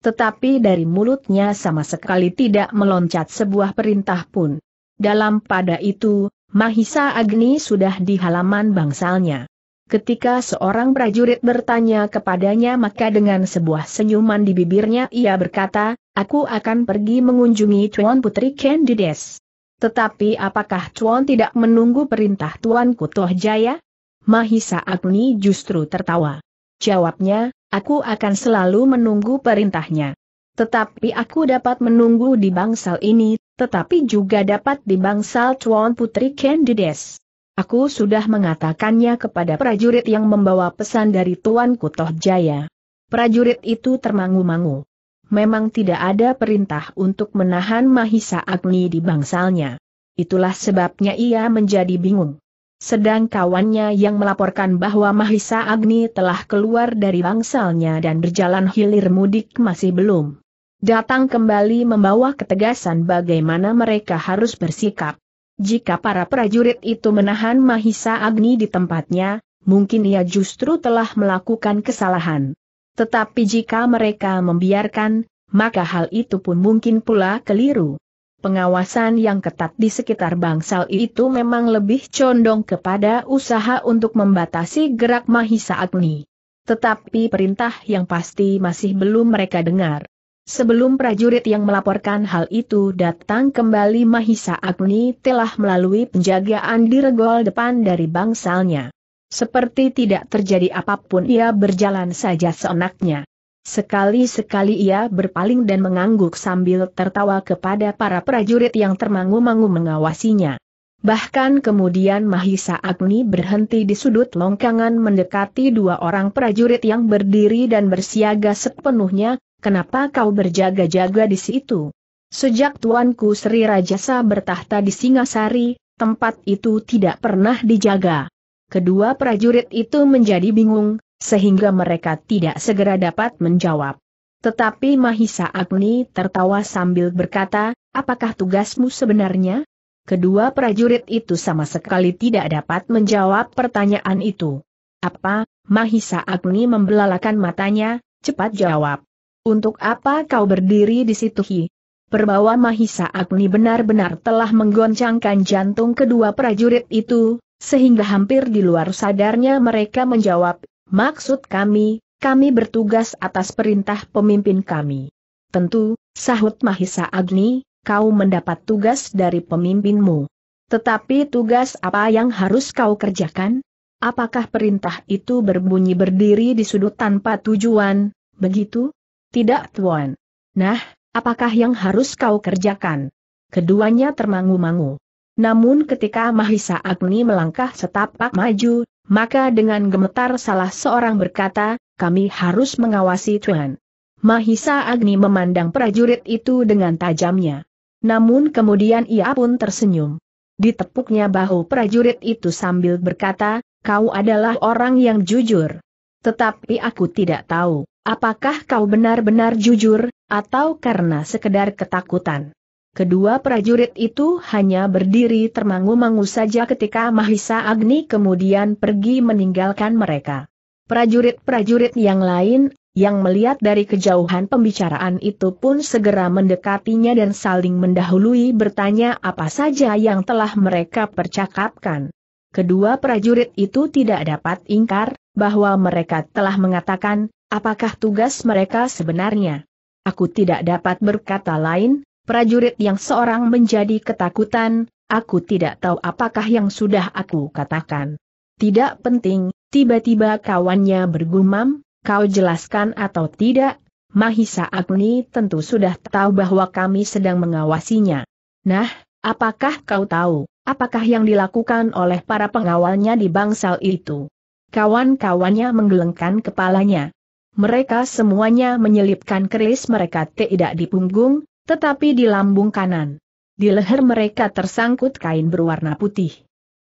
Tetapi dari mulutnya sama sekali tidak meloncat sebuah perintah pun. Dalam pada itu, Mahisa Agni sudah di halaman bangsalnya. Ketika seorang prajurit bertanya kepadanya maka dengan sebuah senyuman di bibirnya ia berkata, Aku akan pergi mengunjungi Tuan Putri Candides. Tetapi apakah Tuan tidak menunggu perintah Tuan Kutoh Jaya? Mahisa Agni justru tertawa. Jawabnya, aku akan selalu menunggu perintahnya. Tetapi aku dapat menunggu di bangsal ini, tetapi juga dapat di bangsal Tuan Putri Candides. Aku sudah mengatakannya kepada prajurit yang membawa pesan dari Tuan Kutoh Jaya. Prajurit itu termangu-mangu memang tidak ada perintah untuk menahan Mahisa Agni di bangsalnya. Itulah sebabnya ia menjadi bingung. Sedang kawannya yang melaporkan bahwa Mahisa Agni telah keluar dari bangsalnya dan berjalan hilir mudik masih belum. Datang kembali membawa ketegasan bagaimana mereka harus bersikap. Jika para prajurit itu menahan Mahisa Agni di tempatnya, mungkin ia justru telah melakukan kesalahan. Tetapi jika mereka membiarkan, maka hal itu pun mungkin pula keliru. Pengawasan yang ketat di sekitar bangsal itu memang lebih condong kepada usaha untuk membatasi gerak Mahisa Agni. Tetapi perintah yang pasti masih belum mereka dengar. Sebelum prajurit yang melaporkan hal itu datang kembali Mahisa Agni telah melalui penjagaan di regol depan dari bangsalnya. Seperti tidak terjadi apapun ia berjalan saja seenaknya. Sekali-sekali ia berpaling dan mengangguk sambil tertawa kepada para prajurit yang termangu-mangu mengawasinya. Bahkan kemudian Mahisa Agni berhenti di sudut longkangan mendekati dua orang prajurit yang berdiri dan bersiaga sepenuhnya, kenapa kau berjaga-jaga di situ? Sejak tuanku Sri Rajasa bertahta di Singasari, tempat itu tidak pernah dijaga. Kedua prajurit itu menjadi bingung, sehingga mereka tidak segera dapat menjawab. Tetapi Mahisa Agni tertawa sambil berkata, apakah tugasmu sebenarnya? Kedua prajurit itu sama sekali tidak dapat menjawab pertanyaan itu. Apa, Mahisa Agni membelalakan matanya, cepat jawab. Untuk apa kau berdiri di situ Hi? Perbawa Mahisa Agni benar-benar telah menggoncangkan jantung kedua prajurit itu, sehingga hampir di luar sadarnya mereka menjawab, maksud kami, kami bertugas atas perintah pemimpin kami. Tentu, sahut Mahisa Agni, kau mendapat tugas dari pemimpinmu. Tetapi tugas apa yang harus kau kerjakan? Apakah perintah itu berbunyi berdiri di sudut tanpa tujuan, begitu? Tidak tuan. Nah, apakah yang harus kau kerjakan? Keduanya termangu-mangu. Namun ketika Mahisa Agni melangkah setapak maju, maka dengan gemetar salah seorang berkata, kami harus mengawasi Tuhan. Mahisa Agni memandang prajurit itu dengan tajamnya. Namun kemudian ia pun tersenyum. Ditepuknya bahu prajurit itu sambil berkata, kau adalah orang yang jujur. Tetapi aku tidak tahu, apakah kau benar-benar jujur, atau karena sekedar ketakutan. Kedua prajurit itu hanya berdiri termangu-mangu saja ketika Mahisa Agni kemudian pergi meninggalkan mereka. Prajurit-prajurit yang lain, yang melihat dari kejauhan pembicaraan itu pun segera mendekatinya dan saling mendahului bertanya apa saja yang telah mereka percakapkan. Kedua prajurit itu tidak dapat ingkar, bahwa mereka telah mengatakan, apakah tugas mereka sebenarnya. Aku tidak dapat berkata lain, prajurit yang seorang menjadi ketakutan, aku tidak tahu apakah yang sudah aku katakan. Tidak penting, tiba-tiba kawannya bergumam, kau jelaskan atau tidak, Mahisa Agni tentu sudah tahu bahwa kami sedang mengawasinya. Nah, apakah kau tahu, apakah yang dilakukan oleh para pengawalnya di bangsal itu? Kawan-kawannya menggelengkan kepalanya. Mereka semuanya menyelipkan keris mereka tidak di punggung, tetapi di lambung kanan. Di leher mereka tersangkut kain berwarna putih.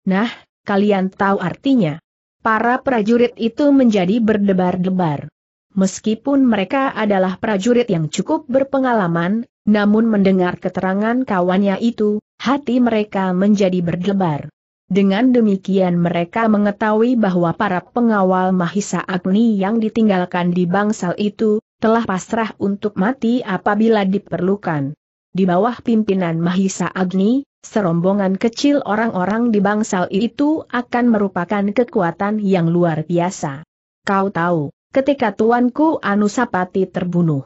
Nah, kalian tahu artinya. Para prajurit itu menjadi berdebar-debar. Meskipun mereka adalah prajurit yang cukup berpengalaman, namun mendengar keterangan kawannya itu, hati mereka menjadi berdebar. Dengan demikian mereka mengetahui bahwa para pengawal Mahisa Agni yang ditinggalkan di bangsal itu, telah pasrah untuk mati apabila diperlukan. Di bawah pimpinan Mahisa Agni, serombongan kecil orang-orang di bangsal itu akan merupakan kekuatan yang luar biasa. Kau tahu, ketika tuanku Anusapati terbunuh,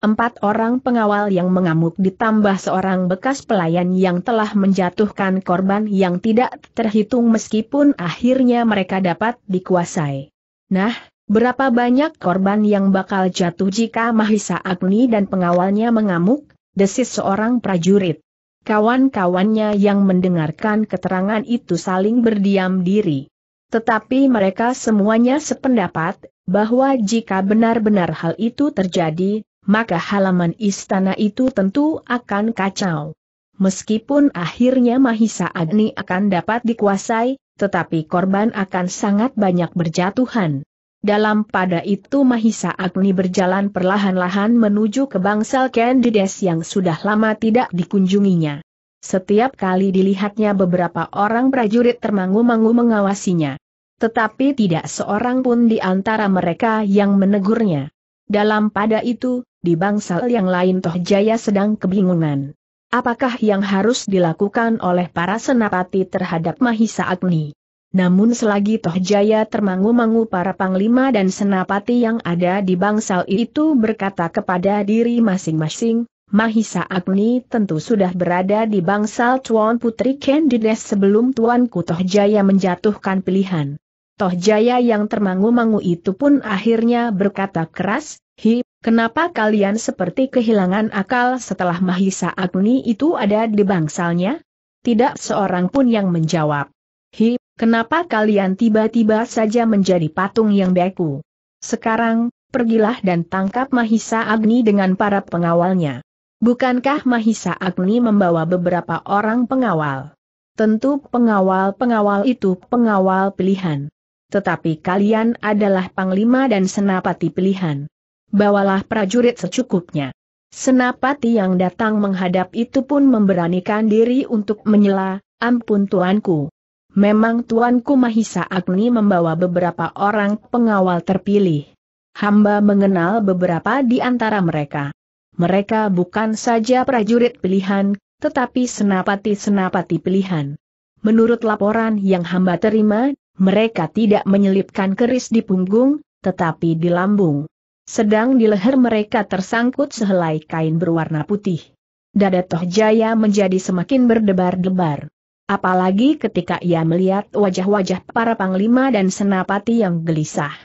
empat orang pengawal yang mengamuk ditambah seorang bekas pelayan yang telah menjatuhkan korban yang tidak terhitung meskipun akhirnya mereka dapat dikuasai. Nah, Berapa banyak korban yang bakal jatuh jika Mahisa Agni dan pengawalnya mengamuk? Desis seorang prajurit. Kawan-kawannya yang mendengarkan keterangan itu saling berdiam diri. Tetapi mereka semuanya sependapat, bahwa jika benar-benar hal itu terjadi, maka halaman istana itu tentu akan kacau. Meskipun akhirnya Mahisa Agni akan dapat dikuasai, tetapi korban akan sangat banyak berjatuhan. Dalam pada itu Mahisa Agni berjalan perlahan-lahan menuju ke bangsal Candides yang sudah lama tidak dikunjunginya. Setiap kali dilihatnya beberapa orang prajurit termangu-mangu mengawasinya. Tetapi tidak seorang pun di antara mereka yang menegurnya. Dalam pada itu, di bangsal yang lain Toh Jaya sedang kebingungan. Apakah yang harus dilakukan oleh para senapati terhadap Mahisa Agni? Namun selagi Toh Jaya termangu-mangu para panglima dan senapati yang ada di bangsal itu berkata kepada diri masing-masing, Mahisa Agni tentu sudah berada di bangsal Tuan Putri Candides sebelum Tuanku Toh Jaya menjatuhkan pilihan. Toh Jaya yang termangu-mangu itu pun akhirnya berkata keras, Hi, kenapa kalian seperti kehilangan akal setelah Mahisa Agni itu ada di bangsalnya? Tidak seorang pun yang menjawab. Hi, Kenapa kalian tiba-tiba saja menjadi patung yang beku? Sekarang, pergilah dan tangkap Mahisa Agni dengan para pengawalnya. Bukankah Mahisa Agni membawa beberapa orang pengawal? Tentu pengawal-pengawal itu pengawal pilihan. Tetapi kalian adalah panglima dan senapati pilihan. Bawalah prajurit secukupnya. Senapati yang datang menghadap itu pun memberanikan diri untuk menyela, ampun tuanku. Memang Tuanku Mahisa Agni membawa beberapa orang pengawal terpilih. Hamba mengenal beberapa di antara mereka. Mereka bukan saja prajurit pilihan, tetapi senapati-senapati pilihan. Menurut laporan yang hamba terima, mereka tidak menyelipkan keris di punggung, tetapi di lambung. Sedang di leher mereka tersangkut sehelai kain berwarna putih. Dada Toh Jaya menjadi semakin berdebar-debar. Apalagi ketika ia melihat wajah-wajah para panglima dan senapati yang gelisah.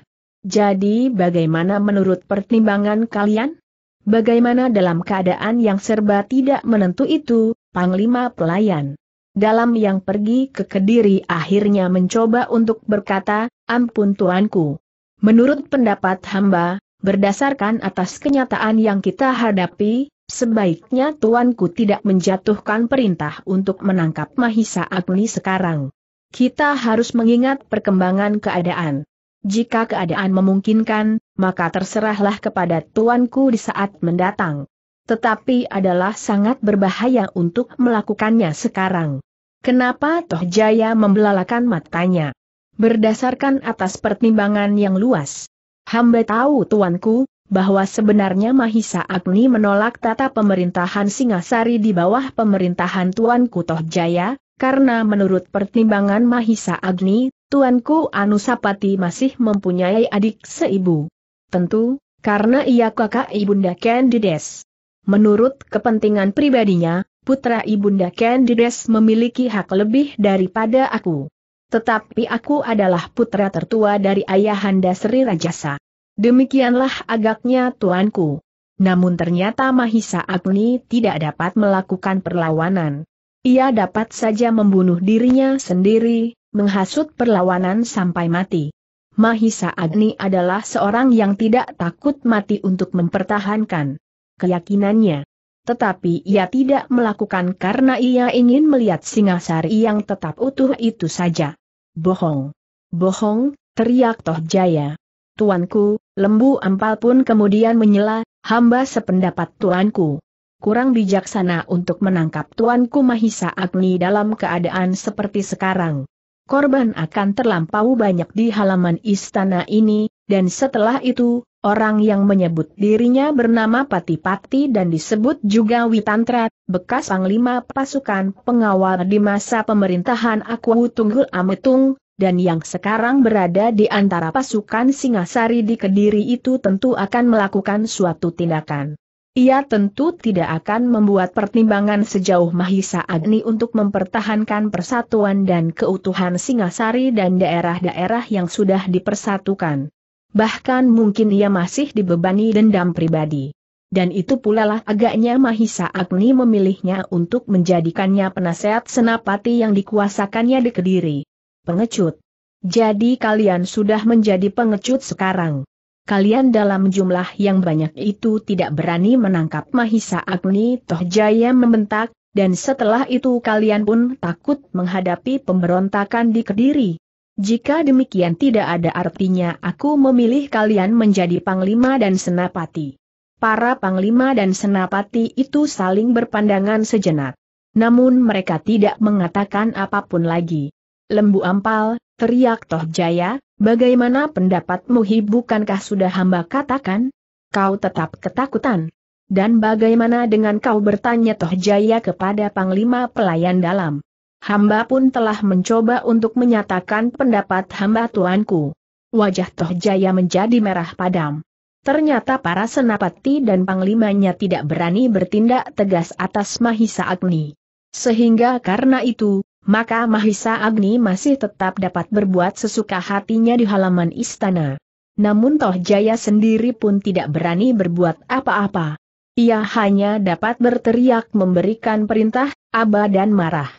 Jadi bagaimana menurut pertimbangan kalian? Bagaimana dalam keadaan yang serba tidak menentu itu, Panglima Pelayan? Dalam yang pergi ke Kediri akhirnya mencoba untuk berkata, ampun tuanku. Menurut pendapat hamba, berdasarkan atas kenyataan yang kita hadapi, Sebaiknya tuanku tidak menjatuhkan perintah untuk menangkap Mahisa Agni sekarang. Kita harus mengingat perkembangan keadaan. Jika keadaan memungkinkan, maka terserahlah kepada tuanku di saat mendatang. Tetapi adalah sangat berbahaya untuk melakukannya sekarang. Kenapa Toh Jaya membelalakan matanya? Berdasarkan atas pertimbangan yang luas. Hamba tahu tuanku, bahwa sebenarnya Mahisa Agni menolak tata pemerintahan Singasari di bawah pemerintahan Tuan Kutohjaya Jaya, karena menurut pertimbangan Mahisa Agni, Tuanku Anusapati masih mempunyai adik seibu. Tentu, karena ia kakak Ibunda Candides. Menurut kepentingan pribadinya, putra Ibunda Candides memiliki hak lebih daripada aku. Tetapi aku adalah putra tertua dari Ayahanda Sri Rajasa. Demikianlah agaknya tuanku. Namun ternyata Mahisa Agni tidak dapat melakukan perlawanan. Ia dapat saja membunuh dirinya sendiri, menghasut perlawanan sampai mati. Mahisa Agni adalah seorang yang tidak takut mati untuk mempertahankan keyakinannya. Tetapi ia tidak melakukan karena ia ingin melihat Singasari yang tetap utuh itu saja. Bohong. Bohong, teriak Toh Jaya. Tuanku, lembu ampal pun kemudian menyela, hamba sependapat tuanku. Kurang bijaksana untuk menangkap tuanku Mahisa Agni dalam keadaan seperti sekarang. Korban akan terlampau banyak di halaman istana ini, dan setelah itu, orang yang menyebut dirinya bernama Patipati dan disebut juga Witantra, bekas panglima pasukan pengawal di masa pemerintahan Aku Tunggul Ametung, dan yang sekarang berada di antara pasukan Singasari di Kediri itu tentu akan melakukan suatu tindakan. Ia tentu tidak akan membuat pertimbangan sejauh Mahisa Agni untuk mempertahankan persatuan dan keutuhan Singasari dan daerah-daerah yang sudah dipersatukan. Bahkan mungkin ia masih dibebani dendam pribadi. Dan itu pula lah agaknya Mahisa Agni memilihnya untuk menjadikannya penasehat senapati yang dikuasakannya di Kediri pengecut. Jadi kalian sudah menjadi pengecut sekarang. Kalian dalam jumlah yang banyak itu tidak berani menangkap Mahisa Agni Tohjaya membentak, dan setelah itu kalian pun takut menghadapi pemberontakan di Kediri. Jika demikian tidak ada artinya aku memilih kalian menjadi panglima dan senapati. Para panglima dan senapati itu saling berpandangan sejenak. Namun mereka tidak mengatakan apapun lagi. Lembu Ampal, teriak Toh Jaya, bagaimana pendapatmu hi bukankah sudah hamba katakan? Kau tetap ketakutan. Dan bagaimana dengan kau bertanya Toh Jaya kepada Panglima Pelayan Dalam? Hamba pun telah mencoba untuk menyatakan pendapat hamba tuanku. Wajah Toh Jaya menjadi merah padam. Ternyata para senapati dan panglimanya tidak berani bertindak tegas atas Mahisa Agni. Sehingga karena itu, maka Mahisa Agni masih tetap dapat berbuat sesuka hatinya di halaman istana. Namun Toh Jaya sendiri pun tidak berani berbuat apa-apa. Ia hanya dapat berteriak memberikan perintah, aba dan marah.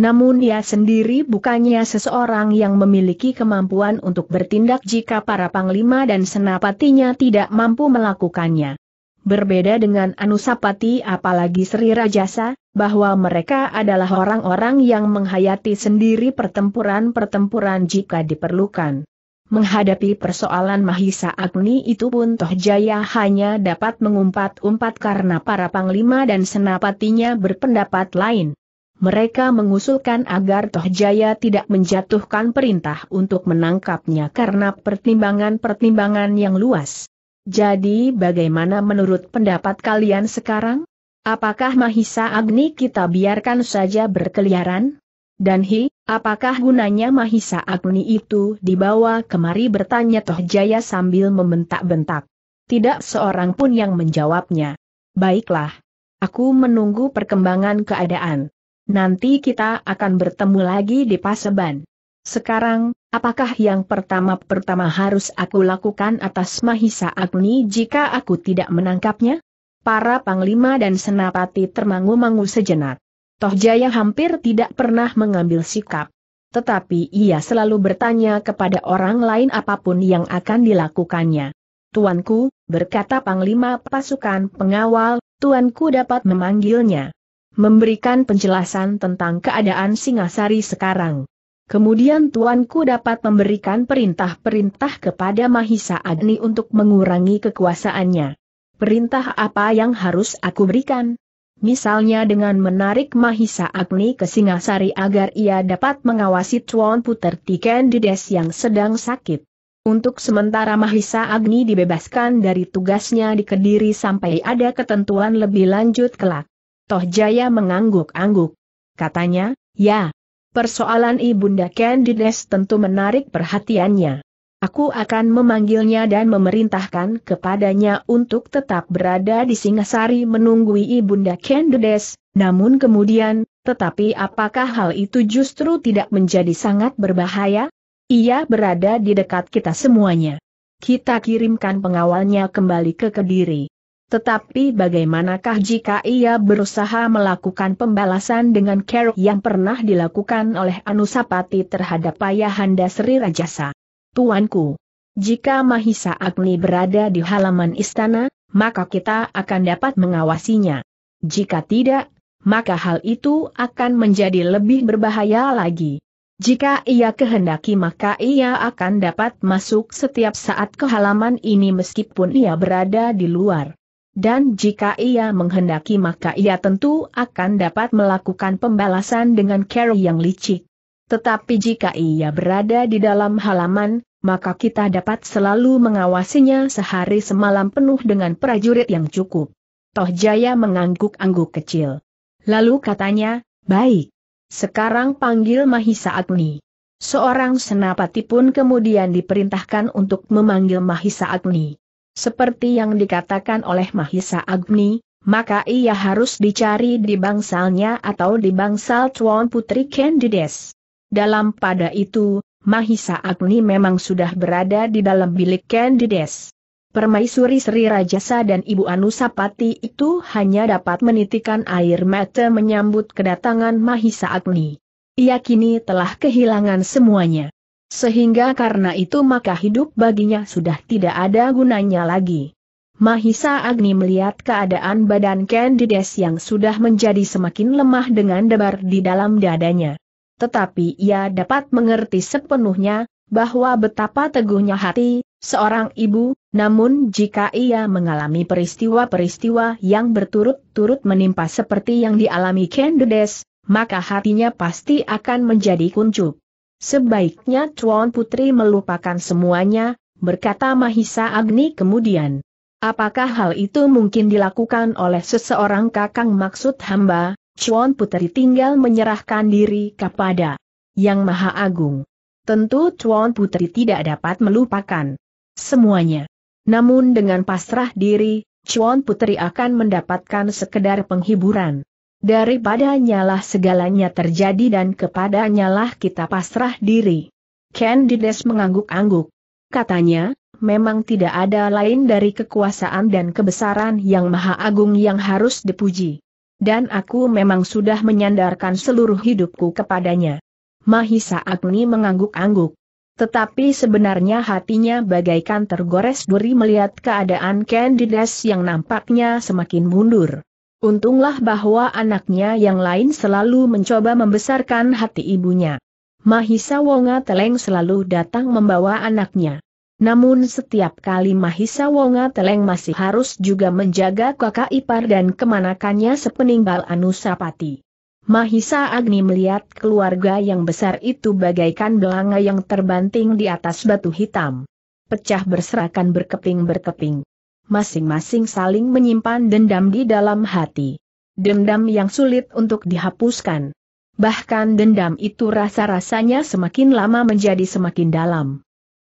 Namun ia sendiri bukannya seseorang yang memiliki kemampuan untuk bertindak jika para panglima dan senapatinya tidak mampu melakukannya berbeda dengan Anusapati apalagi Sri Rajasa, bahwa mereka adalah orang-orang yang menghayati sendiri pertempuran-pertempuran jika diperlukan. Menghadapi persoalan Mahisa Agni itu pun Tohjaya hanya dapat mengumpat-umpat karena para panglima dan senapatinya berpendapat lain. Mereka mengusulkan agar Tohjaya tidak menjatuhkan perintah untuk menangkapnya karena pertimbangan-pertimbangan yang luas. Jadi bagaimana menurut pendapat kalian sekarang? Apakah Mahisa Agni kita biarkan saja berkeliaran? Dan hi, apakah gunanya Mahisa Agni itu dibawa kemari bertanya Toh Jaya sambil membentak-bentak? Tidak seorang pun yang menjawabnya. Baiklah. Aku menunggu perkembangan keadaan. Nanti kita akan bertemu lagi di Paseban. Sekarang, apakah yang pertama-pertama harus aku lakukan atas Mahisa Agni jika aku tidak menangkapnya? Para panglima dan senapati termangu-mangu sejenak. Toh Jaya hampir tidak pernah mengambil sikap. Tetapi ia selalu bertanya kepada orang lain apapun yang akan dilakukannya. Tuanku, berkata Panglima Pasukan Pengawal, Tuanku dapat memanggilnya. Memberikan penjelasan tentang keadaan Singasari sekarang. Kemudian tuanku dapat memberikan perintah-perintah kepada Mahisa Agni untuk mengurangi kekuasaannya. Perintah apa yang harus aku berikan? Misalnya dengan menarik Mahisa Agni ke Singasari agar ia dapat mengawasi Tuan Puter Tiken Dides yang sedang sakit. Untuk sementara Mahisa Agni dibebaskan dari tugasnya di Kediri sampai ada ketentuan lebih lanjut kelak. Toh Jaya mengangguk-angguk. Katanya, ya, Persoalan Ibunda Candides tentu menarik perhatiannya. Aku akan memanggilnya dan memerintahkan kepadanya untuk tetap berada di Singasari menunggui Ibunda Candides, namun kemudian, tetapi apakah hal itu justru tidak menjadi sangat berbahaya? Ia berada di dekat kita semuanya. Kita kirimkan pengawalnya kembali ke Kediri. Tetapi bagaimanakah jika ia berusaha melakukan pembalasan dengan care yang pernah dilakukan oleh Anusapati terhadap Ayahanda Sri Rajasa? Tuanku, jika Mahisa Agni berada di halaman istana, maka kita akan dapat mengawasinya. Jika tidak, maka hal itu akan menjadi lebih berbahaya lagi. Jika ia kehendaki maka ia akan dapat masuk setiap saat ke halaman ini meskipun ia berada di luar. Dan jika ia menghendaki maka ia tentu akan dapat melakukan pembalasan dengan cara yang licik. Tetapi jika ia berada di dalam halaman, maka kita dapat selalu mengawasinya sehari semalam penuh dengan prajurit yang cukup. Toh Jaya mengangguk-angguk kecil. Lalu katanya, baik. Sekarang panggil Mahisa Agni. Seorang senapati pun kemudian diperintahkan untuk memanggil Mahisa Agni. Seperti yang dikatakan oleh Mahisa Agni, maka ia harus dicari di bangsalnya atau di bangsal Tuan Putri Candides. Dalam pada itu, Mahisa Agni memang sudah berada di dalam bilik Candides. Permaisuri Sri Rajasa dan Ibu Anusapati itu hanya dapat menitikan air mata menyambut kedatangan Mahisa Agni. Ia kini telah kehilangan semuanya. Sehingga karena itu maka hidup baginya sudah tidak ada gunanya lagi. Mahisa Agni melihat keadaan badan Candides yang sudah menjadi semakin lemah dengan debar di dalam dadanya. Tetapi ia dapat mengerti sepenuhnya, bahwa betapa teguhnya hati, seorang ibu, namun jika ia mengalami peristiwa-peristiwa yang berturut-turut menimpa seperti yang dialami Candides, maka hatinya pasti akan menjadi kuncup. Sebaiknya Tuan Putri melupakan semuanya, berkata Mahisa Agni kemudian. Apakah hal itu mungkin dilakukan oleh seseorang kakang maksud hamba? Chuan Putri tinggal menyerahkan diri kepada Yang Maha Agung. Tentu Chuan Putri tidak dapat melupakan semuanya. Namun dengan pasrah diri, Chuan Putri akan mendapatkan sekedar penghiburan. Daripada nyalah segalanya terjadi dan kepada nyalah kita pasrah diri. Candides mengangguk-angguk. Katanya, memang tidak ada lain dari kekuasaan dan kebesaran yang maha agung yang harus dipuji. Dan aku memang sudah menyandarkan seluruh hidupku kepadanya. Mahisa Agni mengangguk-angguk. Tetapi sebenarnya hatinya bagaikan tergores duri melihat keadaan Candides yang nampaknya semakin mundur. Untunglah bahwa anaknya yang lain selalu mencoba membesarkan hati ibunya. Mahisa Wonga Teleng selalu datang membawa anaknya. Namun setiap kali Mahisa Wonga Teleng masih harus juga menjaga kakak ipar dan kemanakannya sepeninggal Anusapati. Mahisa Agni melihat keluarga yang besar itu bagaikan belanga yang terbanting di atas batu hitam. Pecah berserakan berkeping-berkeping masing-masing saling menyimpan dendam di dalam hati. Dendam yang sulit untuk dihapuskan. Bahkan dendam itu rasa-rasanya semakin lama menjadi semakin dalam.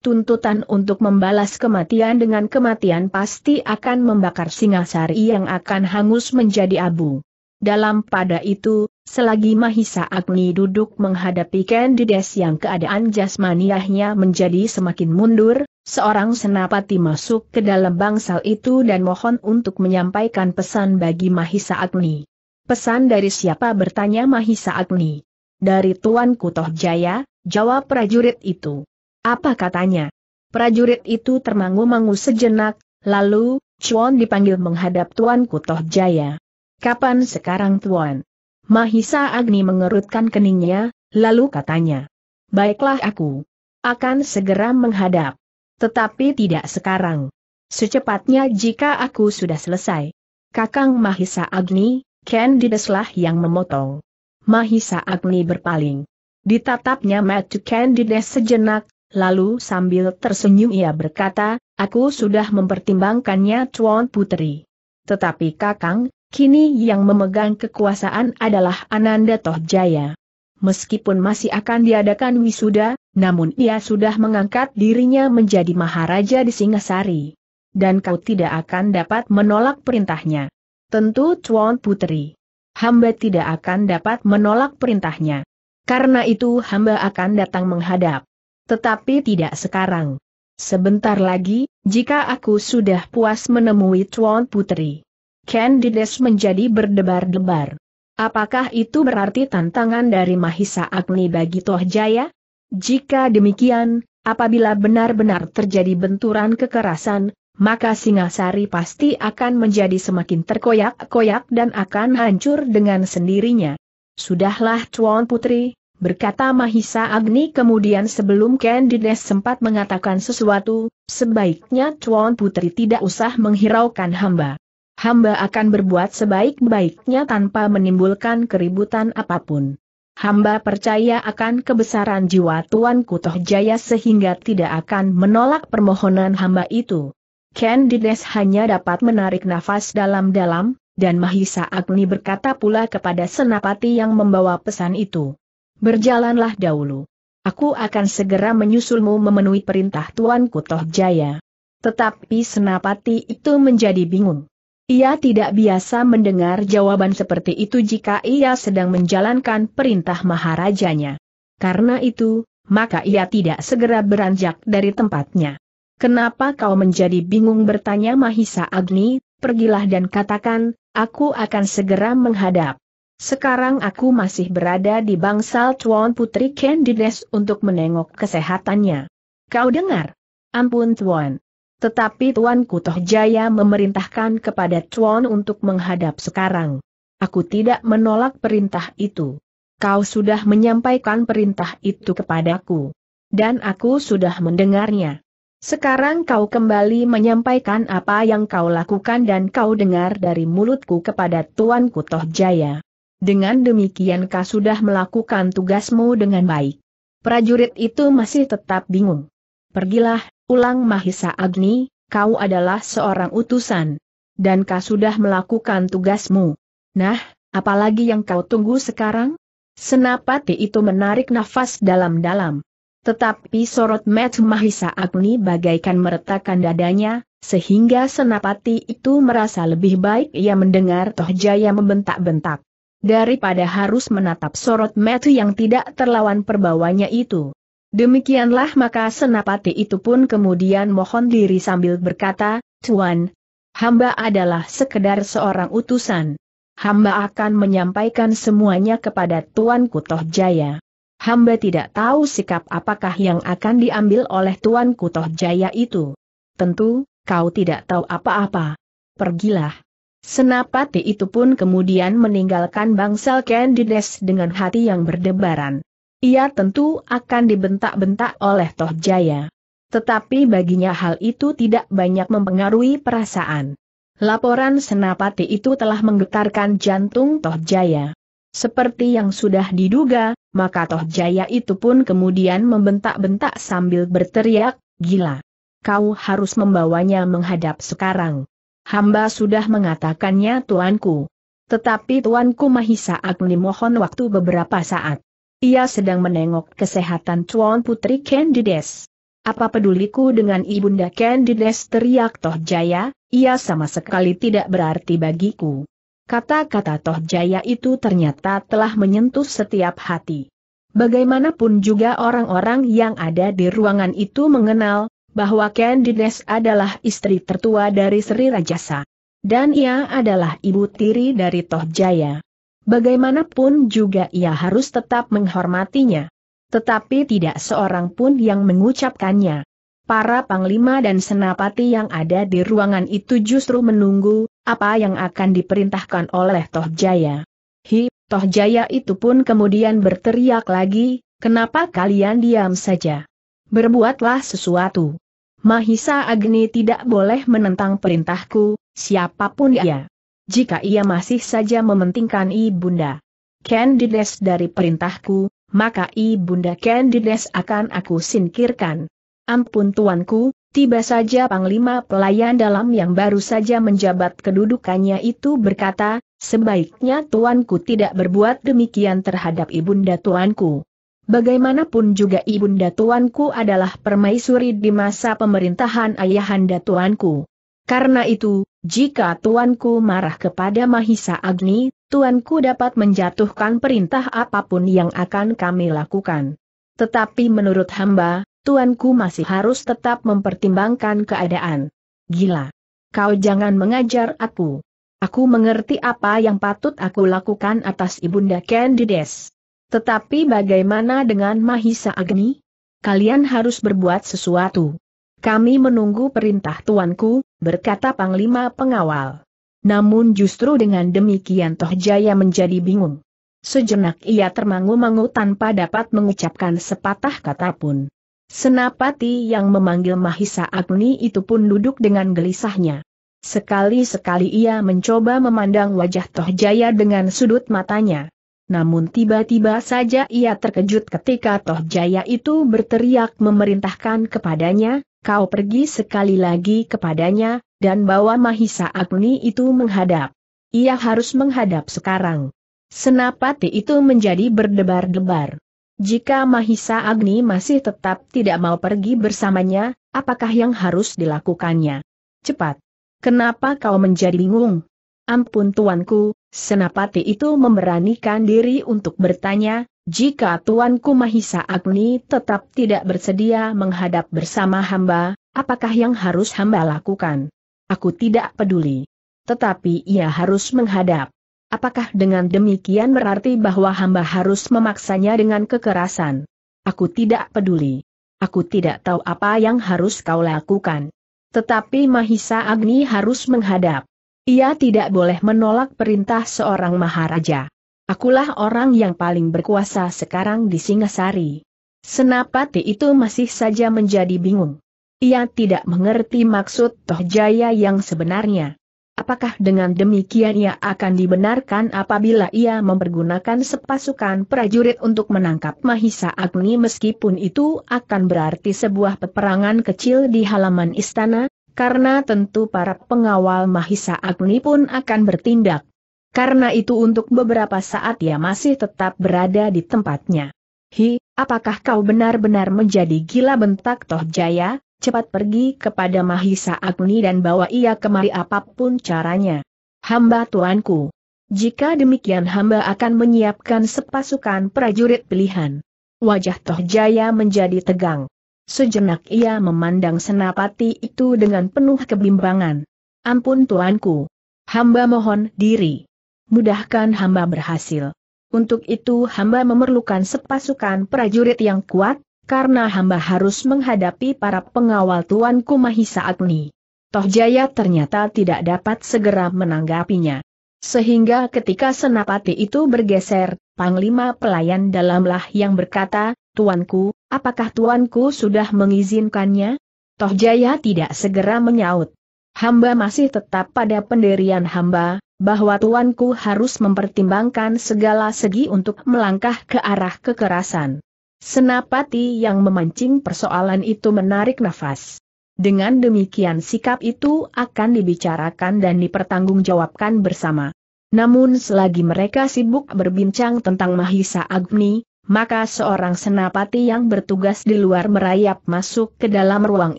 Tuntutan untuk membalas kematian dengan kematian pasti akan membakar singasari yang akan hangus menjadi abu. Dalam pada itu, Selagi Mahisa Agni duduk menghadapi Candides yang keadaan jasmaniahnya menjadi semakin mundur, seorang senapati masuk ke dalam bangsal itu dan mohon untuk menyampaikan pesan bagi Mahisa Agni. Pesan dari siapa bertanya Mahisa Agni? Dari Tuan Kutoh Jaya, jawab prajurit itu. Apa katanya? Prajurit itu termangu-mangu sejenak, lalu, Chuan dipanggil menghadap Tuan Kutoh Jaya. Kapan sekarang Tuan? Mahisa Agni mengerutkan keningnya, lalu katanya. Baiklah aku. Akan segera menghadap. Tetapi tidak sekarang. Secepatnya jika aku sudah selesai. Kakang Mahisa Agni, Ken Dideslah yang memotong. Mahisa Agni berpaling. Ditatapnya Matthew Candides sejenak, lalu sambil tersenyum ia berkata, aku sudah mempertimbangkannya Tuan Putri. Tetapi Kakang, Kini yang memegang kekuasaan adalah Ananda Tohjaya. Meskipun masih akan diadakan wisuda, namun ia sudah mengangkat dirinya menjadi Maharaja di Singasari. Dan kau tidak akan dapat menolak perintahnya. Tentu Tuan Putri. Hamba tidak akan dapat menolak perintahnya. Karena itu hamba akan datang menghadap. Tetapi tidak sekarang. Sebentar lagi, jika aku sudah puas menemui Tuan Putri. Candides menjadi berdebar-debar. Apakah itu berarti tantangan dari Mahisa Agni bagi Toh Jaya? Jika demikian, apabila benar-benar terjadi benturan kekerasan, maka Singasari pasti akan menjadi semakin terkoyak-koyak dan akan hancur dengan sendirinya. Sudahlah Tuan Putri, berkata Mahisa Agni kemudian sebelum Candides sempat mengatakan sesuatu, sebaiknya Tuan Putri tidak usah menghiraukan hamba hamba akan berbuat sebaik-baiknya tanpa menimbulkan keributan apapun. Hamba percaya akan kebesaran jiwa Tuan Kutoh Jaya sehingga tidak akan menolak permohonan hamba itu. Candides hanya dapat menarik nafas dalam-dalam, dan Mahisa Agni berkata pula kepada Senapati yang membawa pesan itu. Berjalanlah dahulu. Aku akan segera menyusulmu memenuhi perintah Tuan Kutoh Jaya. Tetapi Senapati itu menjadi bingung. Ia tidak biasa mendengar jawaban seperti itu jika ia sedang menjalankan perintah maharajanya. Karena itu, maka ia tidak segera beranjak dari tempatnya. Kenapa kau menjadi bingung bertanya Mahisa Agni, pergilah dan katakan, aku akan segera menghadap. Sekarang aku masih berada di bangsal Tuan Putri Candides untuk menengok kesehatannya. Kau dengar? Ampun Tuan. Tetapi Tuan Kutoh Jaya memerintahkan kepada Tuan untuk menghadap sekarang. Aku tidak menolak perintah itu. Kau sudah menyampaikan perintah itu kepadaku. Dan aku sudah mendengarnya. Sekarang kau kembali menyampaikan apa yang kau lakukan dan kau dengar dari mulutku kepada Tuan Kutoh Jaya. Dengan demikian kau sudah melakukan tugasmu dengan baik. Prajurit itu masih tetap bingung. Pergilah, ulang Mahisa Agni, kau adalah seorang utusan. Dan kau sudah melakukan tugasmu. Nah, apalagi yang kau tunggu sekarang? Senapati itu menarik nafas dalam-dalam. Tetapi sorot Met Mahisa Agni bagaikan meretakkan dadanya, sehingga senapati itu merasa lebih baik ia mendengar Tohjaya membentak-bentak. Daripada harus menatap sorot Met yang tidak terlawan perbawanya itu. Demikianlah maka senapati itu pun kemudian mohon diri sambil berkata, Tuan, hamba adalah sekedar seorang utusan. Hamba akan menyampaikan semuanya kepada Tuan Kutoh Jaya. Hamba tidak tahu sikap apakah yang akan diambil oleh Tuan Kutoh Jaya itu. Tentu, kau tidak tahu apa-apa. Pergilah. Senapati itu pun kemudian meninggalkan bangsal Candides dengan hati yang berdebaran ia tentu akan dibentak-bentak oleh Toh Jaya. Tetapi baginya hal itu tidak banyak mempengaruhi perasaan. Laporan senapati itu telah menggetarkan jantung Toh Jaya. Seperti yang sudah diduga, maka Toh Jaya itu pun kemudian membentak-bentak sambil berteriak, gila. Kau harus membawanya menghadap sekarang. Hamba sudah mengatakannya tuanku. Tetapi tuanku Mahisa Agni mohon waktu beberapa saat. Ia sedang menengok kesehatan Tuan Putri Candides. Apa peduliku dengan Ibunda Candides teriak Toh Jaya, ia sama sekali tidak berarti bagiku. Kata-kata Toh Jaya itu ternyata telah menyentuh setiap hati. Bagaimanapun juga orang-orang yang ada di ruangan itu mengenal, bahwa Candides adalah istri tertua dari Sri Rajasa. Dan ia adalah ibu tiri dari Toh Jaya. Bagaimanapun juga ia harus tetap menghormatinya. Tetapi tidak seorang pun yang mengucapkannya. Para panglima dan senapati yang ada di ruangan itu justru menunggu, apa yang akan diperintahkan oleh Tohjaya. Jaya. Hi, Toh itu pun kemudian berteriak lagi, kenapa kalian diam saja? Berbuatlah sesuatu. Mahisa Agni tidak boleh menentang perintahku, siapapun ia jika ia masih saja mementingkan ibunda. Candides dari perintahku, maka ibunda Candides akan aku singkirkan. Ampun tuanku, tiba saja panglima pelayan dalam yang baru saja menjabat kedudukannya itu berkata, sebaiknya tuanku tidak berbuat demikian terhadap ibunda tuanku. Bagaimanapun juga ibunda tuanku adalah permaisuri di masa pemerintahan ayahanda tuanku. Karena itu, jika tuanku marah kepada Mahisa Agni, tuanku dapat menjatuhkan perintah apapun yang akan kami lakukan. Tetapi menurut hamba, tuanku masih harus tetap mempertimbangkan keadaan. Gila. Kau jangan mengajar aku. Aku mengerti apa yang patut aku lakukan atas Ibunda Candides. Tetapi bagaimana dengan Mahisa Agni? Kalian harus berbuat sesuatu. Kami menunggu perintah tuanku, berkata Panglima Pengawal. Namun justru dengan demikian Toh Jaya menjadi bingung. Sejenak ia termangu-mangu tanpa dapat mengucapkan sepatah kata pun. Senapati yang memanggil Mahisa Agni itu pun duduk dengan gelisahnya. Sekali-sekali ia mencoba memandang wajah Toh Jaya dengan sudut matanya. Namun tiba-tiba saja ia terkejut ketika Toh Jaya itu berteriak memerintahkan kepadanya, kau pergi sekali lagi kepadanya, dan bawa Mahisa Agni itu menghadap. Ia harus menghadap sekarang. Senapati itu menjadi berdebar-debar. Jika Mahisa Agni masih tetap tidak mau pergi bersamanya, apakah yang harus dilakukannya? Cepat! Kenapa kau menjadi bingung? Ampun tuanku, Senapati itu memberanikan diri untuk bertanya, jika Tuanku Mahisa Agni tetap tidak bersedia menghadap bersama hamba, apakah yang harus hamba lakukan? Aku tidak peduli. Tetapi ia harus menghadap. Apakah dengan demikian berarti bahwa hamba harus memaksanya dengan kekerasan? Aku tidak peduli. Aku tidak tahu apa yang harus kau lakukan. Tetapi Mahisa Agni harus menghadap. Ia tidak boleh menolak perintah seorang maharaja. Akulah orang yang paling berkuasa sekarang di Singasari. Senapati itu masih saja menjadi bingung. Ia tidak mengerti maksud Tohjaya yang sebenarnya. Apakah dengan demikian ia akan dibenarkan apabila ia mempergunakan sepasukan prajurit untuk menangkap Mahisa Agni meskipun itu akan berarti sebuah peperangan kecil di halaman istana, karena tentu para pengawal Mahisa Agni pun akan bertindak karena itu untuk beberapa saat ia masih tetap berada di tempatnya. Hi, apakah kau benar-benar menjadi gila bentak Toh Jaya, cepat pergi kepada Mahisa Agni dan bawa ia kemari apapun caranya. Hamba tuanku. Jika demikian hamba akan menyiapkan sepasukan prajurit pilihan. Wajah Toh Jaya menjadi tegang. Sejenak ia memandang senapati itu dengan penuh kebimbangan. Ampun tuanku. Hamba mohon diri mudahkan hamba berhasil. Untuk itu hamba memerlukan sepasukan prajurit yang kuat, karena hamba harus menghadapi para pengawal Tuanku Kumahisa Agni. Toh Jaya ternyata tidak dapat segera menanggapinya. Sehingga ketika senapati itu bergeser, Panglima pelayan dalamlah yang berkata, Tuanku, apakah Tuanku sudah mengizinkannya? Toh Jaya tidak segera menyaut. Hamba masih tetap pada pendirian hamba, bahwa tuanku harus mempertimbangkan segala segi untuk melangkah ke arah kekerasan. Senapati yang memancing persoalan itu menarik nafas. Dengan demikian sikap itu akan dibicarakan dan dipertanggungjawabkan bersama. Namun selagi mereka sibuk berbincang tentang Mahisa Agni, maka seorang senapati yang bertugas di luar merayap masuk ke dalam ruang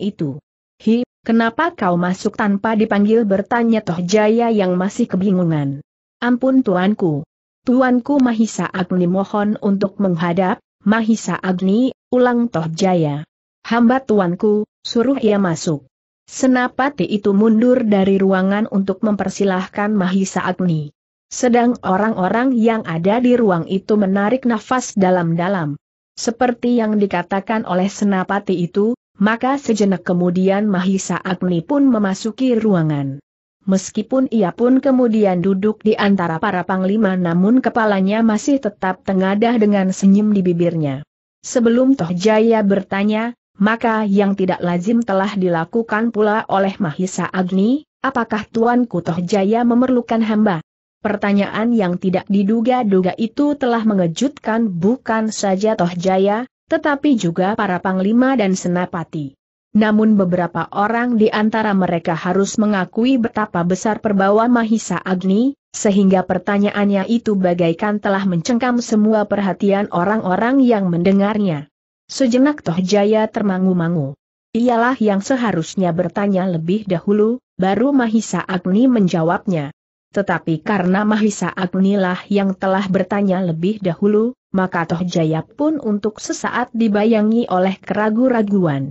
itu. Hi, Kenapa kau masuk tanpa dipanggil bertanya Toh Jaya yang masih kebingungan. Ampun tuanku. Tuanku Mahisa Agni mohon untuk menghadap, Mahisa Agni, ulang Toh Jaya. Hamba tuanku, suruh ia masuk. Senapati itu mundur dari ruangan untuk mempersilahkan Mahisa Agni. Sedang orang-orang yang ada di ruang itu menarik nafas dalam-dalam. Seperti yang dikatakan oleh senapati itu, maka sejenak kemudian Mahisa Agni pun memasuki ruangan. Meskipun ia pun kemudian duduk di antara para panglima namun kepalanya masih tetap tengadah dengan senyum di bibirnya. Sebelum Toh Jaya bertanya, maka yang tidak lazim telah dilakukan pula oleh Mahisa Agni, apakah Tuanku Toh Jaya memerlukan hamba? Pertanyaan yang tidak diduga-duga itu telah mengejutkan bukan saja Toh Jaya, tetapi juga para panglima dan senapati. Namun beberapa orang di antara mereka harus mengakui betapa besar perbawa Mahisa Agni, sehingga pertanyaannya itu bagaikan telah mencengkam semua perhatian orang-orang yang mendengarnya. Sejenak Toh Jaya termangu-mangu. Ialah yang seharusnya bertanya lebih dahulu, baru Mahisa Agni menjawabnya. Tetapi karena Mahisa Agni lah yang telah bertanya lebih dahulu, maka Toh Jaya pun untuk sesaat dibayangi oleh keraguan raguan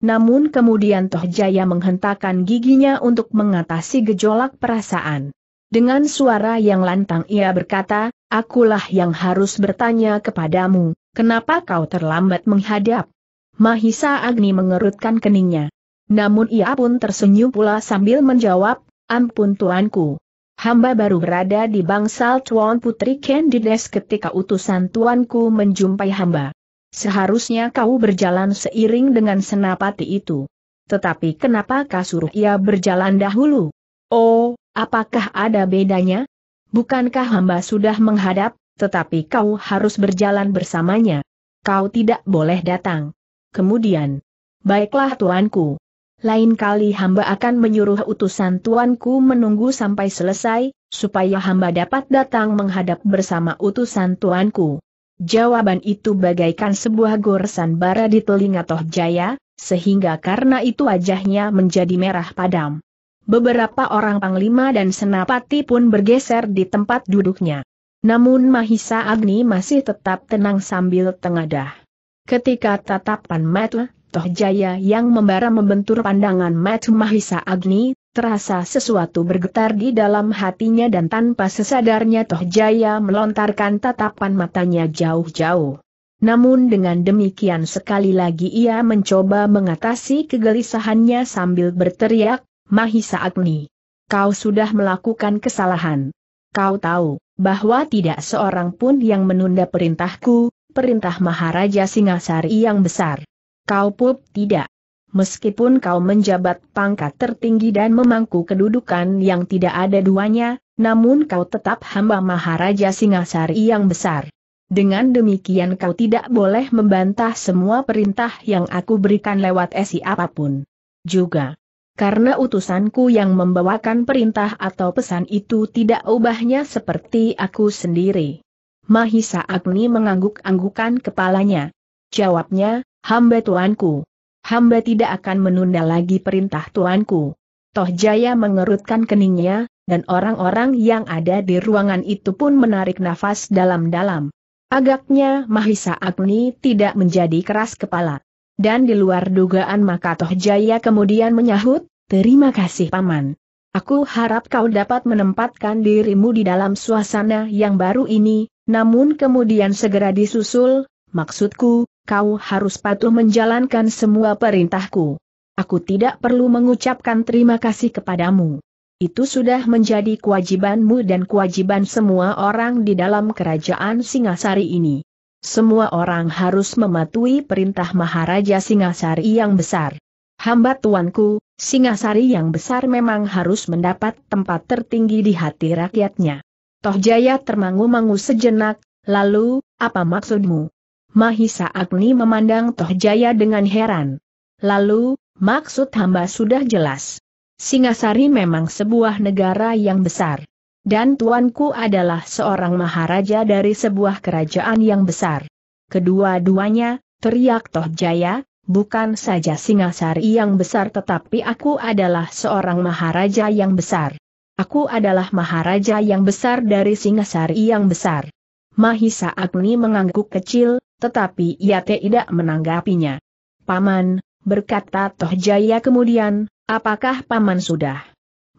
Namun kemudian Toh Jaya menghentakkan giginya untuk mengatasi gejolak perasaan. Dengan suara yang lantang ia berkata, akulah yang harus bertanya kepadamu, kenapa kau terlambat menghadap? Mahisa Agni mengerutkan keningnya. Namun ia pun tersenyum pula sambil menjawab, ampun tuanku, hamba baru berada di bangsal Tuan Putri Candides ketika utusan tuanku menjumpai hamba. Seharusnya kau berjalan seiring dengan senapati itu. Tetapi kenapa kau suruh ia berjalan dahulu? Oh, apakah ada bedanya? Bukankah hamba sudah menghadap, tetapi kau harus berjalan bersamanya? Kau tidak boleh datang. Kemudian, baiklah tuanku, lain kali hamba akan menyuruh utusan tuanku menunggu sampai selesai, supaya hamba dapat datang menghadap bersama utusan tuanku. Jawaban itu bagaikan sebuah goresan bara di telinga Toh Jaya, sehingga karena itu wajahnya menjadi merah padam. Beberapa orang panglima dan senapati pun bergeser di tempat duduknya. Namun Mahisa Agni masih tetap tenang sambil tengadah. Ketika tatapan mata Tohjaya yang membara membentur pandangan Mat Mahisa Agni, terasa sesuatu bergetar di dalam hatinya dan tanpa sesadarnya Tohjaya melontarkan tatapan matanya jauh-jauh. Namun dengan demikian sekali lagi ia mencoba mengatasi kegelisahannya sambil berteriak, Mahisa Agni, kau sudah melakukan kesalahan. Kau tahu, bahwa tidak seorang pun yang menunda perintahku, perintah Maharaja Singasari yang besar kau pup tidak. Meskipun kau menjabat pangkat tertinggi dan memangku kedudukan yang tidak ada duanya, namun kau tetap hamba Maharaja Singasari yang besar. Dengan demikian kau tidak boleh membantah semua perintah yang aku berikan lewat esi apapun. Juga, karena utusanku yang membawakan perintah atau pesan itu tidak ubahnya seperti aku sendiri. Mahisa Agni mengangguk-anggukan kepalanya. Jawabnya, Hamba tuanku. Hamba tidak akan menunda lagi perintah tuanku. Toh Jaya mengerutkan keningnya, dan orang-orang yang ada di ruangan itu pun menarik nafas dalam-dalam. Agaknya Mahisa Agni tidak menjadi keras kepala. Dan di luar dugaan maka Toh Jaya kemudian menyahut, terima kasih Paman. Aku harap kau dapat menempatkan dirimu di dalam suasana yang baru ini, namun kemudian segera disusul, maksudku, kau harus patuh menjalankan semua perintahku. Aku tidak perlu mengucapkan terima kasih kepadamu. Itu sudah menjadi kewajibanmu dan kewajiban semua orang di dalam kerajaan Singasari ini. Semua orang harus mematuhi perintah Maharaja Singasari yang besar. Hamba tuanku, Singasari yang besar memang harus mendapat tempat tertinggi di hati rakyatnya. Toh Jaya termangu-mangu sejenak, lalu, apa maksudmu? Mahisa Agni memandang Toh Jaya dengan heran. Lalu, maksud hamba sudah jelas. Singasari memang sebuah negara yang besar. Dan tuanku adalah seorang maharaja dari sebuah kerajaan yang besar. Kedua-duanya, teriak Toh Jaya, bukan saja Singasari yang besar tetapi aku adalah seorang maharaja yang besar. Aku adalah maharaja yang besar dari Singasari yang besar. Mahisa Agni mengangguk kecil, tetapi ia tidak menanggapinya. Paman, berkata Toh Jaya kemudian, apakah Paman sudah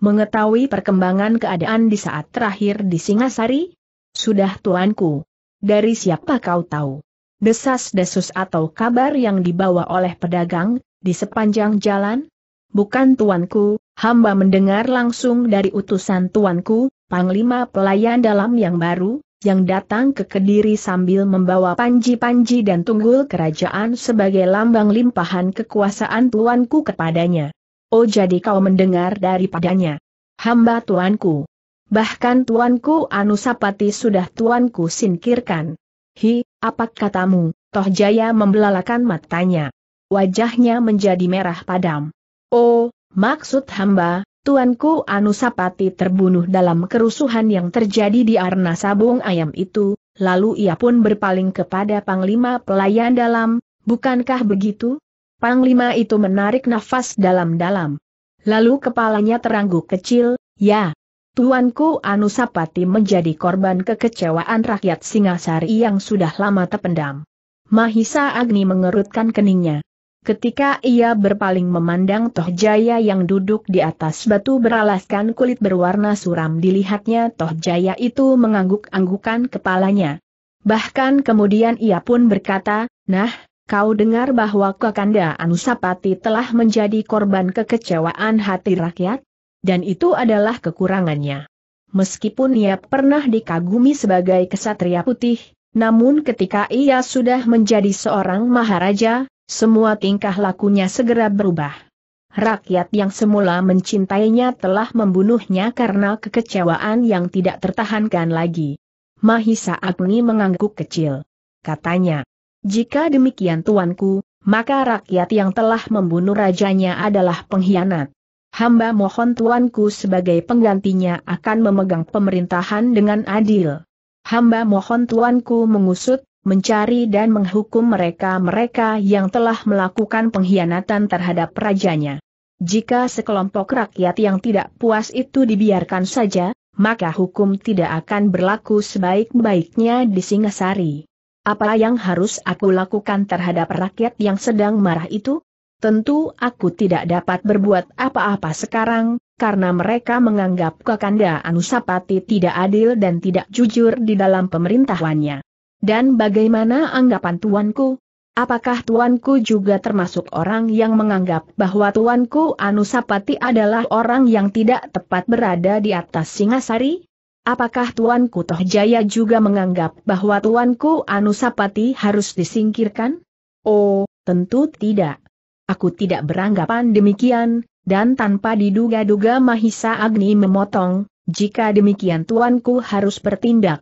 mengetahui perkembangan keadaan di saat terakhir di Singasari? Sudah tuanku. Dari siapa kau tahu? Desas-desus atau kabar yang dibawa oleh pedagang, di sepanjang jalan? Bukan tuanku, hamba mendengar langsung dari utusan tuanku, Panglima pelayan dalam yang baru, yang datang ke Kediri sambil membawa panji-panji dan tunggul kerajaan sebagai lambang limpahan kekuasaan tuanku kepadanya. Oh jadi kau mendengar daripadanya. Hamba tuanku. Bahkan tuanku Anusapati sudah tuanku singkirkan. Hi, apa katamu? Toh Jaya membelalakan matanya. Wajahnya menjadi merah padam. Oh, maksud hamba, Tuanku Anusapati terbunuh dalam kerusuhan yang terjadi di Arna Sabung Ayam itu, lalu ia pun berpaling kepada Panglima Pelayan Dalam, bukankah begitu? Panglima itu menarik nafas dalam-dalam. Lalu kepalanya terangguk kecil, ya. Tuanku Anusapati menjadi korban kekecewaan rakyat Singasari yang sudah lama terpendam. Mahisa Agni mengerutkan keningnya. Ketika ia berpaling memandang Toh Jaya yang duduk di atas batu beralaskan kulit berwarna suram dilihatnya Toh Jaya itu mengangguk-anggukan kepalanya. Bahkan kemudian ia pun berkata, Nah, kau dengar bahwa Kakanda Anusapati telah menjadi korban kekecewaan hati rakyat? Dan itu adalah kekurangannya. Meskipun ia pernah dikagumi sebagai kesatria putih, namun ketika ia sudah menjadi seorang maharaja, semua tingkah lakunya segera berubah. Rakyat yang semula mencintainya telah membunuhnya karena kekecewaan yang tidak tertahankan lagi. Mahisa Agni mengangguk kecil. Katanya, jika demikian tuanku, maka rakyat yang telah membunuh rajanya adalah pengkhianat. Hamba mohon tuanku sebagai penggantinya akan memegang pemerintahan dengan adil. Hamba mohon tuanku mengusut, mencari dan menghukum mereka-mereka yang telah melakukan pengkhianatan terhadap rajanya. Jika sekelompok rakyat yang tidak puas itu dibiarkan saja, maka hukum tidak akan berlaku sebaik-baiknya di Singasari. Apa yang harus aku lakukan terhadap rakyat yang sedang marah itu? Tentu aku tidak dapat berbuat apa-apa sekarang, karena mereka menganggap Kakanda Anusapati tidak adil dan tidak jujur di dalam pemerintahannya. Dan bagaimana anggapan tuanku? Apakah tuanku juga termasuk orang yang menganggap bahwa tuanku Anusapati adalah orang yang tidak tepat berada di atas Singasari? Apakah tuanku Tohjaya juga menganggap bahwa tuanku Anusapati harus disingkirkan? Oh, tentu tidak. Aku tidak beranggapan demikian, dan tanpa diduga-duga Mahisa Agni memotong, jika demikian tuanku harus bertindak.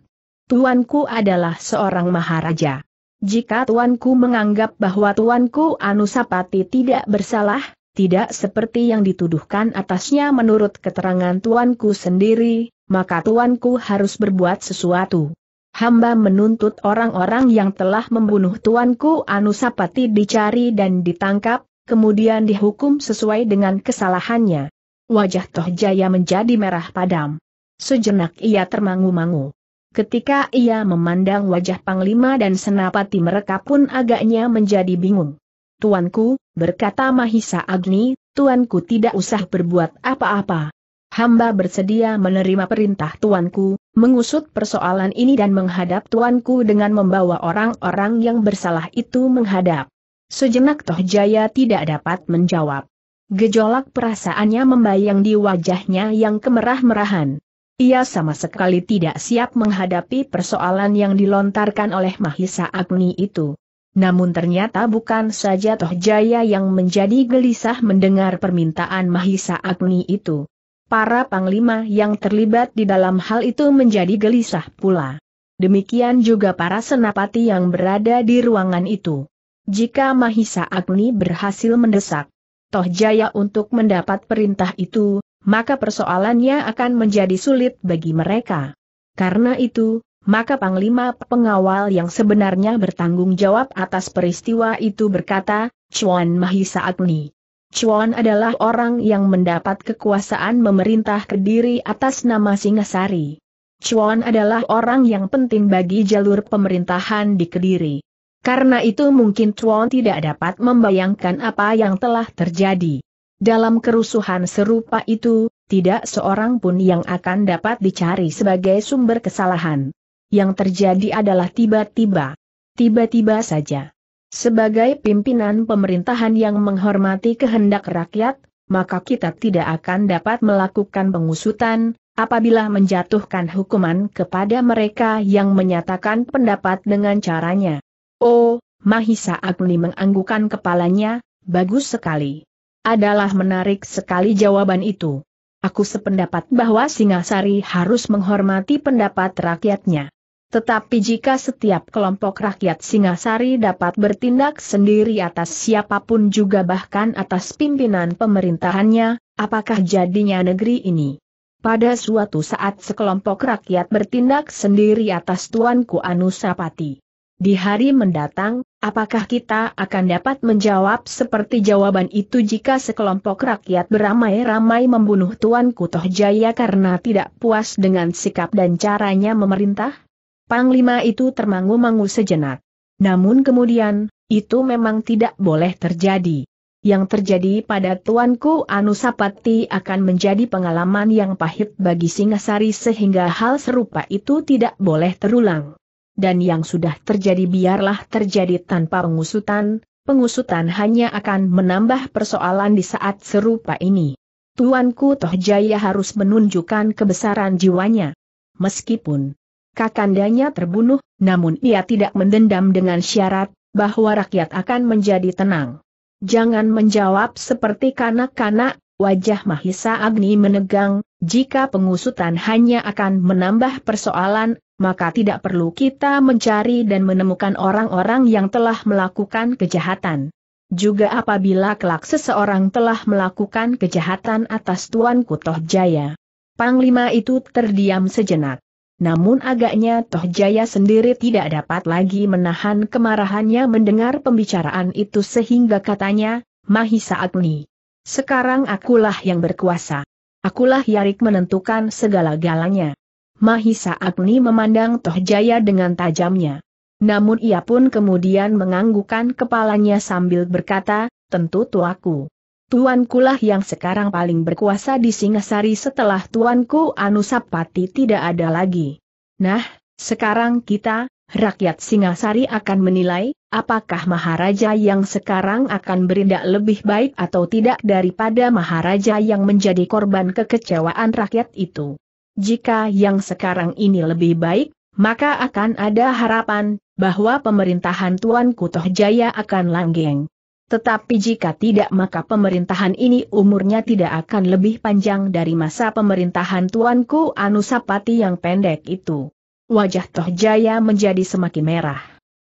Tuanku adalah seorang maharaja. Jika tuanku menganggap bahwa tuanku Anusapati tidak bersalah, tidak seperti yang dituduhkan atasnya menurut keterangan tuanku sendiri, maka tuanku harus berbuat sesuatu. Hamba menuntut orang-orang yang telah membunuh tuanku Anusapati dicari dan ditangkap, kemudian dihukum sesuai dengan kesalahannya. Wajah Tohjaya menjadi merah padam. Sejenak ia termangu-mangu. Ketika ia memandang wajah Panglima dan senapati mereka pun agaknya menjadi bingung. Tuanku, berkata Mahisa Agni, tuanku tidak usah berbuat apa-apa. Hamba bersedia menerima perintah tuanku, mengusut persoalan ini dan menghadap tuanku dengan membawa orang-orang yang bersalah itu menghadap. Sejenak Toh Jaya tidak dapat menjawab. Gejolak perasaannya membayang di wajahnya yang kemerah-merahan. Ia sama sekali tidak siap menghadapi persoalan yang dilontarkan oleh Mahisa Agni itu. Namun ternyata bukan saja Tohjaya yang menjadi gelisah mendengar permintaan Mahisa Agni itu. Para panglima yang terlibat di dalam hal itu menjadi gelisah pula. Demikian juga para senapati yang berada di ruangan itu. Jika Mahisa Agni berhasil mendesak Tohjaya untuk mendapat perintah itu, maka persoalannya akan menjadi sulit bagi mereka. Karena itu, maka Panglima Pengawal yang sebenarnya bertanggung jawab atas peristiwa itu berkata, Chuan Mahisa Agni. Chuan adalah orang yang mendapat kekuasaan memerintah Kediri atas nama Singasari. Chuan adalah orang yang penting bagi jalur pemerintahan di Kediri. Karena itu mungkin Chuan tidak dapat membayangkan apa yang telah terjadi. Dalam kerusuhan serupa itu, tidak seorang pun yang akan dapat dicari sebagai sumber kesalahan. Yang terjadi adalah tiba-tiba. Tiba-tiba saja. Sebagai pimpinan pemerintahan yang menghormati kehendak rakyat, maka kita tidak akan dapat melakukan pengusutan, apabila menjatuhkan hukuman kepada mereka yang menyatakan pendapat dengan caranya. Oh, Mahisa Agni menganggukan kepalanya, bagus sekali adalah menarik sekali jawaban itu. Aku sependapat bahwa Singasari harus menghormati pendapat rakyatnya. Tetapi jika setiap kelompok rakyat Singasari dapat bertindak sendiri atas siapapun juga bahkan atas pimpinan pemerintahannya, apakah jadinya negeri ini? Pada suatu saat sekelompok rakyat bertindak sendiri atas Tuanku Anusapati. Di hari mendatang, apakah kita akan dapat menjawab seperti jawaban itu jika sekelompok rakyat beramai-ramai membunuh Tuan Kutoh Jaya karena tidak puas dengan sikap dan caranya memerintah? Panglima itu termangu-mangu sejenak. Namun kemudian, itu memang tidak boleh terjadi. Yang terjadi pada Tuanku Anusapati akan menjadi pengalaman yang pahit bagi Singasari sehingga hal serupa itu tidak boleh terulang dan yang sudah terjadi biarlah terjadi tanpa pengusutan, pengusutan hanya akan menambah persoalan di saat serupa ini. Tuanku Toh Jaya harus menunjukkan kebesaran jiwanya. Meskipun kakandanya terbunuh, namun ia tidak mendendam dengan syarat bahwa rakyat akan menjadi tenang. Jangan menjawab seperti kanak-kanak, wajah Mahisa Agni menegang, jika pengusutan hanya akan menambah persoalan, maka tidak perlu kita mencari dan menemukan orang-orang yang telah melakukan kejahatan. Juga apabila kelak seseorang telah melakukan kejahatan atas Tuanku Toh Jaya. Panglima itu terdiam sejenak. Namun agaknya Toh Jaya sendiri tidak dapat lagi menahan kemarahannya mendengar pembicaraan itu sehingga katanya, Mahisa Agni. Sekarang akulah yang berkuasa. Akulah Yarik menentukan segala-galanya. Mahisa Agni memandang Tohjaya dengan tajamnya. Namun ia pun kemudian menganggukkan kepalanya sambil berkata, tentu tuaku. Tuankulah yang sekarang paling berkuasa di Singasari setelah tuanku Anusapati tidak ada lagi. Nah, sekarang kita, rakyat Singasari akan menilai, apakah Maharaja yang sekarang akan berindak lebih baik atau tidak daripada Maharaja yang menjadi korban kekecewaan rakyat itu. Jika yang sekarang ini lebih baik, maka akan ada harapan, bahwa pemerintahan Tuan Kutoh Jaya akan langgeng. Tetapi jika tidak maka pemerintahan ini umurnya tidak akan lebih panjang dari masa pemerintahan Tuanku Anusapati yang pendek itu wajah Tohjaya menjadi semakin merah.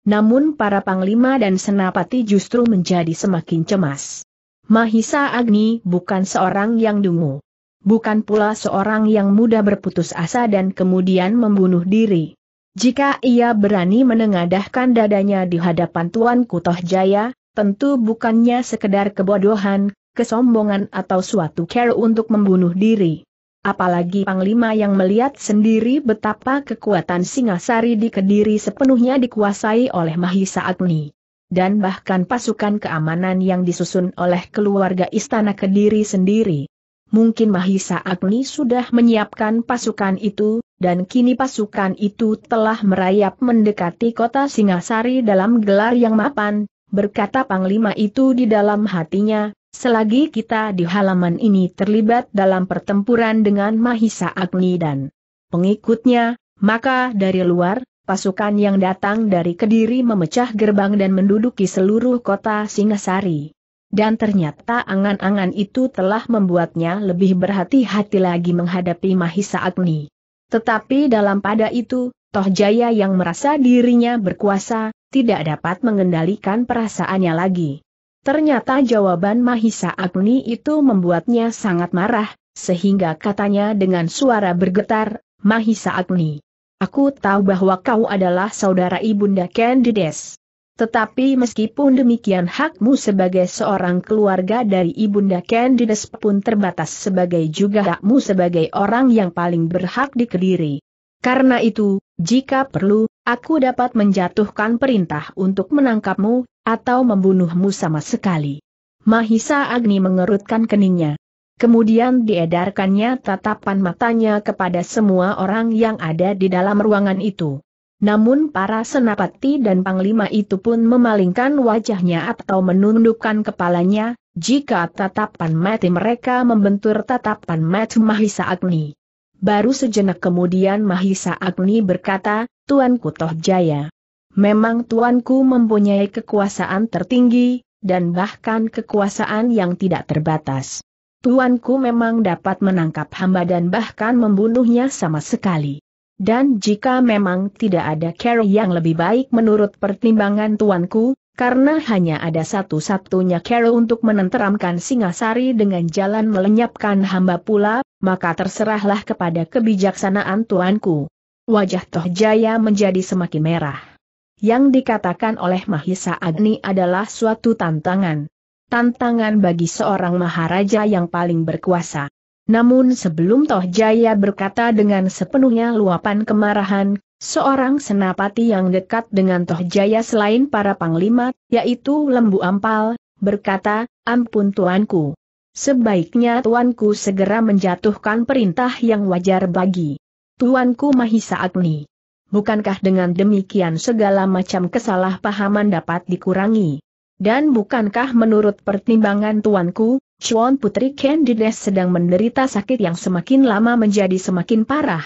Namun para panglima dan senapati justru menjadi semakin cemas. Mahisa Agni bukan seorang yang dungu. Bukan pula seorang yang mudah berputus asa dan kemudian membunuh diri. Jika ia berani menengadahkan dadanya di hadapan Tuan Kutoh Jaya, tentu bukannya sekedar kebodohan, kesombongan atau suatu care untuk membunuh diri apalagi Panglima yang melihat sendiri betapa kekuatan Singasari di Kediri sepenuhnya dikuasai oleh Mahisa Agni. Dan bahkan pasukan keamanan yang disusun oleh keluarga Istana Kediri sendiri. Mungkin Mahisa Agni sudah menyiapkan pasukan itu, dan kini pasukan itu telah merayap mendekati kota Singasari dalam gelar yang mapan, berkata Panglima itu di dalam hatinya, selagi kita di halaman ini terlibat dalam pertempuran dengan Mahisa Agni dan pengikutnya, maka dari luar, pasukan yang datang dari Kediri memecah gerbang dan menduduki seluruh kota Singasari. Dan ternyata angan-angan itu telah membuatnya lebih berhati-hati lagi menghadapi Mahisa Agni. Tetapi dalam pada itu, Tohjaya yang merasa dirinya berkuasa, tidak dapat mengendalikan perasaannya lagi. Ternyata jawaban Mahisa Agni itu membuatnya sangat marah, sehingga katanya dengan suara bergetar, Mahisa Agni. Aku tahu bahwa kau adalah saudara Ibunda Candides. Tetapi meskipun demikian hakmu sebagai seorang keluarga dari Ibunda Candides pun terbatas sebagai juga hakmu sebagai orang yang paling berhak di Kediri. Karena itu, jika perlu, aku dapat menjatuhkan perintah untuk menangkapmu, atau membunuhmu sama sekali. Mahisa Agni mengerutkan keningnya. Kemudian diedarkannya tatapan matanya kepada semua orang yang ada di dalam ruangan itu. Namun para senapati dan panglima itu pun memalingkan wajahnya atau menundukkan kepalanya, jika tatapan mati mereka membentur tatapan mati Mahisa Agni. Baru sejenak kemudian Mahisa Agni berkata, Tuan Kutoh Jaya. Memang tuanku mempunyai kekuasaan tertinggi, dan bahkan kekuasaan yang tidak terbatas. Tuanku memang dapat menangkap hamba dan bahkan membunuhnya sama sekali. Dan jika memang tidak ada care yang lebih baik menurut pertimbangan tuanku, karena hanya ada satu-satunya care untuk menenteramkan Singasari dengan jalan melenyapkan hamba pula, maka terserahlah kepada kebijaksanaan tuanku. Wajah Toh Jaya menjadi semakin merah yang dikatakan oleh Mahisa Agni adalah suatu tantangan. Tantangan bagi seorang maharaja yang paling berkuasa. Namun sebelum Toh Jaya berkata dengan sepenuhnya luapan kemarahan, seorang senapati yang dekat dengan Toh Jaya selain para panglima, yaitu Lembu Ampal, berkata, Ampun tuanku. Sebaiknya tuanku segera menjatuhkan perintah yang wajar bagi tuanku Mahisa Agni bukankah dengan demikian segala macam kesalahpahaman dapat dikurangi? Dan bukankah menurut pertimbangan tuanku, Chuan Putri Candides sedang menderita sakit yang semakin lama menjadi semakin parah?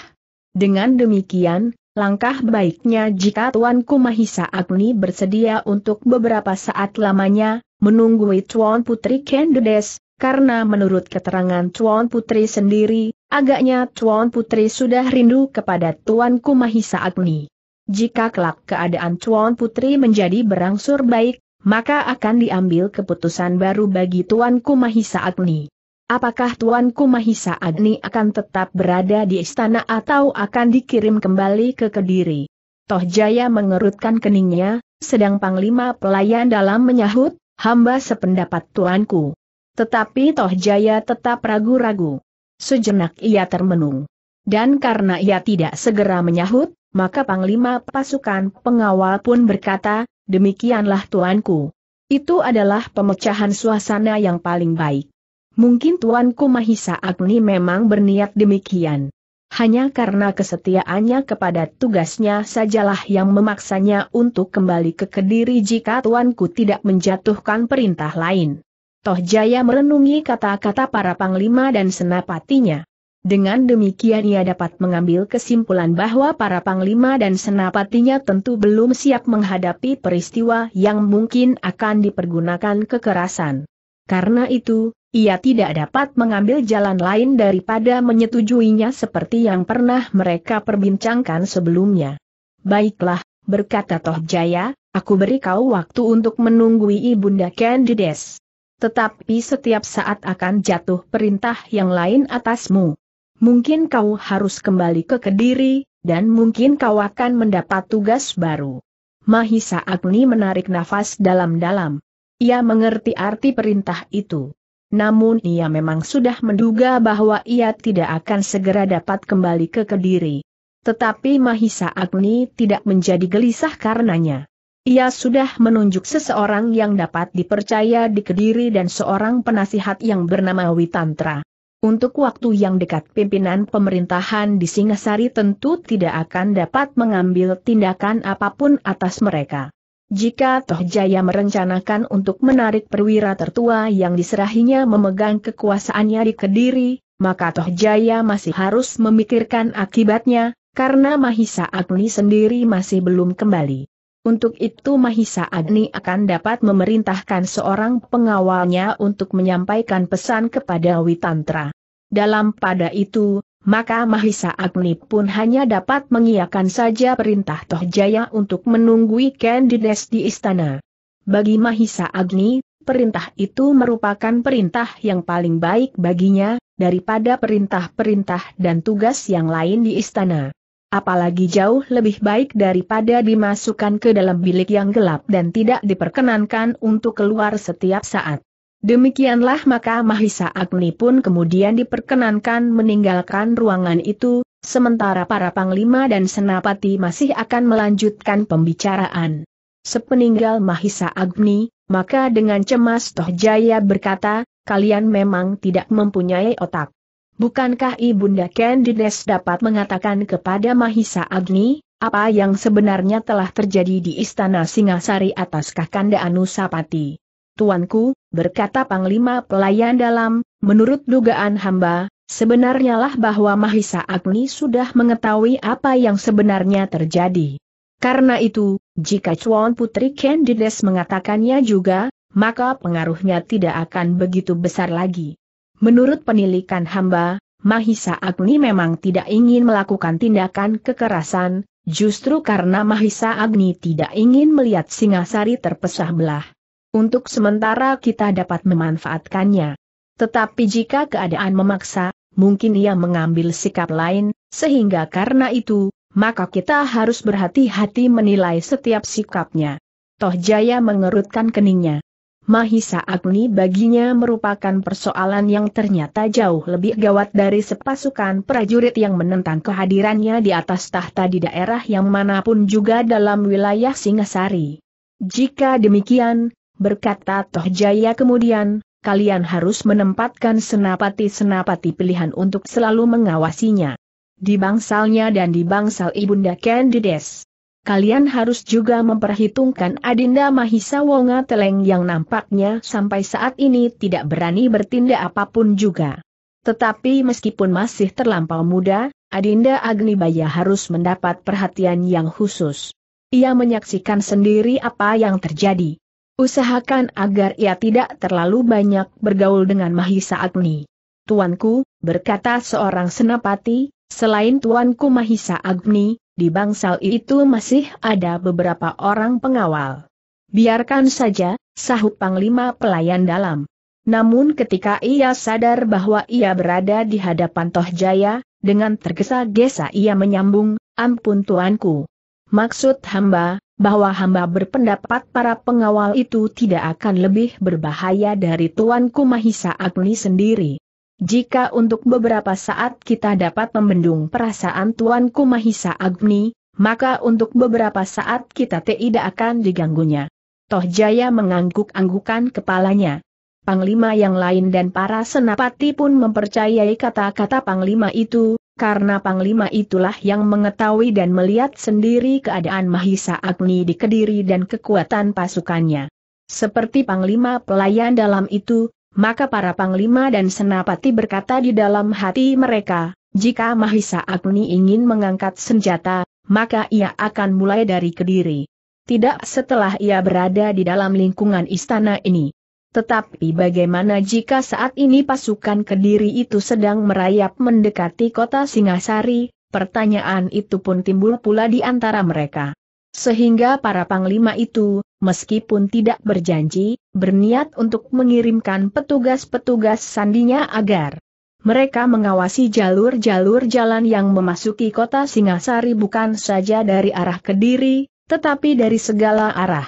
Dengan demikian, langkah baiknya jika tuanku Mahisa Agni bersedia untuk beberapa saat lamanya, menunggui Chuan Putri Candides, karena menurut keterangan Chuan Putri sendiri, Agaknya Tuan Putri sudah rindu kepada Tuanku Mahisa Agni. Jika kelak keadaan Tuan Putri menjadi berangsur baik, maka akan diambil keputusan baru bagi Tuan Kumahisa Agni. Apakah Tuan Kumahisa Agni akan tetap berada di istana atau akan dikirim kembali ke Kediri? Toh Jaya mengerutkan keningnya, sedang Panglima Pelayan dalam menyahut, hamba sependapat Tuanku. Tetapi Toh Jaya tetap ragu-ragu. Sejenak ia termenung. Dan karena ia tidak segera menyahut, maka Panglima pasukan pengawal pun berkata, demikianlah tuanku. Itu adalah pemecahan suasana yang paling baik. Mungkin tuanku Mahisa Agni memang berniat demikian. Hanya karena kesetiaannya kepada tugasnya sajalah yang memaksanya untuk kembali ke Kediri jika tuanku tidak menjatuhkan perintah lain. Toh Jaya merenungi kata-kata para panglima dan senapatinya. Dengan demikian ia dapat mengambil kesimpulan bahwa para panglima dan senapatinya tentu belum siap menghadapi peristiwa yang mungkin akan dipergunakan kekerasan. Karena itu, ia tidak dapat mengambil jalan lain daripada menyetujuinya seperti yang pernah mereka perbincangkan sebelumnya. Baiklah, berkata Toh Jaya, aku beri kau waktu untuk menunggui Ibunda Candides. Tetapi setiap saat akan jatuh perintah yang lain atasmu. Mungkin kau harus kembali ke Kediri, dan mungkin kau akan mendapat tugas baru. Mahisa Agni menarik nafas dalam-dalam. Ia mengerti arti perintah itu. Namun ia memang sudah menduga bahwa ia tidak akan segera dapat kembali ke Kediri. Tetapi Mahisa Agni tidak menjadi gelisah karenanya. Ia sudah menunjuk seseorang yang dapat dipercaya di Kediri dan seorang penasihat yang bernama Witantra. Untuk waktu yang dekat pimpinan pemerintahan di Singasari tentu tidak akan dapat mengambil tindakan apapun atas mereka. Jika Tohjaya merencanakan untuk menarik perwira tertua yang diserahinya memegang kekuasaannya di Kediri, maka Tohjaya masih harus memikirkan akibatnya, karena Mahisa Agni sendiri masih belum kembali. Untuk itu Mahisa Agni akan dapat memerintahkan seorang pengawalnya untuk menyampaikan pesan kepada Witantra. Dalam pada itu, maka Mahisa Agni pun hanya dapat mengiakan saja perintah Tohjaya untuk menunggui Candides di istana. Bagi Mahisa Agni, perintah itu merupakan perintah yang paling baik baginya, daripada perintah-perintah dan tugas yang lain di istana apalagi jauh lebih baik daripada dimasukkan ke dalam bilik yang gelap dan tidak diperkenankan untuk keluar setiap saat. Demikianlah maka Mahisa Agni pun kemudian diperkenankan meninggalkan ruangan itu, sementara para panglima dan senapati masih akan melanjutkan pembicaraan. Sepeninggal Mahisa Agni, maka dengan cemas Toh Jaya berkata, kalian memang tidak mempunyai otak. Bukankah Ibunda Candides dapat mengatakan kepada Mahisa Agni, apa yang sebenarnya telah terjadi di Istana Singasari atas Kakanda Anusapati? Tuanku, berkata Panglima Pelayan Dalam, menurut dugaan hamba, sebenarnya lah bahwa Mahisa Agni sudah mengetahui apa yang sebenarnya terjadi. Karena itu, jika Cuan Putri Candides mengatakannya juga, maka pengaruhnya tidak akan begitu besar lagi. Menurut penilikan hamba, Mahisa Agni memang tidak ingin melakukan tindakan kekerasan, justru karena Mahisa Agni tidak ingin melihat Singasari terpecah belah. Untuk sementara kita dapat memanfaatkannya. Tetapi jika keadaan memaksa, mungkin ia mengambil sikap lain, sehingga karena itu, maka kita harus berhati-hati menilai setiap sikapnya. Toh Jaya mengerutkan keningnya. Mahisa Agni baginya merupakan persoalan yang ternyata jauh lebih gawat dari sepasukan prajurit yang menentang kehadirannya di atas tahta di daerah yang manapun juga dalam wilayah Singasari. Jika demikian, berkata Tohjaya kemudian, kalian harus menempatkan senapati-senapati pilihan untuk selalu mengawasinya. Di bangsalnya dan di bangsal Ibunda Candides kalian harus juga memperhitungkan Adinda Mahisa Wonga Teleng yang nampaknya sampai saat ini tidak berani bertindak apapun juga. Tetapi meskipun masih terlampau muda, Adinda Agnibaya harus mendapat perhatian yang khusus. Ia menyaksikan sendiri apa yang terjadi. Usahakan agar ia tidak terlalu banyak bergaul dengan Mahisa Agni. Tuanku, berkata seorang senapati, selain Tuanku Mahisa Agni, di bangsal itu masih ada beberapa orang pengawal. Biarkan saja, sahut Panglima Pelayan Dalam. Namun ketika ia sadar bahwa ia berada di hadapan Tohjaya, dengan tergesa-gesa ia menyambung, ampun tuanku. Maksud hamba, bahwa hamba berpendapat para pengawal itu tidak akan lebih berbahaya dari tuanku Mahisa Agni sendiri. Jika untuk beberapa saat kita dapat membendung perasaan Tuanku Mahisa Agni, maka untuk beberapa saat kita tidak akan diganggunya. Toh Jaya mengangguk-anggukan kepalanya. Panglima yang lain dan para senapati pun mempercayai kata-kata Panglima itu, karena Panglima itulah yang mengetahui dan melihat sendiri keadaan Mahisa Agni di Kediri dan kekuatan pasukannya. Seperti Panglima pelayan dalam itu, maka para panglima dan senapati berkata di dalam hati mereka, jika Mahisa Agni ingin mengangkat senjata, maka ia akan mulai dari Kediri. Tidak setelah ia berada di dalam lingkungan istana ini. Tetapi bagaimana jika saat ini pasukan Kediri itu sedang merayap mendekati kota Singasari, pertanyaan itu pun timbul pula di antara mereka. Sehingga para panglima itu, meskipun tidak berjanji, berniat untuk mengirimkan petugas-petugas sandinya agar mereka mengawasi jalur-jalur jalan yang memasuki kota Singasari bukan saja dari arah Kediri, tetapi dari segala arah.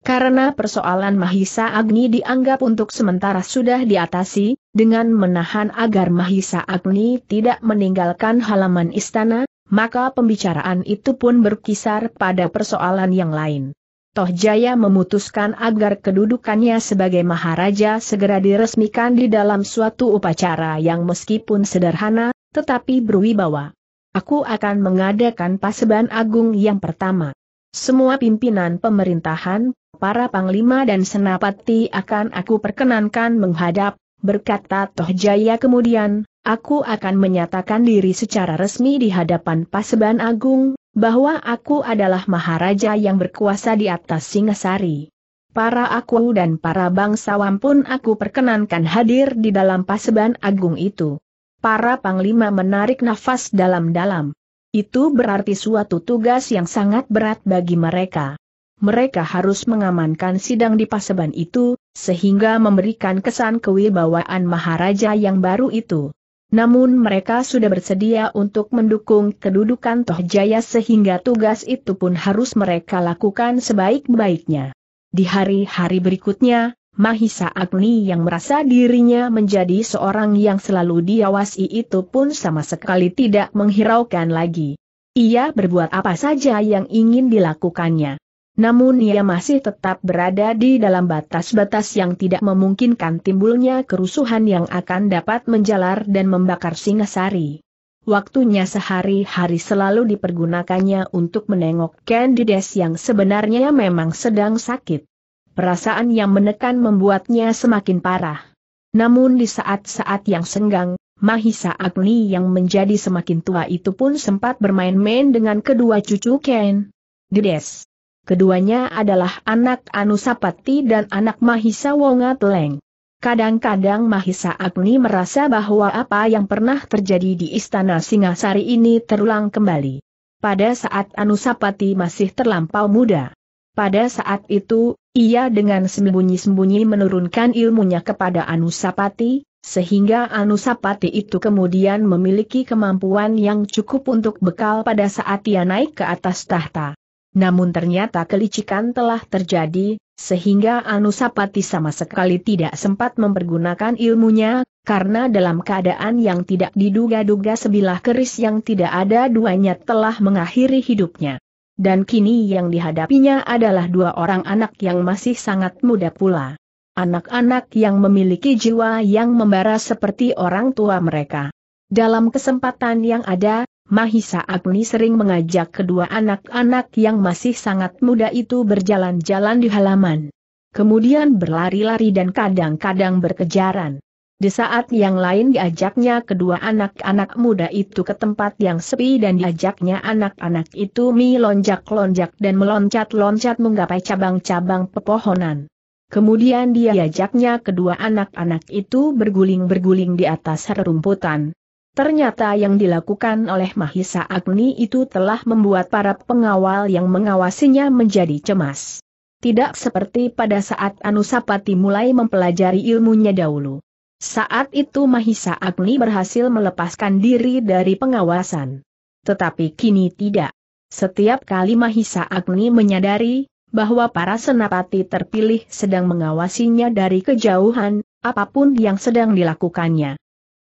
Karena persoalan Mahisa Agni dianggap untuk sementara sudah diatasi, dengan menahan agar Mahisa Agni tidak meninggalkan halaman istana, maka pembicaraan itu pun berkisar pada persoalan yang lain. Toh Jaya memutuskan agar kedudukannya sebagai Maharaja segera diresmikan di dalam suatu upacara yang meskipun sederhana, tetapi berwibawa. Aku akan mengadakan paseban agung yang pertama. Semua pimpinan pemerintahan, para panglima dan senapati akan aku perkenankan menghadap, berkata Toh Jaya kemudian, aku akan menyatakan diri secara resmi di hadapan Paseban Agung, bahwa aku adalah Maharaja yang berkuasa di atas Singasari. Para aku dan para bangsawan pun aku perkenankan hadir di dalam Paseban Agung itu. Para panglima menarik nafas dalam-dalam. Itu berarti suatu tugas yang sangat berat bagi mereka. Mereka harus mengamankan sidang di Paseban itu, sehingga memberikan kesan kewibawaan Maharaja yang baru itu. Namun mereka sudah bersedia untuk mendukung kedudukan Toh Jaya sehingga tugas itu pun harus mereka lakukan sebaik-baiknya. Di hari-hari berikutnya, Mahisa Agni yang merasa dirinya menjadi seorang yang selalu diawasi itu pun sama sekali tidak menghiraukan lagi. Ia berbuat apa saja yang ingin dilakukannya namun ia masih tetap berada di dalam batas-batas yang tidak memungkinkan timbulnya kerusuhan yang akan dapat menjalar dan membakar Singasari. Waktunya sehari-hari selalu dipergunakannya untuk menengok Candides yang sebenarnya memang sedang sakit. Perasaan yang menekan membuatnya semakin parah. Namun di saat-saat yang senggang, Mahisa Agni yang menjadi semakin tua itu pun sempat bermain-main dengan kedua cucu Ken. Dides. Keduanya adalah anak Anusapati dan anak Mahisa Wonga Teleng. Kadang-kadang Mahisa Agni merasa bahwa apa yang pernah terjadi di Istana Singasari ini terulang kembali. Pada saat Anusapati masih terlampau muda. Pada saat itu, ia dengan sembunyi-sembunyi menurunkan ilmunya kepada Anusapati, sehingga Anusapati itu kemudian memiliki kemampuan yang cukup untuk bekal pada saat ia naik ke atas tahta. Namun ternyata kelicikan telah terjadi, sehingga Anusapati sama sekali tidak sempat mempergunakan ilmunya, karena dalam keadaan yang tidak diduga-duga sebilah keris yang tidak ada duanya telah mengakhiri hidupnya. Dan kini yang dihadapinya adalah dua orang anak yang masih sangat muda pula. Anak-anak yang memiliki jiwa yang membara seperti orang tua mereka. Dalam kesempatan yang ada, Mahisa Agni sering mengajak kedua anak-anak yang masih sangat muda itu berjalan-jalan di halaman. Kemudian berlari-lari dan kadang-kadang berkejaran. Di saat yang lain diajaknya kedua anak-anak muda itu ke tempat yang sepi dan diajaknya anak-anak itu melonjak lonjak dan meloncat-loncat menggapai cabang-cabang pepohonan. Kemudian diajaknya kedua anak-anak itu berguling-berguling di atas rerumputan Ternyata yang dilakukan oleh Mahisa Agni itu telah membuat para pengawal yang mengawasinya menjadi cemas. Tidak seperti pada saat Anusapati mulai mempelajari ilmunya dahulu. Saat itu Mahisa Agni berhasil melepaskan diri dari pengawasan. Tetapi kini tidak. Setiap kali Mahisa Agni menyadari bahwa para senapati terpilih sedang mengawasinya dari kejauhan, apapun yang sedang dilakukannya